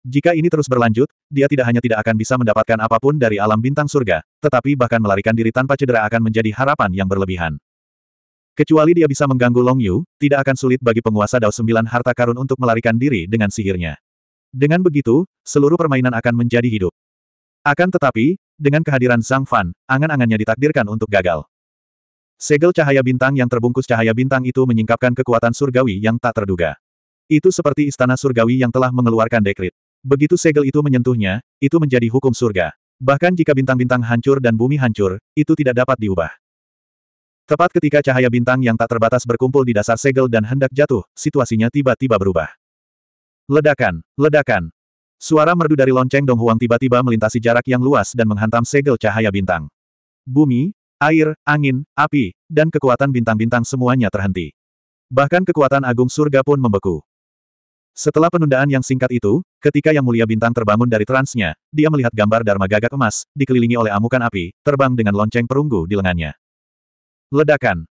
Speaker 1: Jika ini terus berlanjut, dia tidak hanya tidak akan bisa mendapatkan apapun dari alam bintang surga, tetapi bahkan melarikan diri tanpa cedera akan menjadi harapan yang berlebihan. Kecuali dia bisa mengganggu Long Yu, tidak akan sulit bagi penguasa Dao Sembilan harta karun untuk melarikan diri dengan sihirnya. Dengan begitu, seluruh permainan akan menjadi hidup. Akan tetapi, dengan kehadiran Zhang Fan, angan-angannya ditakdirkan untuk gagal. Segel cahaya bintang yang terbungkus cahaya bintang itu menyingkapkan kekuatan surgawi yang tak terduga. Itu seperti istana surgawi yang telah mengeluarkan dekrit. Begitu segel itu menyentuhnya, itu menjadi hukum surga. Bahkan jika bintang-bintang hancur dan bumi hancur, itu tidak dapat diubah. Tepat ketika cahaya bintang yang tak terbatas berkumpul di dasar segel dan hendak jatuh, situasinya tiba-tiba berubah. Ledakan, ledakan. Suara merdu dari lonceng Dong Huang tiba-tiba melintasi jarak yang luas dan menghantam segel cahaya bintang. Bumi, air, angin, api, dan kekuatan bintang-bintang semuanya terhenti. Bahkan kekuatan agung surga pun membeku. Setelah penundaan yang singkat itu, ketika Yang Mulia Bintang terbangun dari transnya, dia melihat gambar Dharma Gagak Emas, dikelilingi oleh amukan api, terbang dengan lonceng perunggu di lengannya. Ledakan.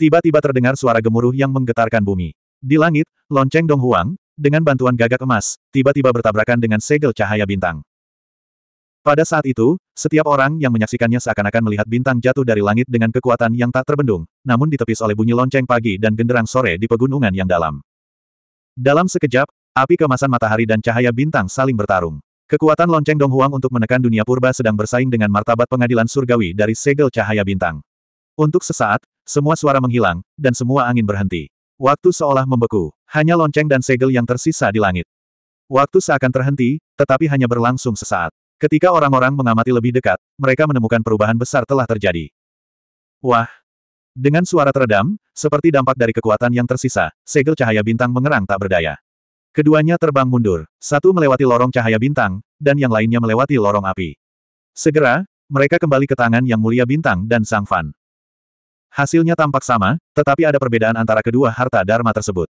Speaker 1: Tiba-tiba terdengar suara gemuruh yang menggetarkan bumi. Di langit, lonceng Dong Huang, dengan bantuan gagak emas, tiba-tiba bertabrakan dengan segel cahaya bintang. Pada saat itu, setiap orang yang menyaksikannya seakan-akan melihat bintang jatuh dari langit dengan kekuatan yang tak terbendung, namun ditepis oleh bunyi lonceng pagi dan genderang sore di pegunungan yang dalam. Dalam sekejap, api kemasan matahari dan cahaya bintang saling bertarung. Kekuatan lonceng Donghuang untuk menekan dunia purba sedang bersaing dengan martabat pengadilan surgawi dari segel cahaya bintang. Untuk sesaat, semua suara menghilang, dan semua angin berhenti. Waktu seolah membeku, hanya lonceng dan segel yang tersisa di langit. Waktu seakan terhenti, tetapi hanya berlangsung sesaat. Ketika orang-orang mengamati lebih dekat, mereka menemukan perubahan besar telah terjadi. Wah! Dengan suara teredam, seperti dampak dari kekuatan yang tersisa, segel cahaya bintang mengerang tak berdaya. Keduanya terbang mundur, satu melewati lorong cahaya bintang, dan yang lainnya melewati lorong api. Segera, mereka kembali ke tangan Yang Mulia Bintang dan Sang Fan. Hasilnya tampak sama, tetapi ada perbedaan antara kedua harta Dharma tersebut.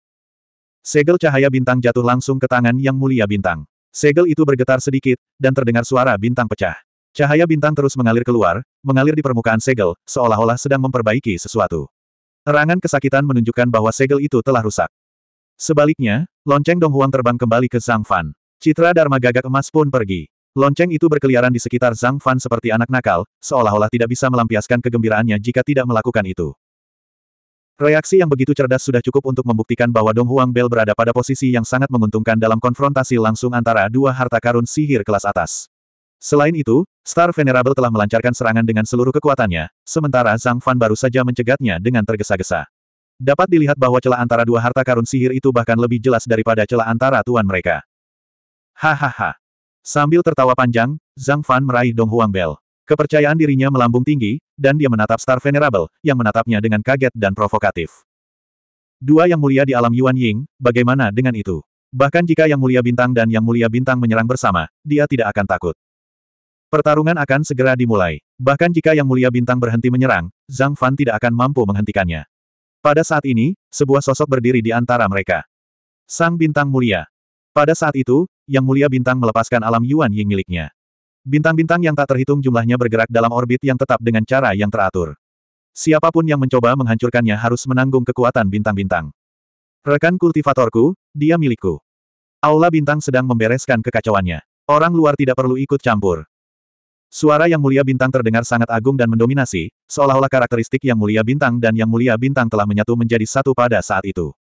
Speaker 1: Segel cahaya bintang jatuh langsung ke tangan Yang Mulia Bintang. Segel itu bergetar sedikit, dan terdengar suara bintang pecah. Cahaya bintang terus mengalir keluar, mengalir di permukaan segel, seolah-olah sedang memperbaiki sesuatu. Erangan kesakitan menunjukkan bahwa segel itu telah rusak. Sebaliknya, lonceng Donghuang terbang kembali ke Zhang Fan. Citra Dharma gagak emas pun pergi. Lonceng itu berkeliaran di sekitar Zhang Fan seperti anak nakal, seolah-olah tidak bisa melampiaskan kegembiraannya jika tidak melakukan itu. Reaksi yang begitu cerdas sudah cukup untuk membuktikan bahwa Dong Huang Bel berada pada posisi yang sangat menguntungkan dalam konfrontasi langsung antara dua harta karun sihir kelas atas. Selain itu, Star Venerable telah melancarkan serangan dengan seluruh kekuatannya, sementara Zhang Fan baru saja mencegatnya dengan tergesa-gesa. Dapat dilihat bahwa celah antara dua harta karun sihir itu bahkan lebih jelas daripada celah antara tuan mereka. Hahaha. Sambil tertawa panjang, Zhang Fan meraih Dong Huang Bell. Kepercayaan dirinya melambung tinggi, dan dia menatap Star Venerable, yang menatapnya dengan kaget dan provokatif. Dua yang mulia di alam Yuan Ying, bagaimana dengan itu? Bahkan jika yang mulia bintang dan yang mulia bintang menyerang bersama, dia tidak akan takut. Pertarungan akan segera dimulai. Bahkan jika yang mulia bintang berhenti menyerang, Zhang Fan tidak akan mampu menghentikannya. Pada saat ini, sebuah sosok berdiri di antara mereka. Sang bintang mulia. Pada saat itu, yang Mulia Bintang melepaskan alam Yuan Ying miliknya. Bintang-bintang yang tak terhitung jumlahnya bergerak dalam orbit yang tetap dengan cara yang teratur. Siapapun yang mencoba menghancurkannya harus menanggung kekuatan bintang-bintang. Rekan kultivatorku, dia milikku. Aula Bintang sedang membereskan kekacauannya. Orang luar tidak perlu ikut campur. Suara Yang Mulia Bintang terdengar sangat agung dan mendominasi, seolah-olah karakteristik Yang Mulia Bintang dan Yang Mulia Bintang telah menyatu menjadi satu pada saat itu.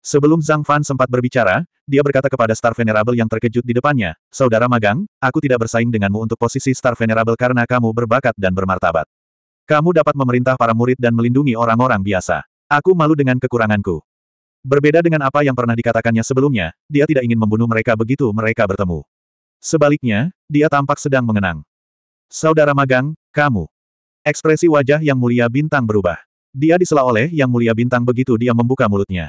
Speaker 1: Sebelum Zhang Fan sempat berbicara, dia berkata kepada Star Venerable yang terkejut di depannya, Saudara Magang, aku tidak bersaing denganmu untuk posisi Star Venerable karena kamu berbakat dan bermartabat. Kamu dapat memerintah para murid dan melindungi orang-orang biasa. Aku malu dengan kekuranganku. Berbeda dengan apa yang pernah dikatakannya sebelumnya, dia tidak ingin membunuh mereka begitu mereka bertemu. Sebaliknya, dia tampak sedang mengenang. Saudara Magang, kamu. Ekspresi wajah Yang Mulia Bintang berubah. Dia disela oleh Yang Mulia Bintang begitu dia membuka mulutnya.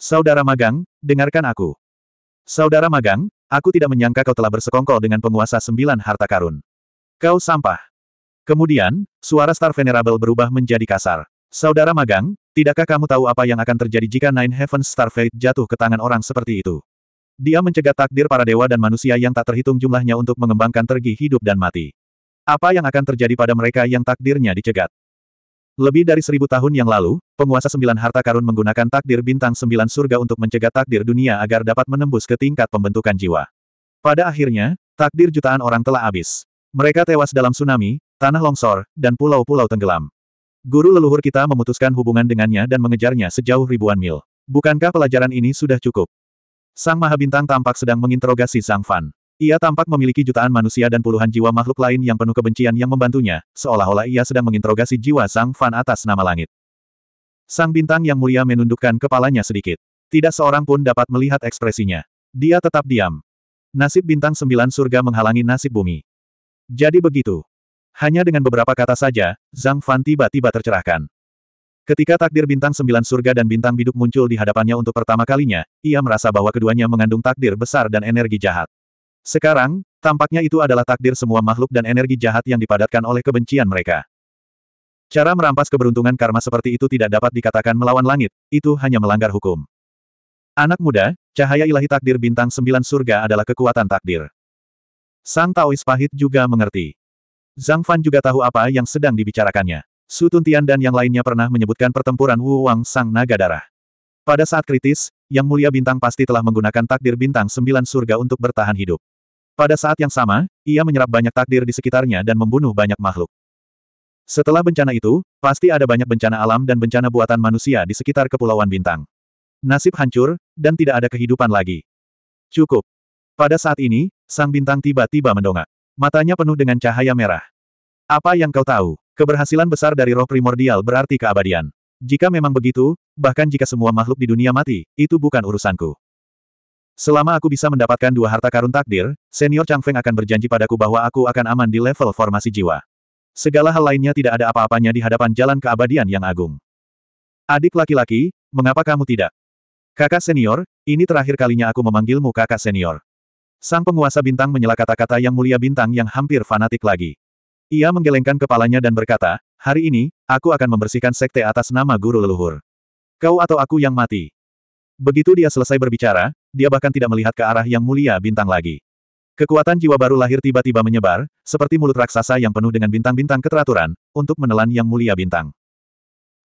Speaker 1: Saudara magang, dengarkan aku. Saudara magang, aku tidak menyangka kau telah bersekongkol dengan penguasa sembilan harta karun. Kau sampah. Kemudian, suara Star Venerable berubah menjadi kasar. Saudara magang, tidakkah kamu tahu apa yang akan terjadi jika Nine Heavens Star Fate jatuh ke tangan orang seperti itu? Dia mencegah takdir para dewa dan manusia yang tak terhitung jumlahnya untuk mengembangkan tergi hidup dan mati. Apa yang akan terjadi pada mereka yang takdirnya dicegat? Lebih dari seribu tahun yang lalu, penguasa sembilan harta karun menggunakan takdir bintang sembilan surga untuk mencegah takdir dunia agar dapat menembus ke tingkat pembentukan jiwa. Pada akhirnya, takdir jutaan orang telah habis. Mereka tewas dalam tsunami, tanah longsor, dan pulau-pulau tenggelam. Guru leluhur kita memutuskan hubungan dengannya dan mengejarnya sejauh ribuan mil. Bukankah pelajaran ini sudah cukup? Sang Maha Bintang tampak sedang menginterogasi sang Fan. Ia tampak memiliki jutaan manusia dan puluhan jiwa makhluk lain yang penuh kebencian yang membantunya, seolah-olah ia sedang menginterogasi jiwa Sang Fan atas nama langit. Sang bintang yang mulia menundukkan kepalanya sedikit. Tidak seorang pun dapat melihat ekspresinya. Dia tetap diam. Nasib bintang sembilan surga menghalangi nasib bumi. Jadi begitu. Hanya dengan beberapa kata saja, Zhang Fan tiba-tiba tercerahkan. Ketika takdir bintang sembilan surga dan bintang biduk muncul di hadapannya untuk pertama kalinya, ia merasa bahwa keduanya mengandung takdir besar dan energi jahat. Sekarang, tampaknya itu adalah takdir semua makhluk dan energi jahat yang dipadatkan oleh kebencian mereka. Cara merampas keberuntungan karma seperti itu tidak dapat dikatakan melawan langit, itu hanya melanggar hukum. Anak muda, cahaya ilahi takdir bintang sembilan surga adalah kekuatan takdir. Sang Taois pahit juga mengerti. Zhang Fan juga tahu apa yang sedang dibicarakannya. Su Tuntian dan yang lainnya pernah menyebutkan pertempuran Wu Wang Sang Naga Darah. Pada saat kritis, Yang Mulia Bintang pasti telah menggunakan takdir bintang sembilan surga untuk bertahan hidup. Pada saat yang sama, ia menyerap banyak takdir di sekitarnya dan membunuh banyak makhluk. Setelah bencana itu, pasti ada banyak bencana alam dan bencana buatan manusia di sekitar Kepulauan Bintang. Nasib hancur, dan tidak ada kehidupan lagi. Cukup. Pada saat ini, sang bintang tiba-tiba mendongak. Matanya penuh dengan cahaya merah. Apa yang kau tahu? Keberhasilan besar dari roh primordial berarti keabadian. Jika memang begitu, bahkan jika semua makhluk di dunia mati, itu bukan urusanku. Selama aku bisa mendapatkan dua harta karun takdir, senior Chang Feng akan berjanji padaku bahwa aku akan aman di level formasi jiwa. Segala hal lainnya tidak ada apa-apanya di hadapan jalan keabadian yang agung. Adik laki-laki, mengapa kamu tidak? Kakak senior, ini terakhir kalinya aku memanggilmu kakak senior. Sang penguasa bintang menyela kata-kata yang mulia bintang yang hampir fanatik lagi. Ia menggelengkan kepalanya dan berkata, hari ini, aku akan membersihkan sekte atas nama guru leluhur. Kau atau aku yang mati. Begitu dia selesai berbicara, dia bahkan tidak melihat ke arah yang mulia bintang lagi. Kekuatan jiwa baru lahir tiba-tiba menyebar, seperti mulut raksasa yang penuh dengan bintang-bintang keteraturan, untuk menelan yang mulia bintang.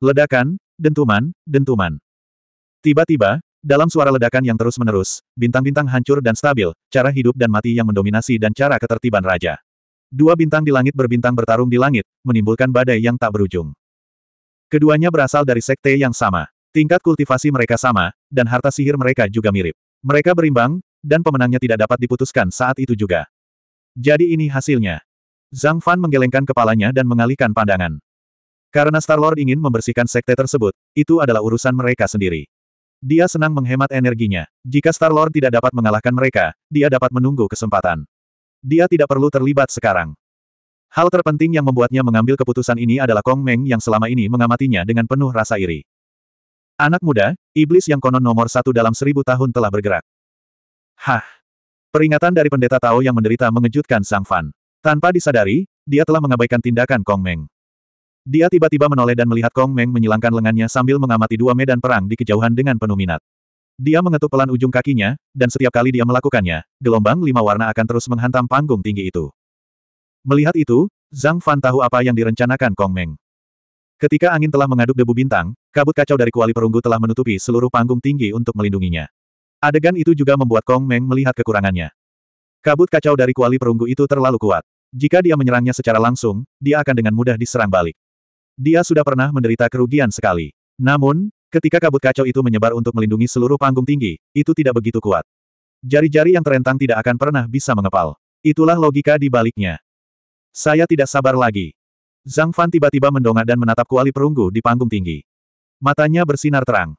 Speaker 1: Ledakan, dentuman, dentuman. Tiba-tiba, dalam suara ledakan yang terus-menerus, bintang-bintang hancur dan stabil, cara hidup dan mati yang mendominasi dan cara ketertiban raja. Dua bintang di langit berbintang bertarung di langit, menimbulkan badai yang tak berujung. Keduanya berasal dari sekte yang sama. Tingkat kultivasi mereka sama, dan harta sihir mereka juga mirip. Mereka berimbang, dan pemenangnya tidak dapat diputuskan saat itu juga. Jadi ini hasilnya. Zhang Fan menggelengkan kepalanya dan mengalihkan pandangan. Karena Star-Lord ingin membersihkan sekte tersebut, itu adalah urusan mereka sendiri. Dia senang menghemat energinya. Jika Star-Lord tidak dapat mengalahkan mereka, dia dapat menunggu kesempatan. Dia tidak perlu terlibat sekarang. Hal terpenting yang membuatnya mengambil keputusan ini adalah Kong Meng yang selama ini mengamatinya dengan penuh rasa iri. Anak muda, iblis yang konon nomor satu dalam seribu tahun telah bergerak. Hah! Peringatan dari pendeta Tao yang menderita mengejutkan Sang Fan. Tanpa disadari, dia telah mengabaikan tindakan Kong Meng. Dia tiba-tiba menoleh dan melihat Kong Meng menyilangkan lengannya sambil mengamati dua medan perang di kejauhan dengan penuh minat. Dia mengetuk pelan ujung kakinya, dan setiap kali dia melakukannya, gelombang lima warna akan terus menghantam panggung tinggi itu. Melihat itu, Zhang Fan tahu apa yang direncanakan Kong Meng. Ketika angin telah mengaduk debu bintang, kabut kacau dari kuali perunggu telah menutupi seluruh panggung tinggi untuk melindunginya. Adegan itu juga membuat Kong Meng melihat kekurangannya. Kabut kacau dari kuali perunggu itu terlalu kuat. Jika dia menyerangnya secara langsung, dia akan dengan mudah diserang balik. Dia sudah pernah menderita kerugian sekali. Namun, ketika kabut kacau itu menyebar untuk melindungi seluruh panggung tinggi, itu tidak begitu kuat. Jari-jari yang terentang tidak akan pernah bisa mengepal. Itulah logika di baliknya. Saya tidak sabar lagi. Zhang Fan tiba-tiba mendongak dan menatap kuali perunggu di panggung tinggi. Matanya bersinar terang.